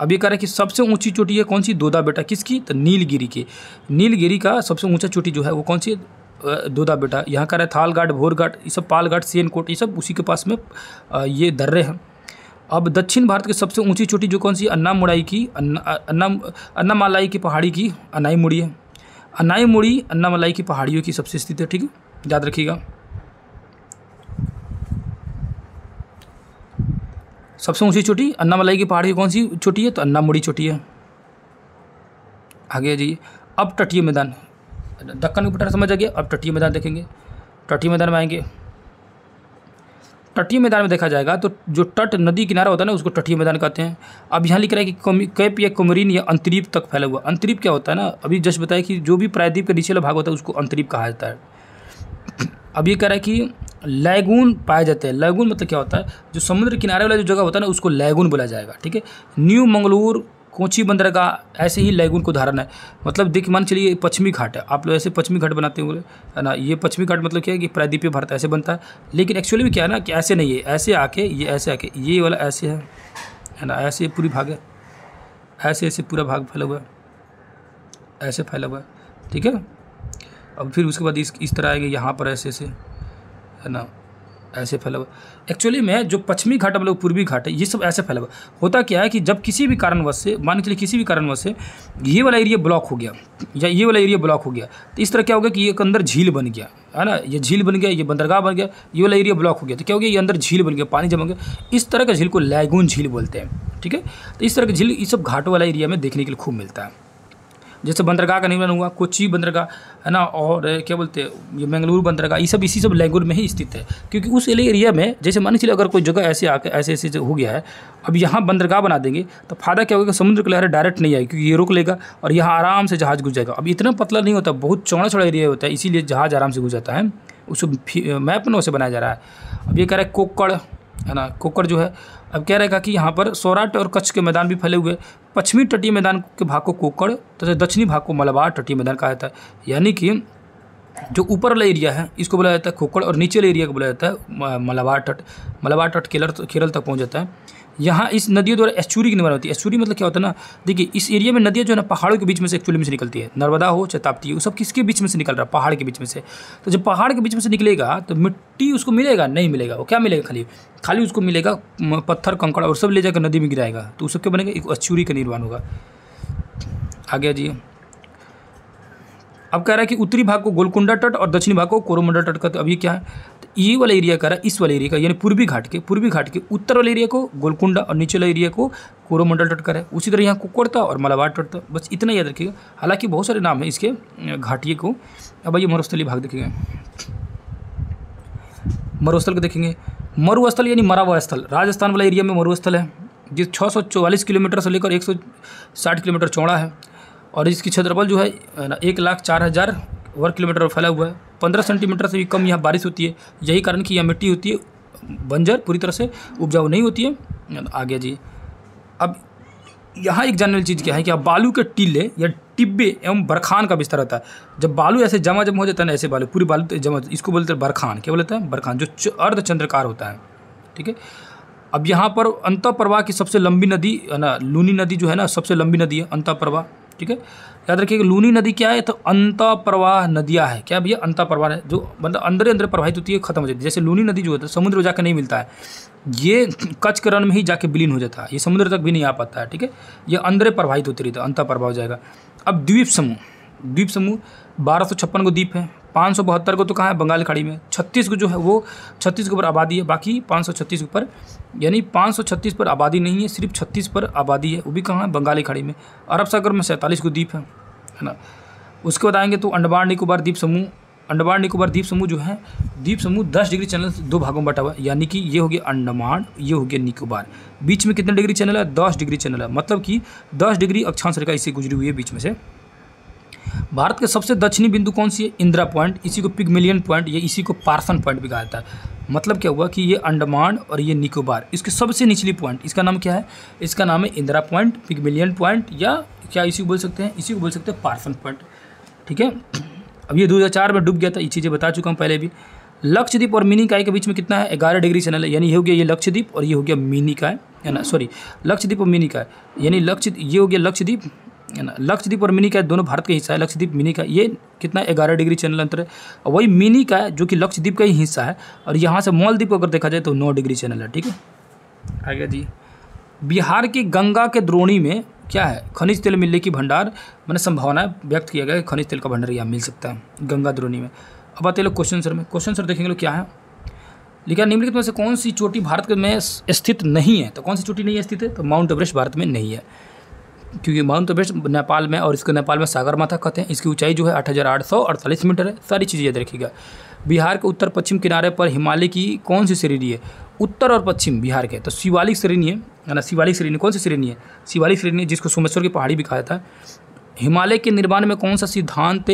Speaker 1: अब ये कह रहे हैं कि सबसे ऊंची चोटी है कौन सी दोदा बेटा किसकी तो नीलगिरी की नीलगिरी का सबसे ऊंचा चोटी जो है वो कौन सी दोदा बेटा यहाँ कह रहे हैं थाल घाट भोर घाट ये सब पाल घाट सेन कोट ये सब उसी के पास में ये दर्रे हैं अब दक्षिण भारत की सबसे ऊंची चोटी जो कौन सी अन्ना मुड़ाई की अन्ना अन्ना अन्नामालाई की पहाड़ी की अनाई मुड़ी है अनाई मुड़ी अन्नामलाई की पहाड़ियों की सबसे स्थित है ठीक है याद रखिएगा सबसे ऊंची चोटी अन्नामलाई की पहाड़ी कौन सी चोटी है तो मुड़ी चोटी है आगे जाइए अब तटीय मैदान दक्कन के पठार समझ आ गया अब तटीय मैदान देखेंगे तटीय मैदान में आएंगे तटीय मैदान में देखा जाएगा तो जो तट नदी किनारा होता है ना उसको तटीय मैदान कहते हैं अब यहाँ लिख रहा है कि कैप या कुमरीन या अंतरीप तक फैला हुआ अंतरीप क्या होता है ना अभी जस्ट बताया कि जो भी प्रायद्वीप का निचला भाग होता है उसको अंतरीप कहा जाता है अब ये कह रहा है कि लैगून पाए जाते हैं लैगून मतलब क्या होता है जो समुद्र किनारे वाला जो जगह होता है ना उसको लैगून बोला जाएगा ठीक है न्यू मंगलूर कोची बंदरगाह ऐसे ही लैगुन को उदाहरण है मतलब दिख मान चलिए पश्चिमी घाट है आप लोग ऐसे पश्चिमी घाट बनाते हुए है ना ये पश्चिमी घाट मतलब क्या है कि प्रायद्वीपीय भारत ऐसे बनता है लेकिन एक्चुअली में क्या है ना कि ऐसे नहीं है ऐसे आके ये ऐसे आके ये वाला ऐसे है है ना ऐसे पूरी भाग है ऐसे ऐसे पूरा भाग फैला हुआ है ऐसे फैला हुआ है ठीक है अब फिर उसके बाद इस इस तरह आएगा यहाँ पर ऐसे ऐसे है ना ऐसे फैला हुआ एक्चुअली में जो पश्चिमी घाट मतलब पूर्वी घाट है ये सब ऐसे फैला हुआ होता क्या है कि जब किसी भी कारणवश से मान के लिए किसी भी कारणवश से ये वाला एरिया ब्लॉक हो गया या ये वाला एरिया ब्लॉक हो गया तो इस तरह क्या हो गया कि ये अंदर झील बन गया है ना ये झील बन गया ये बंदरगाह बन गया ये वाला एरिया ब्लॉक हो गया तो क्या हो गया ये अंदर झील बन गया पानी जमा गया इस तरह का झील को लैगून झील बोलते हैं ठीक है तो इस तरह की झील ये सब घाटों वाला एरिया में देखने के लिए खूब मिलता है जैसे बंदरगाह का निर्माण हुआ कोची बंदरगाह है ना और क्या बोलते हैं ये मंगलूर बंदरगाह ये सब इसी सब लैंग्वेज में ही स्थित है क्योंकि उस एरिया में जैसे मान चलिए अगर कोई जगह ऐसे आकर ऐसे ऐसे हो गया है अब यहाँ बंदरगाह बना देंगे तो फायदा क्या होगा समुद्र की लहर डायरेक्ट नहीं आएगी क्योंकि ये रोक लेगा और यहाँ आराम से जहाज़ घुस जाएगा अब इतना पतला नहीं होता बहुत चौड़ा चौड़ा एरिया होता है इसीलिए जहाज़ आराम से घुस जाता है उस मैप में उसे बनाया जा रहा है अब ये कह रहा है कोकड़ है ना कोकड़ जो है अब क्या रहेगा कि यहाँ पर सौराट और कच्छ के मैदान भी फैले हुए पश्चिमी तटीय मैदान के भाग को कोकड़ तथा दक्षिणी भाग को मलबार तटीय मैदान कहा जाता है यानी कि जो ऊपर वाला एरिया है इसको बोला जाता है कोकड़ और नीचे वाला एरिया को बोला जाता है मलबार तट मलबार तट केरल केरल तक पहुँच जाता है यहाँ इस नदियों द्वारा एचूरी की निर्माण होती है एचूरी मतलब क्या होता है ना देखिए इस एरिया में नदियाँ जो है ना पहाड़ों के बीच में से एक्चुअली में से निकलती है नर्मदा हो शताब्दी हो सब किसके बीच में से निकल रहा है पहाड़ के बीच में से तो जब पहाड़ के बीच में से निकलेगा तो मिट्टी उसको मिलेगा नहीं मिलेगा वो क्या मिलेगा खाली खाली उसको मिलेगा पत्थर कंकड़ और सब ले जाकर नदी में गिराएगा तो उसको क्या बनेगा एक अच्छूरी का निर्माण होगा आगे जी अब कह रहा है कि उत्तरी भाग को गोलकुंडा तट और दक्षिणी भाग को कोरोमंडल तट का तो अभी क्या है तो ये वाला एरिया कह रहा है इस वाले एरिया का यानी पूर्वी घाट के पूर्वी घाट के उत्तर वाले एरिया को गोलकुंडा और नीचे वाले एरिया को कोरोमंडल तट का है उसी तरह यहाँ कुकड़ता और मलाबार तट था तो बस इतना याद रखिएगा हालांकि बहुत सारे नाम है इसके घाटिए को अब भाई मरुस्थली भाग देखेंगे मरुस्थल को देखेंगे मरुस्थल यानी मरावा स्थल राजस्थान वाला एरिया में मरुस्थल है जिस 644 किलोमीटर से लेकर 160 किलोमीटर चौड़ा है और इसकी क्षेत्रफल जो है ना एक लाख चार हज़ार वर्ग किलोमीटर फैला हुआ है पंद्रह सेंटीमीटर से भी कम यहाँ बारिश होती है यही कारण कि यह मिट्टी होती है बंजर पूरी तरह से उपजाऊ नहीं होती है आ गया जी अब यहाँ एक जनरल चीज़ क्या है कि बालू के टीले या टिब्बे एवं बरखान का बिस्तर रहता है जब बालू ऐसे जमा जमा हो जाता है ना ऐसे बालू पूरी बालू तो जमा इसको बोलते हैं बरखान क्या बोलते हैं बरखान जो अर्धचंद्रकार होता है ठीक है अब यहाँ पर अंतः प्रवाह की सबसे लंबी नदी है ना लूनी नदी जो है ना सबसे लंबी नदी है अंतः प्रवाह ठीक है याद रखिएगा लूनी नदी क्या है तो अंत प्रवाह नदियाँ है क्या भैया अंत प्रवाह है जो मतलब अंदर ही अंदर प्रवाहित होती है खत्म हो जाती है जैसे लूनी नदी जो होता है समुद्र में जाकर नहीं मिलता है ये कच्छ करण में ही जाके विलीन हो जाता है ये समुद्र तक भी नहीं आ पाता है ठीक है ये अंदर प्रवाहित होती रहती है अंत प्रवाह हो जाएगा अब द्वीप समूह द्वीप समूह बारह सौ छप्पन को द्वीप है पाँच सौ बहत्तर को तो कहाँ है बंगाल खाड़ी में छत्तीस को जो है वो छत्तीस के ऊपर आबादी है बाकी पाँच सौ छत्तीस ऊपर यानी पाँच सौ छत्तीस पर आबादी नहीं है सिर्फ छत्तीस पर आबादी है वो भी कहाँ है बंगाली खाड़ी में अरब सागर में सैंतालीस को द्वीप है है ना उसके बाद आएंगे तो अंडमान निकोबार द्वीप समूह अंडमान निकोबार द्वीप समूह जो है द्वीप समूह दस डिग्री चैनल दो भागों में बटा हुआ है यानी कि ये हो गया अंडमान ये हो गया निकोबार बीच में कितने डिग्री चैनल है दस डिग्री चैनल है मतलब कि दस डिग्री अक्षांश रेखा इसी गुजरी हुई है बीच में से भारत के सबसे दक्षिणी बिंदु कौन सी है इंदिरा पॉइंट इसी को पिगमिलियन पॉइंट या इसी को पार्सन पॉइंट भी कहा जाता है मतलब क्या हुआ कि ये अंडमान और ये निकोबार इसके सबसे निचली पॉइंट इसका नाम क्या है इसका नाम है इंदिरा पॉइंट पिगमिलियन पॉइंट या क्या इसी को बोल सकते हैं इसी को बोल सकते हैं पार्सन पॉइंट ठीक है अब ये दो में डूब गया था ये चीज़ें बता चुका हूँ पहले भी लक्षद्वीप और मिनीकाय के बीच में कितना है ग्यारह डिग्री चैनल है यानी ये हो गया ये लक्षद्वीप और ये हो गया मिनीकाय है ना सॉरी लक्षद्वीप और मिनीकाय यानी लक्ष्य ये हो गया लक्षद्वीप लक्षद्वीप और मिनी का दोनों भारत का हिस्सा है लक्षद्वीप मिनी का ये कितना ग्यारह डिग्री चैनल अंतर है और वही मिनी का है जो कि लक्षद्वीप का ही हिस्सा है और यहाँ से मॉलद्वीप को अगर देखा जाए तो नौ डिग्री चैनल है ठीक है आगे जी बिहार की गंगा के द्रोणी में क्या है खनिज तेल मिलने की भंडार मैंने संभावना व्यक्त किया गया कि खनिज तेल का भंडार यहाँ मिल सकता है गंगा द्रोणी में अब आते लोग क्वेश्चन सर में क्वेश्चन सर देखेंगे लोग क्या है लेकिन निम्नलिखित में से कौन सी चोटी भारत में स्थित नहीं है तो कौन सी चोटी नहीं है स्थित है तो माउंट एवरेस्ट भारत में नहीं है क्योंकि माउंट एवरेस्ट तो नेपाल में और इसको नेपाल में सागर माथा कहते हैं इसकी ऊंचाई जो है आठ मीटर है सारी चीज़ें याद रखिएगा बिहार के उत्तर पश्चिम किनारे पर हिमालय की कौन सी श्रेणी है उत्तर और पश्चिम बिहार के तो शिवालिक श्रेणी है ना शिवालिक श्रेणी कौन सी श्रेणी है शिवालिक श्रेणी जिसको सोमेश्वर की पहाड़ी भी कहा जाता है हिमालय के निर्माण में कौन सा सिद्धांत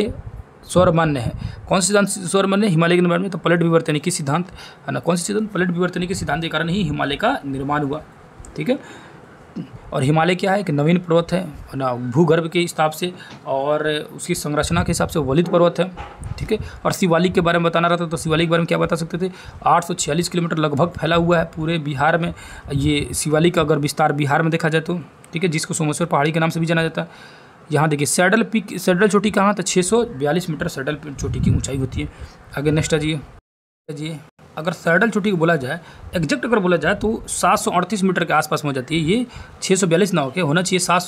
Speaker 1: स्वरमान्य है कौन सा सिद्धांत स्वरमान्य हिमालय के निर्माण में तो पलट विवर्तनी के सिद्धांत है ना कौन सा सिद्धांत पलट विवर्तनी के सिद्धांत के कारण ही हिमालय का निर्माण हुआ ठीक है और हिमालय क्या है एक नवीन पर्वत है ना भूगर्भ के हिसाब से और उसकी संरचना के हिसाब से वलित पर्वत है ठीक है और शिवालिक के बारे में बताना रहता तो शिवालिक के बारे में क्या बता सकते थे आठ किलोमीटर लगभग फैला हुआ है पूरे बिहार में ये शिवालिक का अगर विस्तार बिहार में देखा जाए तो ठीक है जिसको सोमेश्वर पहाड़ी के नाम से भी जाना जाता है यहाँ देखिए सैडल पिक सैडल चोटी कहाँ तो 642 मीटर सैडल चोटी की ऊंचाई होती है आगे नेक्स्ट आ जाइए अगर सैडल चोटी को बोला जाए एग्जैक्ट अगर बोला जाए तो सात मीटर के आसपास में हो जाती है ये छः ना होकर होना चाहिए सात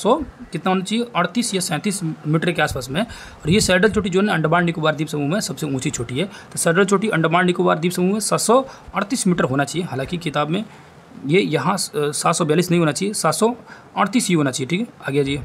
Speaker 1: कितना होना चाहिए अड़तीस या सैंतीस मीटर के आसपास में और ये सैडल चोटी जो है अंडमान निकोबार द्वीप समूह में सबसे ऊँची छोटी है तो सैडल चोटी अंडमान निकोबार द्वीप समूह में सात मीटर होना चाहिए हालाँकि किताब में ये यहाँ सात नहीं होना चाहिए सात ही होना चाहिए ठीक है आगे जाइए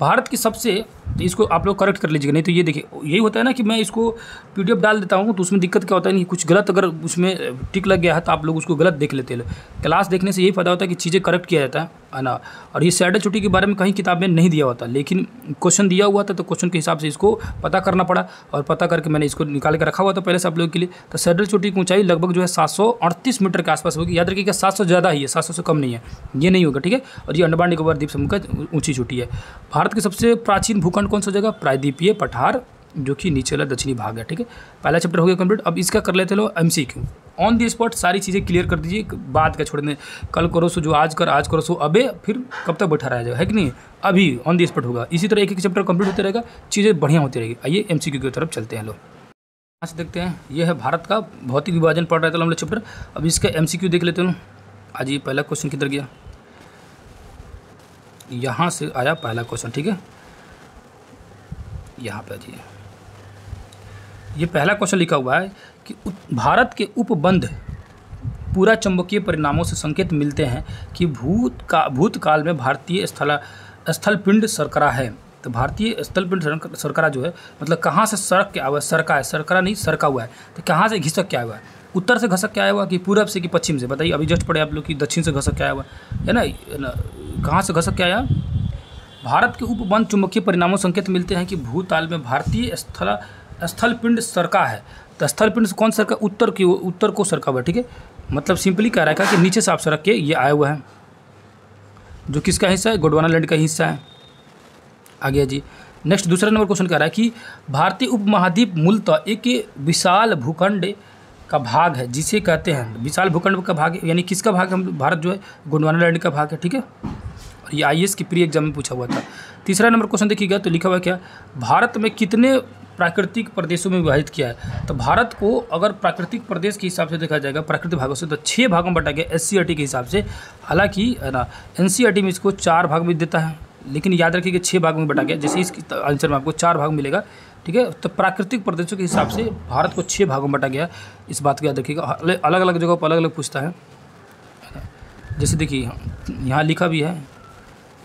Speaker 1: भारत की सबसे तो इसको आप लोग करेक्ट कर लीजिएगा नहीं तो ये देखिए यही होता है ना कि मैं इसको पी डाल देता हूँ तो उसमें दिक्कत क्या होता है नहीं कुछ गलत अगर उसमें टिक लग गया है तो आप लोग उसको गलत देख लेते हैं क्लास देखने से यही फायदा होता है कि चीज़ें करेक्ट किया जाता है ना और ये सैडल छुट्टी के बारे में कहीं किताब में नहीं दिया होता लेकिन क्वेश्चन दिया हुआ था तो क्वेश्चन के हिसाब से इसको पता करना पड़ा और पता करके मैंने इसको निकाल के रखा हुआ था पहले से आप लोगों के लिए तो सैडल छुट्टी की ऊंचाई लगभग जो है सात मीटर के आसपास होगी याद रखिएगा सात सौ ज़्यादा ही है सात से कम नहीं है ये नहीं होगा ठीक है और ये अंडमान निकोबार द्वीप समूह का ऊँची छुट्टी है भारत के सबसे प्राचीन भूखंड कौन कौन सा हो जाएगा प्रायद्वीपीय पठार जो कि नीचे वाला दक्षिणी भाग है ठीक है पहला चैप्टर हो गया कंप्लीट अब इसका कर लेते लो M C Q on the spot सारी चीज़ें क्लियर कर दीजिए बाद का छोड़ने कल करो सो जो आज कर आज करो सो अबे फिर कब तक बैठा रहा जाए है कि नहीं अभी ऑन दी स्पॉट होगा इसी तरह एक एक चैप्टर कंप्लीट होते रहेगा चीज़ें बढ़िया होती रहेगी आइए एम सी क्यू की तरफ चलते हैं लोग यहाँ से देखते हैं यह है भारत का भौतिक विभाजन पढ़ रहे थे हम चैप्टर अब इसका एम सी क्यू देख लेते हैं आज ये पहला क्वेश्चन किधर गया यहाँ से आया पहला क्वेश्चन ठीक है यहाँ पर जी ये पहला क्वेश्चन लिखा हुआ है कि भारत के उपबंध पूरा चुंबकीय परिणामों से संकेत मिलते हैं कि भूत का भूतकाल में भारतीय स्थला स्थलपिंड सरकरा है तो भारतीय स्थलपिंड सरकरा जो है मतलब कहाँ से सड़क क्या हुआ है सरका है सरकरा नहीं सरका हुआ है तो कहाँ से घिसक क्या हुआ है उत्तर से घसक क्या आया हुआ कि पूरब से कि पश्चिम से बताइए अभी जस्ट पढ़े आप लोग कि दक्षिण से घसक क्या आया हुआ है ना, ना कहाँ से घसक क्या आया भारत के उपवन चुंबकीय परिणामों संकेत मिलते हैं कि भूताल में भारतीय स्थल स्थलपिंड सरका है तो स्थलपिंड कौन सरका उत्तर की उत्तर को सरका हुआ ठीक है मतलब सिंपली कह रहा है कि नीचे से आप सरक के ये आया हुआ है जो किसका हिस्सा है गोडवाना लैंड का हिस्सा है आ गया जी नेक्स्ट दूसरा नंबर क्वेश्चन कह रहा है कि भारतीय उपमहाद्वीप मूलतः एक विशाल भूखंड का भाग है जिसे कहते हैं विशाल भूखंड का भाग यानी किसका भाग हम भारत जो है गोंडवाना लैंड का भाग है ठीक है ये आई की प्री एग्जाम में पूछा हुआ था तीसरा नंबर क्वेश्चन देखिएगा तो लिखा हुआ क्या भारत में कितने प्राकृतिक प्रदेशों में विभाजित किया है तो भारत को अगर प्राकृतिक प्रदेश के हिसाब से देखा जाएगा प्राकृतिक भागों से तो छः भागों में बटा गया एस के हिसाब से हालांकि है ना एन e में इसको चार भाग में देता है लेकिन याद रखिए कि छः भाग में बटा गया जैसे इस आंसर में आपको चार भाग मिलेगा ठीक है तो प्राकृतिक प्रदेशों के हिसाब से भारत को छः भागों में बटा गया इस बात को याद रखिएगा अलग अलग जगह पर अलग अलग पूछता है जैसे देखिए यहाँ लिखा भी है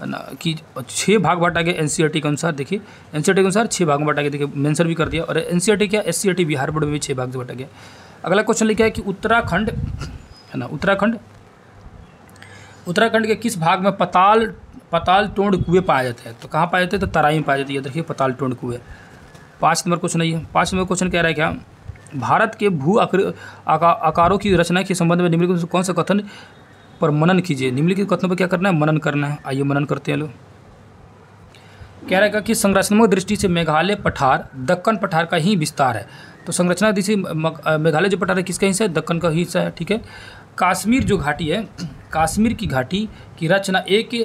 Speaker 1: कि छः भाग बांटा गया एन e के अनुसार देखिए एन e के अनुसार छः भाग में बांटा गया देखिए मेंशन भी कर दिया और एन e क्या एस बिहार बोर्ड में भी छः भाग से बांटा गया अगला क्वेश्चन लिखा है कि उत्तराखंड है ना उत्तराखंड उत्तराखंड के किस भाग में पताल पताल टोंड कुएँ पाए जाते हैं तो कहाँ पाए जाते हैं तो तराई में पाए जाते हैं देखिए पताल टोंड कुएँ पाँच नंबर क्वेश्चन है पाँच नंबर क्वेश्चन कह रहा है क्या भारत के भू आकारों की रचना के संबंध में निम्नलिखित कौन सा कथन पर मनन कीजिए निम्नलिखित कथनों पर क्या करना है मनन करना है आइए मनन करते हैं लोग कह रहेगा कि संरचनात्मक दृष्टि से मेघालय पठार दक्कन पठार का ही विस्तार है तो संरचना दृष्टि मेघालय जो पठार है किसका हिस्सा है दक्कन का हिस्सा है ठीक है काश्मीर जो घाटी है काश्मीर की घाटी की रचना एक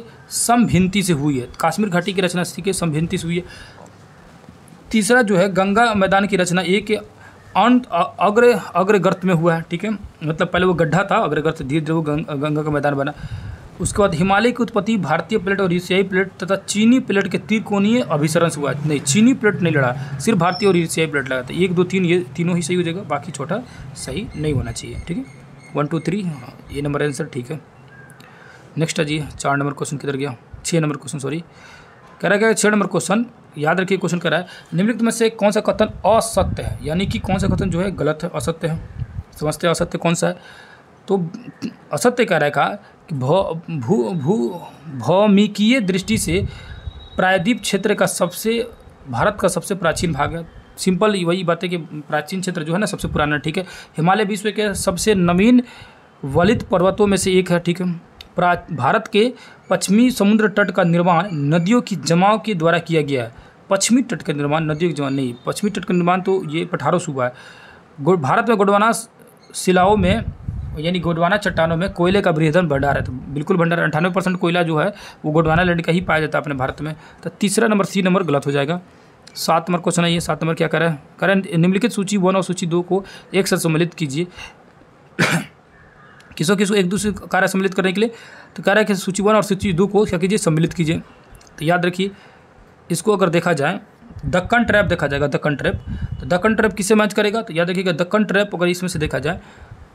Speaker 1: समभिनती से हुई है काश्मीर घाटी की रचना के समभिनती से हुई है तीसरा जो है गंगा मैदान की रचना एक अंत अग्र गर्त में हुआ है ठीक है मतलब पहले वो गड्ढा था अग्र गर्त धीरे धीरे वो गंग, गंगा का मैदान बना उसके बाद हिमालय की उत्पत्ति भारतीय प्लेट और एशियाई प्लेट तथा चीनी प्लेट के त्रिकोणीय अभिसरण से हुआ नहीं चीनी प्लेट नहीं लड़ा सिर्फ भारतीय और एशियाई प्लेट लगा था एक दो तीन ये तीनों ही सही हो जाएगा बाकी छोटा सही नहीं होना चाहिए ठीक है वन टू थ्री हाँ ये नंबर आंसर ठीक है नेक्स्ट है जी चार नंबर क्वेश्चन किधर गया छः नंबर क्वेश्चन सॉरी कह रहा है छः नंबर क्वेश्चन याद रखिए क्वेश्चन कह रहा है निम्नलिखित में से कौन सा कथन असत्य है यानी कि कौन सा कथन जो है गलत है असत्य है समझते हैं असत्य कौन सा है तो असत्य कह रहा है कहा कि भू भू भौमिकीय दृष्टि से प्रायद्वीप क्षेत्र का सबसे भारत का सबसे प्राचीन भाग है सिंपल वही बात है कि प्राचीन क्षेत्र जो है ना सबसे पुराना ठीक है हिमालय विश्व के सबसे नवीन वलित पर्वतों में से एक है ठीक है भारत के पश्चिमी समुद्र तट का निर्माण नदियों की जमाव के द्वारा किया गया है पश्चिमी तट का निर्माण नदियों के जमा नहीं पश्चिमी तट का निर्माण तो ये पठारो सूबा है भारत में गोडवाना शिलाओं में यानी गोडवाना चट्टानों में कोयले का बृहदन भंडार है तो बिल्कुल भंडार अंठानवे परसेंट कोयला जो है वो गोडवाना लैंड का ही पाया जाता है अपने भारत में तो तीसरा नंबर सी नंबर गलत हो जाएगा सात नंबर क्वेश्चन है ये सात नंबर क्या करें करें निम्नलिखित सूची वन और सूची दो को एक साथ सम्मिलित कीजिए किसो किसो एक दूसरे कार्य सम्मिलित करने के लिए तो कह रहा है कि सूची वन और सूची दो को क्या कीजिए सम्मिलित कीजिए तो याद रखिए इसको अगर देखा जाए दक्कन ट्रैप देखा जाएगा दक्कन ट्रैप तो दक्कन ट्रैप किससे मैच करेगा तो याद रखिएगा दक्कन ट्रैप अगर इसमें से देखा जाए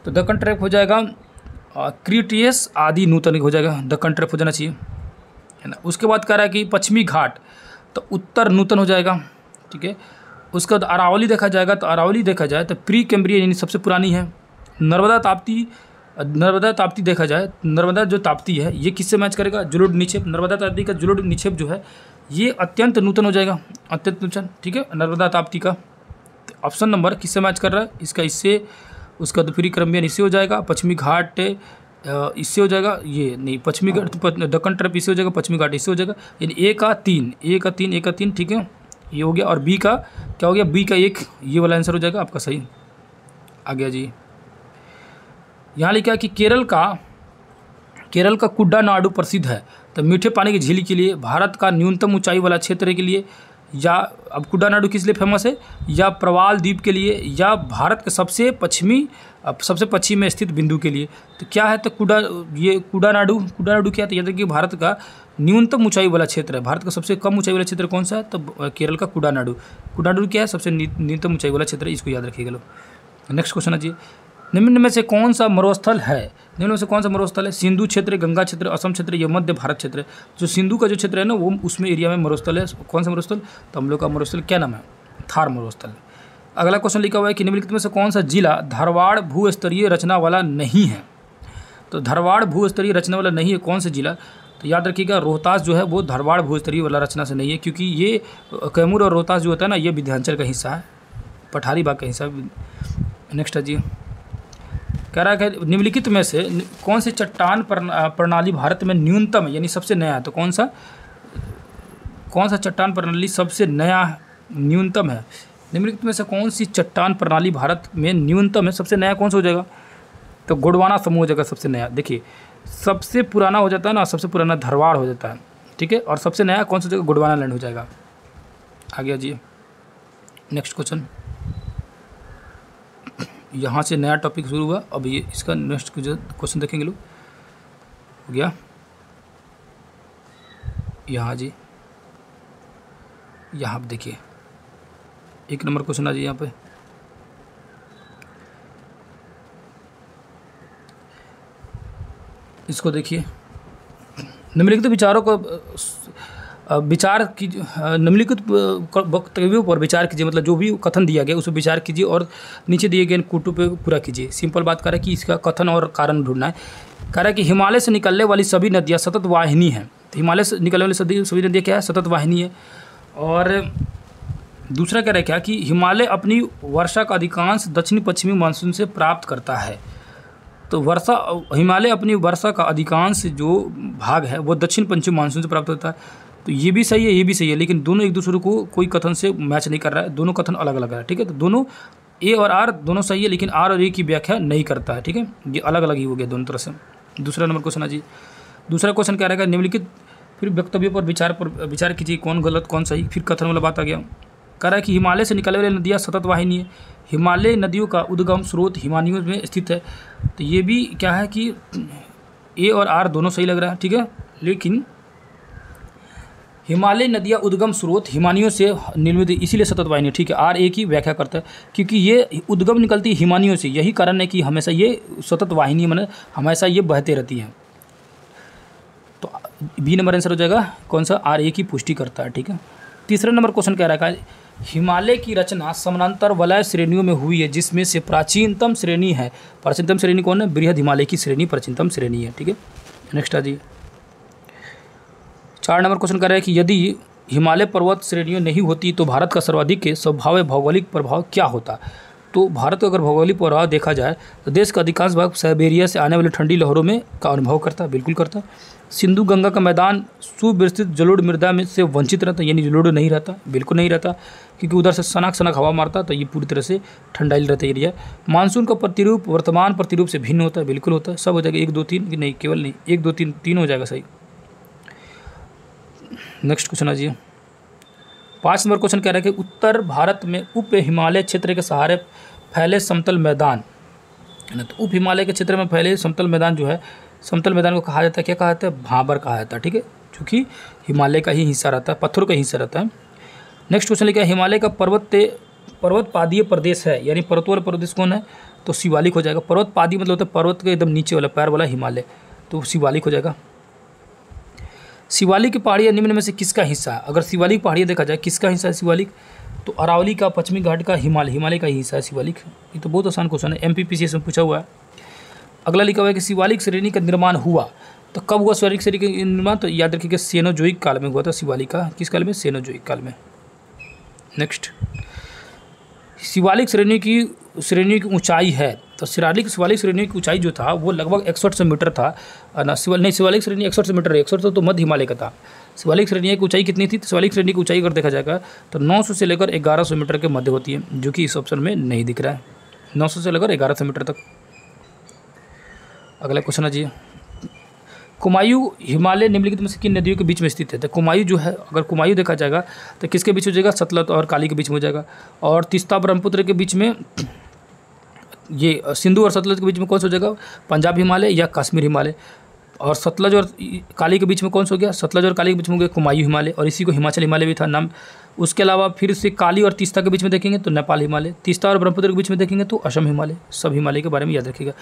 Speaker 1: तो दक्कन ट्रैप हो जाएगा क्रिटियस आदि नूतन हो जाएगा दक्कन ट्रैप हो जाना चाहिए है ना उसके बाद कह रहा है कि पश्चिमी घाट तो उत्तर नूतन हो जाएगा ठीक है उसके बाद अरावली देखा जाएगा तो अरावली देखा जाए तो प्री कैम्ब्रियन यानी सबसे पुरानी है नर्मदा ताप्ती नर्मदा ताप्ती देखा जाए नर्मदा जो ताप्ती है ये किससे मैच करेगा जुलुड निक्षेप नर्मदा ताप्ती का जुलुड निक्षेप जो है ये अत्यंत नूतन हो जाएगा अत्यंत नूतन ठीक है नर्मदा ताप्ती का ऑप्शन तो नंबर किससे मैच कर रहा है इसका इससे उसका दुपहरी तो क्रमियन इससे हो जाएगा पश्चिमी घाट इससे हो जाएगा ये नहीं पश्चिमी घाट हाँ। दक्कन ट्रप इससे हो जाएगा पश्चिमी घाट इससे हो जाएगा यानी ए का तीन ए का तीन ए का तीन ठीक है ये हो गया और बी का क्या हो गया बी का एक ये वाला आंसर हो जाएगा आपका सही आ गया जी यहाँ लिखा है कि केरल का केरल का कुड्डा नाडू प्रसिद्ध है तो मीठे पानी की झील के लिए भारत का न्यूनतम ऊंचाई वाला क्षेत्र के लिए या अब कुड्डा नाडू किस लिए फेमस है या प्रवाल द्वीप के लिए या भारत के सबसे पश्चिमी सबसे पश्चिम में स्थित बिंदु के लिए तो क्या है तो कुडा ये कुडा नाडू कुडा नाडू क्या है तो याद रखिए भारत का न्यूनतम ऊंचाई वाला क्षेत्र है भारत का सबसे कम ऊंचाई वाला क्षेत्र कौन सा है तो केरल का कुडा नाडू कुडा नाडू क्या है सबसे न्यूनतम ऊंचाई वाला क्षेत्र है इसको याद रखिएगा लोग नेक्स्ट क्वेश्चन आजिए निम्न में से कौन सा मरुस्थल है निम्न में से कौन सा मरुस्थल है सिंधु क्षेत्र गंगा क्षेत्र असम क्षेत्र या मध्य भारत क्षेत्र जो सिंधु का जो क्षेत्र है ना वो उसमें एरिया में मरुस्थल है कौन सा मरुस्थल तो हम लोग का मरुस्थल क्या नाम है थार मरुस्थल अगला क्वेश्चन लिखा हुआ है कि निम्नलिखित में से कौन सा जिला धारवाड़ भूस्तरीय रचना वाला नहीं है तो धारवाड़ भूस्तरीय रचना वाला नहीं है कौन सा जिला तो याद रखिएगा रोहतास जो है वो धारवाड़ भूस्तरीय वाला रचना से नहीं है क्योंकि ये कैमूर और रोहतास जो होता है ना ये विध्यांचल का हिस्सा है पठारी बाग का हिस्सा नेक्स्ट है जी कह रहा है निम्नलिखित में से कौन सी चट्टान प्रणाली भारत में न्यूनतम यानी सबसे नया है तो कौन सा कौन सा चट्टान प्रणाली सबसे नया न्यूनतम है निम्नलिखित में से कौन सी चट्टान प्रणाली भारत में न्यूनतम है सबसे नया कौन सा हो जाएगा तो गुड़वाना समूह हो जाएगा सबसे नया देखिए सबसे पुराना हो जाता है ना सबसे पुराना धरवाड़ हो जाता है ठीक है और सबसे नया कौन सा हो जाएगा गुड़वाना लैंड हो जाएगा आगे जाइए नेक्स्ट क्वेश्चन यहाँ से नया टॉपिक शुरू हुआ अब ये इसका नेक्स्ट क्वेश्चन देखेंगे लोग हो गया यहाँ जी यहाँ आप देखिए एक नंबर क्वेश्चन आ जाइए यहाँ पे इसको देखिए निम्नलिखित तो विचारों को विचार की निम्नलिखित वक्तव्यों पर विचार कीजिए मतलब जो भी कथन दिया गया उस पर विचार कीजिए और नीचे दिए गए कुटू पर पूरा कीजिए सिंपल बात करें कि इसका कथन और कारण ढूंढना है कह रहा है कि हिमालय से निकलने वाली सभी नदियाँ सतत वाहिनी हैं तो हिमालय से निकलने वाली सभी नदियाँ क्या है सतत वाहिनी है और दूसरा कह रहा है क्या कि हिमालय अपनी वर्षा का अधिकांश दक्षिण पश्चिमी मानसून से प्राप्त करता है तो वर्षा हिमालय अपनी वर्षा का अधिकांश जो भाग है वो दक्षिण पश्चिम मानसून से प्राप्त होता है तो ये भी सही है ये भी सही है लेकिन दोनों एक दूसरे को कोई कथन से मैच नहीं कर रहा है दोनों कथन अलग अलग है ठीक है तो दोनों ए और आर दोनों सही है लेकिन आर और ए की व्याख्या नहीं करता है ठीक है ये अलग अलग ही हो गया दोनों तरह से दूसरा नंबर क्वेश्चन आ जी दूसरा क्वेश्चन क्या रहेगा निम्नलिखित फिर वक्तव्य पर विचार पर विचार कीजिए कौन गलत कौन सही फिर कथन वाला बात आ गया कह रहा है कि हिमालय से निकलने वाली नदियाँ सतत वाहिनी है हिमालय नदियों का उद्गम स्रोत हिमानियों में स्थित है तो ये भी क्या है कि ए और आर दोनों सही लग रहा है ठीक है लेकिन हिमालय नदियाँ उद्गम स्रोत हिमानियों से निर्मित इसीलिए सतत वाहिनी ठीक है आर ए की व्याख्या करता है क्योंकि ये उद्गम निकलती है हिमानियों से यही कारण है कि हमेशा ये सतत वाहिनी मैंने मतलब हमेशा ये बहते रहती है तो बी नंबर आंसर हो जाएगा कौन सा आर ए की पुष्टि करता है ठीक है तीसरा नंबर क्वेश्चन कह रहा है हिमालय की रचना समानांतर वलय श्रेणियों में हुई है जिसमें से प्राचीनतम श्रेणी है प्राचीनतम श्रेणी कौन है बृहद हिमालय की श्रेणी प्राचीनतम श्रेणी है ठीक है नेक्स्ट आ जाइए चार नंबर क्वेश्चन कर रहे हैं कि यदि हिमालय पर्वत श्रेणियों नहीं होती तो भारत का सर्वाधिक स्वभाव भौगोलिक प्रभाव क्या होता तो भारत का अगर भौगोलिक प्रभाव देखा जाए तो देश का अधिकांश भाग साइबेरिया से आने वाली ठंडी लहरों में का अनुभव करता है बिल्कुल करता सिंधु गंगा का मैदान सुविस्तृत जलोड़ मृदा में से वंचित रहता यानी जलोड़ नहीं रहता बिल्कुल नहीं रहता क्योंकि उधर से सनक सनक हवा मारता तो ये पूरी तरह से ठंडाइल रहता एरिया मानसून का प्रतिरूप वर्तमान प्रतिरूप से भिन्न होता है बिल्कुल होता है सब हो जाएगा एक दो तीन नहीं केवल नहीं एक दो तीन तीन हो जाएगा सही नेक्स्ट क्वेश्चन आ जाइए पाँच नंबर क्वेश्चन कह रहा है कि उत्तर भारत में उप हिमालय क्षेत्र के सहारे फैले समतल मैदान है ना तो उप हिमालय के क्षेत्र में फैले समतल मैदान जो है समतल मैदान को कहा जाता है क्या कहा जाता है भाबर कहा जाता है ठीक है चूँकि हिमालय का ही हिस्सा रहता है पत्थरों का हिस्सा रहता है नेक्स्ट क्वेश्चन लिखा है हिमालय का पर्वत पर्वत पादीय प्रदेश है यानी पर्वत वाला प्रदेश कौन है तो शिवालिक हो जाएगा पर्वत पादी मतलब होता है पर्वत के एकदम नीचे वाला पैर वाला हिमालय तो शिवालिक हो जाएगा शिवालिक की पहाड़ियाँ निम्न में से किसका हिस्सा है अगर शिवालिक पहाड़ियाँ देखा जाए किसका हिस्सा है शिवालिक तो अरावली का पश्चिमी घाट का हिमालय हिमालय का ही हिस्सा है शिवालिक ये तो बहुत आसान क्वेश्चन है एम पी से पूछा हुआ है अगला लिखा हुआ है कि शिवालिक श्रेणी का निर्माण हुआ तो कब हुआ शिवालिक श्रेणी का निर्माण तो याद रखिएगा सेनोजोइक काल में हुआ था शिवालिक का किस काल में सेनोजोइक काल में नेक्स्ट शिवालिक श्रेणी की श्रेणी की ऊंचाई है तो शिवालिक शिवालिक श्रेणी की ऊंचाई जो था वो लगभग इकसठ सौ मीटर था ना शिवाल नहीं शिवालिक श्रेणी इकसठ सौ मीटर है इकसठ सौ तो, तो मध्य हिमालय का था शिवालिक श्रेणी की ऊंचाई कितनी थी तो शिवालिक श्रेणी की ऊंचाई अगर देखा जाएगा तो सौ से लेकर सौ मीटर के मध्य होती है जो कि इस ऑप्शन में नहीं दिख रहा है सौ से लेकर सौ मीटर तक अगला क्वेश्चन आ जाइए कुमायूं हिमालय निम्नलिखित में से किन नदियों के बीच में स्थित है तो कुमायूं जो है अगर कुमायूं देखा जाएगा तो किसके बीच हो जाएगा सतलत और काली के बीच में हो जाएगा और तीस्ता ब्रह्मपुत्र के बीच में ये सिंधु और सतलज के बीच में कौन सा हो जाएगा पंजाब हिमालय या कश्मीर हिमालय और सतलज और काली के बीच में कौन सा हो गया सतलज और काली के बीच में हो गया कुमायूं हिमालय और इसी को हिमाचल हिमालय भी था नाम उसके अलावा फिर से काली और तीस्ता के बीच में देखेंगे तो नेपाल हिमालय तीस्ता और ब्रह्मपुत्र के बीच में देखेंगे तो असम हिमालय सब हिमालय के बारे में याद रखिएगा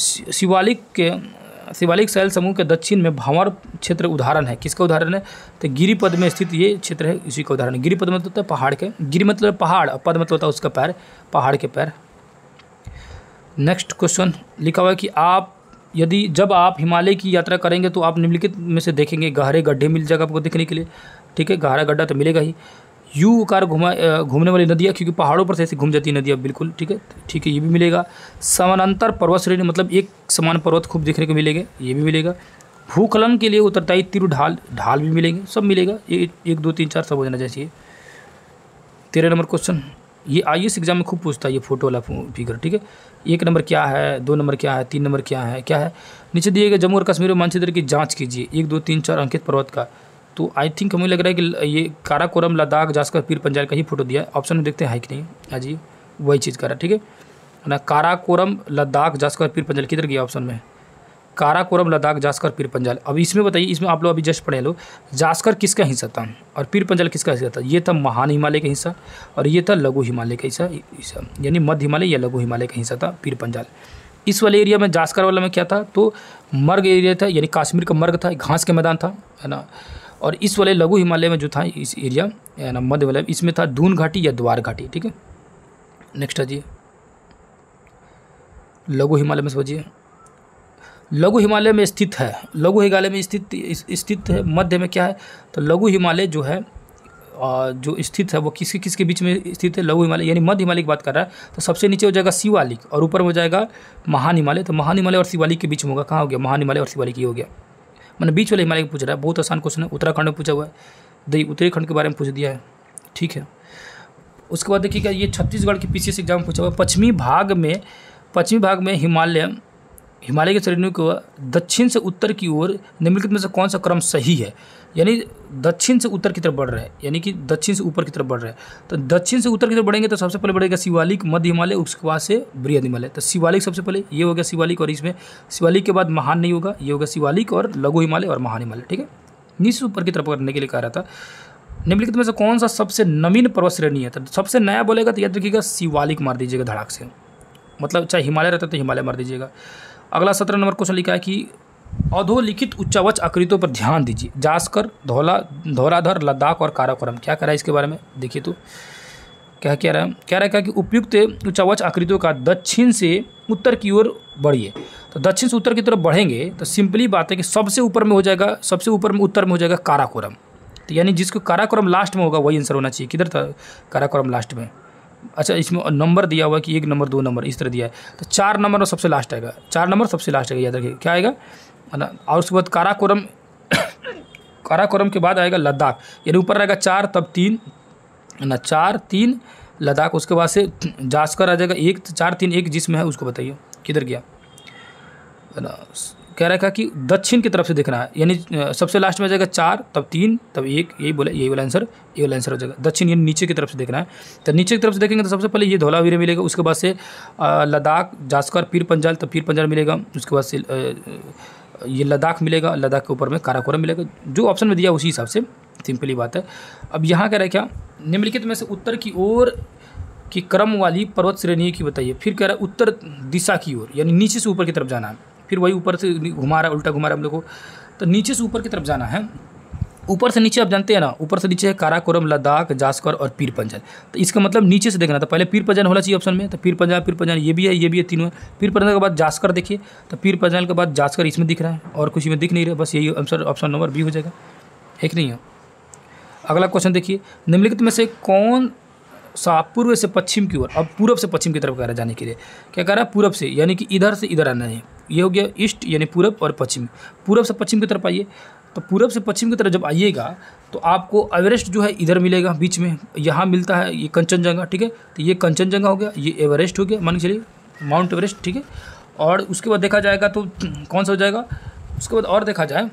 Speaker 1: शिवालिक के शिवालिक शैल समूह के दक्षिण में भंवर क्षेत्र उदाहरण है किसका उदाहरण है तो गिरिपद में स्थित ये क्षेत्र है इसी का उदाहरण है गिरिपद मतलब होता है पहाड़ के गिरि मतलब पहाड़ पद मतलब होता है उसका पैर पहाड़ के पैर नेक्स्ट क्वेश्चन लिखा हुआ है कि आप यदि जब आप हिमालय की यात्रा करेंगे तो आप निम्नलिखित में से देखेंगे गहरे गड्ढे मिल जाएगा आपको देखने के लिए ठीक है गहरा गड्ढा तो मिलेगा ही यू आकार घुमा घूमने वाली नदियाँ क्योंकि पहाड़ों पर से ऐसी घूम जाती है नदियाँ बिल्कुल ठीक है ठीक है ये भी मिलेगा समानांतर पर्वत श्रेणी मतलब एक समान पर्वत खूब देखने को मिलेगा ये भी मिलेगा भूखलन के लिए उत्तरदायी तीर ढाल ढाल भी मिलेंगे सब मिलेगा ये एक दो तीन चार सब हो जाना चाहिए तेरह नंबर क्वेश्चन ये आई एग्ज़ाम में खूब पूछता है ये फोटो वाला फिगर ठीक है एक नंबर क्या है दो नंबर क्या है तीन नंबर क्या है क्या है नीचे दिए गए जम्मू और कश्मीर में मानचित्र की जाँच कीजिए एक दो तीन चार अंकित पर्वत का तो आई थिंक हमें लग रहा है कि ये काराकोरम लद्दाख जासकर पीर पंजाल का ही फोटो दिया है ऑप्शन में देखते हैं हाइक नहीं हाँ जी वही चीज़ कर रहा है ठीक है ना काराकोरम लद्दाख जासकर पीर पंजाल किधर गया ऑप्शन में काराकोरम लद्दाख जासकर पीर पंजाल अब इसमें बताइए इसमें आप लोग अभी जस्ट पढ़े लो जासकर किसका हिस्सा था और पीर पंजाल किसका हिस्सा था ये था महान हिमालय का हिस्सा और ये था लघु हिमालय का हिस्सा हिस्सा यानी मध्य हिमालय या लघु हिमालय का हिस्सा था पीर पंजाल इस वाले एरिया में जासकर वाला में क्या था तो मर्ग एरिया था यानी कश्मीर का मर्ग था घास का मैदान था है ना और इस वाले लघु हिमालय में जो था इस एरिया यानी मध्य वाले इसमें था धून घाटी या द्वार घाटी ठीक है नेक्स्ट आ जाइए लघु हिमालय में समझिए लघु हिमालय में स्थित है लघु हिमालय में स्थित स्थित है मध्य में क्या है तो लघु हिमालय जो है जो स्थित है वो किसके किसके बीच में स्थित है लघु हिमालय यानी मध्य हिमालय की बात कर रहा है तो सबसे नीचे हो जाएगा शिवालिक और ऊपर हो जाएगा महान हिमालय तो महान हिमालय और शिवालिक के बीच में होगा कहाँ हो गया महान हिमालय और शिवालिक ये हो गया मैंने बीच वाले हिमालय पूछ रहा है बहुत आसान क्वेश्चन है उत्तराखंड में पूछा हुआ है दही उत्तराखंड के बारे में पूछ दिया है ठीक है उसके बाद देखिएगा ये छत्तीसगढ़ के पीसीएस एग्जाम में पूछा हुआ है पश्चिमी भाग में पश्चिमी भाग में हिमालय हिमालय की श्रेणियों को दक्षिण से उत्तर की ओर निम्नलिखित में से कौन सा क्रम सही है यानी दक्षिण से उत्तर की तरफ बढ़ रहे हैं यानी कि दक्षिण से ऊपर की तरफ बढ़ रहे हैं तो दक्षिण से उत्तर की तरफ बढ़ेंगे तो सबसे पहले बढ़ेगा शिवालिक मध्य हिमालय उसके बाद से बृहद हिमालय तो शिवालिक सबसे पहले ये हो गया शिवालिक और इसमें शिवालिक के बाद महान नहीं होगा ये होगा शिवालिक और लघु हिमालय और महान हिमालय ठीक है नीचे ऊपर की तरफ करने के लिए कह रहा था निम्नलिखित में से कौन सा सबसे नवीन पर्वत श्रेणी है तो सबसे नया बोलेगा तो याद रखिएगा शिवालिक मार दीजिएगा धड़ाक से मतलब चाहे हिमालय रहता तो हिमालय मार दीजिएगा अगला सत्रह नंबर क्वेश्चन लिखा है कि अधोलिखित उच्चावच आकृतियों पर ध्यान दीजिए जास्कर धौला धौलाधर लद्दाख और काराकोरम क्या कह रहा है इसके बारे में देखिए तो क्या कह रहा है कह रहा है क्या कि उपयुक्त उच्चावच आकृतियों का दक्षिण से उत्तर की ओर बढ़िए तो दक्षिण से उत्तर की तरफ बढ़ेंगे तो सिंपली बात है कि सबसे ऊपर में हो जाएगा सबसे ऊपर में उत्तर में हो जाएगा काराकोरम तो यानी जिसको काराकोरम लास्ट में होगा वही आंसर होना चाहिए किधर था काराकोरम लास्ट में अच्छा इसमें नंबर दिया हुआ है कि एक नंबर दो नंबर इस तरह दिया है तो चार नंबर और सबसे लास्ट आएगा चार नंबर सबसे लास्ट आएगा याद रखिए क्या आएगा ना और उसके बाद काराकोरम काराकोरम के बाद आएगा लद्दाख यानी ऊपर रहेगा चार तब तीन है ना चार तीन लद्दाख उसके बाद से जास्कर आ जाएगा एक तो चार तीन एक जिसमें है उसको बताइए किधर गया है ना कह रहा है कि दक्षिण की तरफ से देखना है यानी सबसे लास्ट में आ जाएगा चार तब तीन तब एक यही बोला यही वाला आंसर ये वाला आंसर हो जाएगा दक्षिण यानी नीचे की तरफ से देखना है तो नीचे की तरफ से देखेंगे तो सबसे पहले ये धोलावीर मिलेगा उसके बाद से लद्दाख जास्कर पीर पंजाल तब पीर पंजाल मिलेगा उसके बाद से ये लद्दाख मिलेगा लद्दाख के ऊपर में काराकोरम मिलेगा जो ऑप्शन में दिया उसी हिसाब से सिंपली बात है अब यहाँ कह रहा है क्या निम्नलिखित में से उत्तर की ओर की क्रम वाली पर्वत श्रेणी की बताइए फिर कह रहा है उत्तर दिशा की ओर यानी नीचे से ऊपर की तरफ जाना है फिर वही ऊपर से घुमा रहा है उल्टा घुमा रहा है हम लोग को तो नीचे से ऊपर की तरफ जाना है ऊपर से नीचे आप जानते हैं ना ऊपर से नीचे है काराकोरम लद्दाख जास्कर और पीर पंजाल तो इसका मतलब नीचे से देखना था तो पहले पीर पंजाल होना चाहिए ऑप्शन में तो पीर पंजाल पीर पंजाल ये भी है ये भी है तीनों है पीर पंजाल के बाद जास्कर देखिए तो पीर पंजाल के बाद जास्कर इसमें दिख रहा है और कुछ इसमें दिख नहीं रहा बस यही आंसर ऑप्शन नंबर बी हो जाएगा एक नहीं है अगला क्वेश्चन देखिए निम्नलिखित में से कौन सा पूर्व से पश्चिम की ओर अब पूर्व से पश्चिम की तरफ कह रहा है जाने के लिए क्या कह रहा है पूर्व से यानी कि इधर से इधर आना है ये हो गया ईस्ट यानी पूर्व और पश्चिम पूर्व से पश्चिम की तरफ आइए तो पूरब से पश्चिम की तरफ जब आइएगा तो आपको एवरेस्ट जो है इधर मिलेगा बीच में यहाँ मिलता है ये कंचनजंगा ठीक है तो ये कंचनजंगा हो गया ये एवरेस्ट हो गया मान के चलिए माउंट एवरेस्ट ठीक है और उसके बाद देखा जाएगा तो कौन सा हो जाएगा उसके बाद और देखा जाए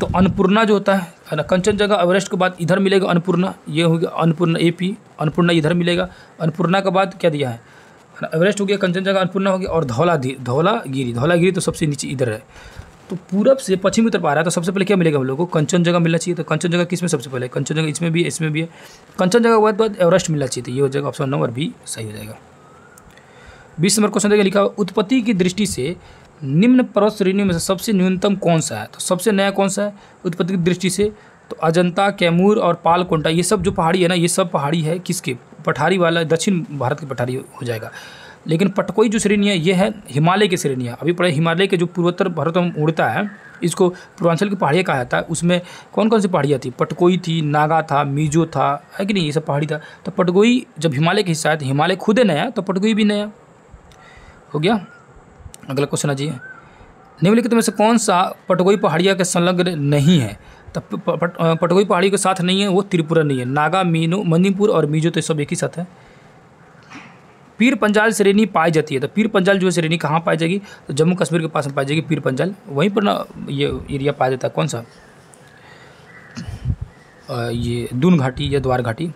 Speaker 1: तो अन्नपूर्णा जो होता है ना कंचनजंगा एवरेस्ट के बाद इधर मिलेगा अन्नपूर्णा ये हो गया अन्नपूर्णा एपी अन्नपूर्णा इधर मिलेगा अन्नपूर्णा के बाद क्या दिया है एवरेस्ट हो गया कंचनजंगा अन्नपूर्णा हो गया और धौला धौलागिरी धौलागिरी तो सबसे नीचे इधर है तो पूरब से पश्चिम की तरफ आ रहा है तो सबसे पहले क्या मिलेगा हम लोग को कंचन जगह मिलना चाहिए तो कंचन जगह किस में सबसे पहले कंचन जगह इसमें भी इसमें भी है कंचन जगह के बाद एवरेस्ट मिलना चाहिए तो ये हो जाएगा ऑप्शन नंबर बी सही हो जाएगा बीस नंबर क्वेश्चन देखिए लिखा उत्पत्ति की दृष्टि से निम्न पर्वत श्रेणियों में से सबसे न्यूनतम कौन सा है तो सबसे नया कौन सा है उत्पत्ति की दृष्टि से तो अजंता कैमूर और पालकोंटा ये सब जो पहाड़ी है ना ये सब पहाड़ी है किसके पठारी वाला दक्षिण भारत की पठारी हो जाएगा लेकिन पटकोई जो श्रेणी है ये है हिमालय की श्रेणी है अभी पढ़े हिमालय के जो पूर्वोत्तर भारत में उड़ता है इसको पूर्वांचल की पहाड़ियाँ कहा जाता है उसमें कौन कौन सी पहाड़ियाँ थी पटकोई थी नागा था मीजो था है कि नहीं ये सब पहाड़ी था तो पटकोई जब हिमालय के हिस्सा है तो हिमालय खुद नया तो पटकोई भी नया हो गया अगला क्वेश्चन आजिए निम्नलिखित में से कौन सा पटगोई पहाड़िया के संलग्न नहीं है तो पटगोई पहाड़ी के साथ नहीं है वो त्रिपुरा नहीं है नागा मीनू मणिपुर और मीजो तो सब एक ही साथ है पीर पंजाल श्रेणी पाई जाती है तो पीर पंजाल जो श्रेणी कहाँ पाई जाएगी तो जम्मू कश्मीर के पास में पाई जाएगी पीर पंजाल वहीं पर ना ये एरिया पाया जाता है कौन सा ये दून घाटी या द्वार घाटी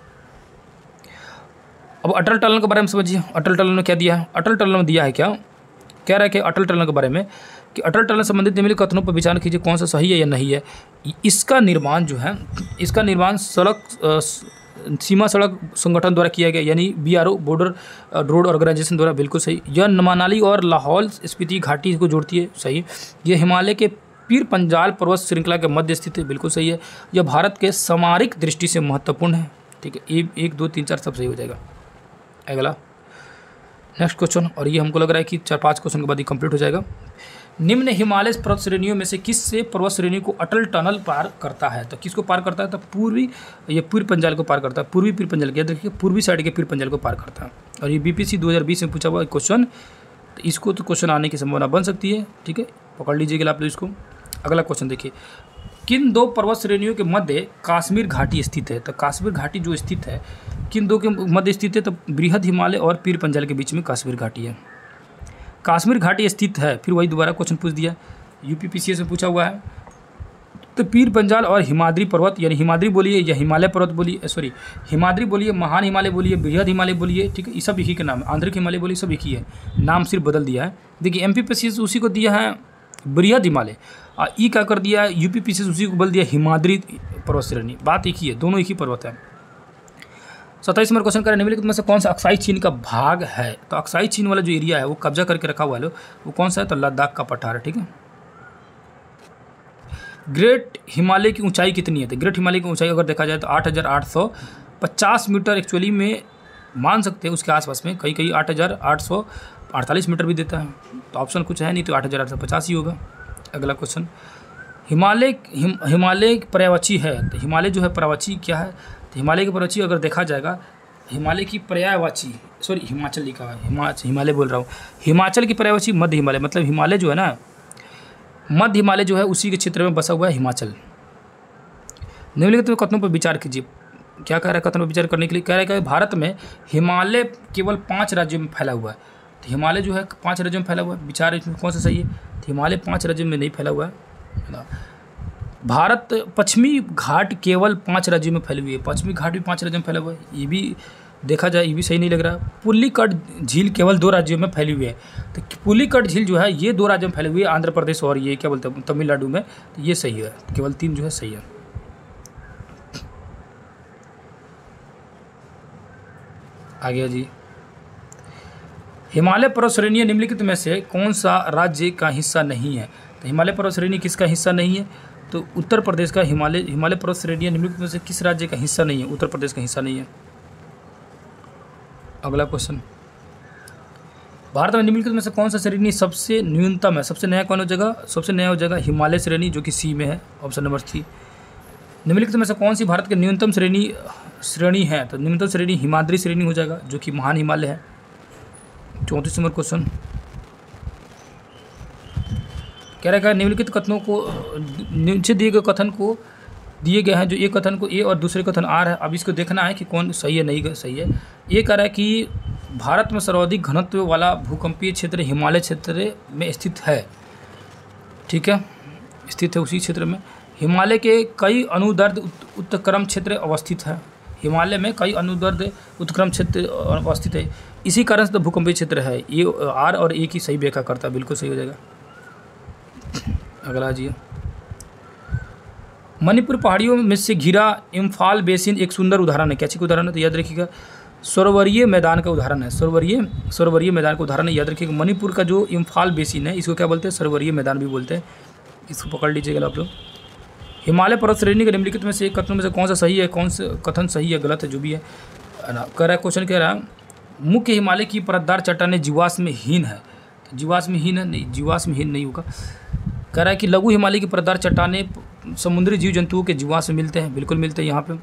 Speaker 1: अब अटल टनल के बारे में समझिए अटल टनल में क्या दिया है अटल टनल में दिया है क्या कह रहा है कि अटल टनल के बारे में कि अटल टनल संबंधित निम्नलिखित कथनों पर विचार कीजिए कौन सा सही है या नहीं है इसका निर्माण जो है इसका निर्माण सड़क सीमा सड़क संगठन द्वारा किया गया यानी बीआरओ बॉर्डर रोड ऑर्गेनाइजेशन द्वारा बिल्कुल सही यह मनाली और लाहौल स्पीति घाटी को जोड़ती है सही यह हिमालय के पीर पंजाल पर्वत श्रृंखला के मध्य स्थित है बिल्कुल सही है यह भारत के सामरिक दृष्टि से महत्वपूर्ण है ठीक है एक एक दो तीन चार सब सही हो जाएगा अगला नेक्स्ट क्वेश्चन और ये हमको लग रहा है कि चार पांच क्वेश्चन के बाद ही कंप्लीट हो जाएगा निम्न हिमालय पर्वत श्रेणियों में से किस से पर्वत श्रेणी को अटल टनल पार करता है तो किसको पार करता है तो पूर्वी ये पूर्व पंजाल को पार करता है पूर्वी पीर पंजाल क्या देखिए पूर्वी साइड के पीर पंजाल को पार करता है और ये बीपीसी 2020 में पूछा हुआ क्वेश्चन तो इसको तो क्वेश्चन आने की संभावना बन सकती है ठीक है पकड़ लीजिएगा आप लोग इसको अगला क्वेश्चन देखिए किन दो पर्वत श्रेणियों के मध्य काश्मीर घाटी स्थित है तो काश्मीर घाटी जो स्थित है किन दो के मध्य स्थित है तो बृहद हिमालय और पीर पंजाल के बीच में काश्मीर घाटी है काश्मीर घाटी स्थित है फिर वही दोबारा क्वेश्चन पूछ दिया यूपी पी से पूछा हुआ है तो पीर पंजाल और हिमाद्री पर्वत यानी हिमाद्री बोलिए या हिमालय पर्वत बोलिए सॉरी हिमाद्री बोलिए महान हिमालय बोलिए बृहद हिमालय बोलिए ठीक है ये सब एक ही के नाम है आंध्रिक हिमालय बोलिए सब एक ही है नाम सिर्फ बदल दिया है देखिए एम पी उसी को दिया है बृहद हिमालय और ई क्या कर दिया है यूपी पी उसी को बदल दिया हिमाद्री पर्वत श्रेणी बात एक ही है दोनों एक ही पर्वत है सत्ताईस नंबर क्वेश्चन करें निम्नलिखित में से कौन सा अक्साई चीन का भाग है तो अक्साई चीन वाला जो एरिया है वो कब्जा करके रखा हुआ है वो कौन सा है तो लद्दाख का पठार है ठीक है ग्रेट हिमालय की ऊंचाई कितनी है तो ग्रेट हिमालय की ऊंचाई अगर देखा जाए तो आठ हज़ार आठ सौ पचास मीटर एक्चुअली में मान सकते हैं उसके आसपास में कई कई आठ हज़ार आठ सौ अड़तालीस मीटर भी देता है तो ऑप्शन कुछ है नहीं तो आठ हज़ार आठ सौ पचास ही होगा अगला क्वेश्चन हिमालय हिम, हिमालय पर्यावची है तो हिमालय जो है पर्यावची क्या है तो हिमालय की पर्वची अगर देखा जाएगा हिमालय की पर्यायवाची सॉरी हिमाचल लिखा है हिमाचल हिमालय बोल रहा हूँ हिमाचल की पर्यायवाची मध्य हिमालय मतलब हिमालय जो है ना मध्य हिमालय जो है उसी के क्षेत्र में बसा हुआ है हिमाचल निम्नलिखित तो कथनों पर विचार कीजिए क्या कह रहा है कथन पर विचार करने के लिए कह रहा है कि भारत में हिमालय केवल पाँच राज्यों में फैला हुआ है तो हिमालय जो है पाँच राज्यों में फैला हुआ है विचार कौन सा सही है तो हिमालय पाँच राज्यों में नहीं फैला हुआ है भारत पश्चिमी घाट केवल पांच राज्यों में फैली हुई है पश्चिमी घाट भी पांच राज्यों में फैला हुआ है ये भी देखा जाए ये भी सही नहीं लग रहा पुल्लीकट झील केवल दो राज्यों में फैली हुई है तो पुल्लीकट झील जो है ये दो राज्यों में फैली हुई है आंध्र प्रदेश और ये क्या बोलते हैं तमिलनाडु में तो ये सही है केवल तीन जो है सही है आगे जी हिमालय पर्वत श्रेणी निम्नलिखित में से कौन सा राज्य का हिस्सा नहीं है तो हिमालय पर्वत श्रेणी किसका हिस्सा नहीं है तो उत्तर प्रदेश का हिमालय हिमालय पर्वत श्रेणी निम्नलिखित में से किस राज्य का हिस्सा नहीं है उत्तर प्रदेश का हिस्सा नहीं है अगला क्वेश्चन भारत में निम्नलिखित में से कौन सा श्रेणी सबसे न्यूनतम है सबसे नया कौन हो जाएगा सबसे नया हो जाएगा हिमालय श्रेणी जो कि सी में है ऑप्शन नंबर थ्री निम्नलिखित में से कौन सी भारत की न्यूनतम श्रेणी श्रेणी है तो न्यूनतम श्रेणी हिमाद्री श्रेणी हो जाएगा जो कि महान हिमालय है चौंतीस नंबर क्वेश्चन कह रहा है निम्नलिखित कथनों को नीचे दिए गए कथन को दिए गए हैं जो एक कथन को ए और दूसरे कथन आर है अब इसको देखना है कि कौन सही है नहीं सही है ये कह रहा है कि भारत में सर्वाधिक घनत्व वाला भूकंपीय क्षेत्र हिमालय क्षेत्र में स्थित है ठीक है स्थित है उसी क्षेत्र में हिमालय के कई अनुदर्द उत्क्रम क्षेत्र अवस्थित है हिमालय में कई अनुदर्द उत्क्रम क्षेत्र अवस्थित है इसी कारण से तो भूकंपीय क्षेत्र है ये आर और ए की सही व्याख्या करता है बिल्कुल सही हो जाएगा अगला जी मणिपुर पहाड़ियों में से घिरा इम्फाल बेसिन एक सुंदर उदाहरण है कैसे उदाहरण है तो याद रखिएगा सरोवरीय मैदान का उदाहरण है सरोवरीय सरोवरीय मैदान का उदाहरण है याद रखिएगा मणिपुर का जो इम्फाल बेसिन है इसको क्या बोलते हैं सरोवरीय मैदान भी बोलते हैं इसको पकड़ लीजिएगा आप लोग हिमालय पर्वत श्रेणी के निम्नलिखित में से एक कथन में से कौन सा सही है कौन सा कथन सही है गलत है जो भी है कह रहा है क्वेश्चन कह रहा है मुख्य हिमालय की परतदार चट्टाने जीवाश्म में हीन है जीवाश्महीन नहीं जीवाश्महीन नहीं होगा कह रहा है कि लघु हिमालय के प्रदार चट्टाने समुद्री जीव जंतुओं के जीवाश्म मिलते हैं बिल्कुल मिलते हैं यहाँ पे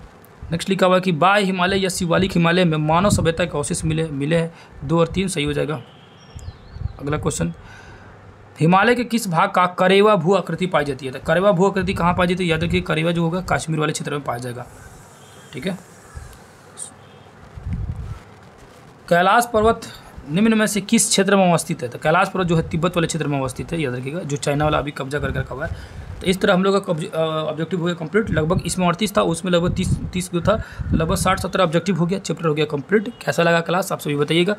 Speaker 1: नेक्स्ट लिखा हुआ है कि बाह्य हिमालय या शिवालिक हिमालय में मानव सभ्यता के अवशेष मिले मिले हैं दो और तीन सही हो जाएगा अगला क्वेश्चन हिमालय के किस भाग का करेवा भू आकृति पाई जाती है तो करेवा भू आकृति कहाँ पाई जाती है याद रखिए करेवा जो होगा कश्मीर वाले क्षेत्र में पाया जाएगा ठीक है कैलाश पर्वत निम्न में से किस क्षेत्र में अवस्थित है तो कैलाश पर्वत जो है तिब्बत वाले क्षेत्र में अवस्थित है याद रखिएगा जो चाइना वाला अभी कब्जा करके रखा हुआ है तो इस तरह हम लोग का ऑब्जेक्टिव हो गया कंप्लीट लगभग इसमें अड़तीस था उसमें लगभग तीस तीस जो था तो लगभग साठ सत्तर ऑब्जेक्टिव हो गया चैप्टर हो गया कंप्लीट कैसा लगा क्लास आप सभी बताइएगा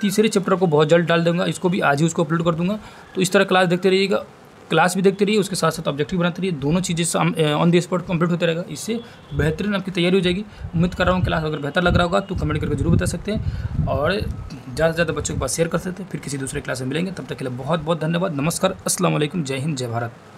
Speaker 1: तीसरे चैप्टर को बहुत जल्द डाल दूंगा इसको भी आज ही उसको अपलोड कर दूंगा तो इस तरह क्लास देखते रहिएगा क्लास भी देखते रहिए उसके साथ साथ ऑब्जेक्टिव बनाते रहिए दोनों चीज़ें ऑन द स्पॉट कंप्लीट होते रहेगा इससे बेहतरीन आपकी तैयारी हो जाएगी उम्मीद कर रहा हूँ क्लास अगर बेहतर लग रहा होगा तो कमेंट करके जरूर बता सकते हैं और ज़्यादा से ज़्यादा बच्चों के पास शेयर कर सकते हैं फिर किसी दूसरे क्लास में मिलेंगे तब तक के लिए बहुत बहुत धन्यवाद नमस्कार असलम जय हिंद जय भारत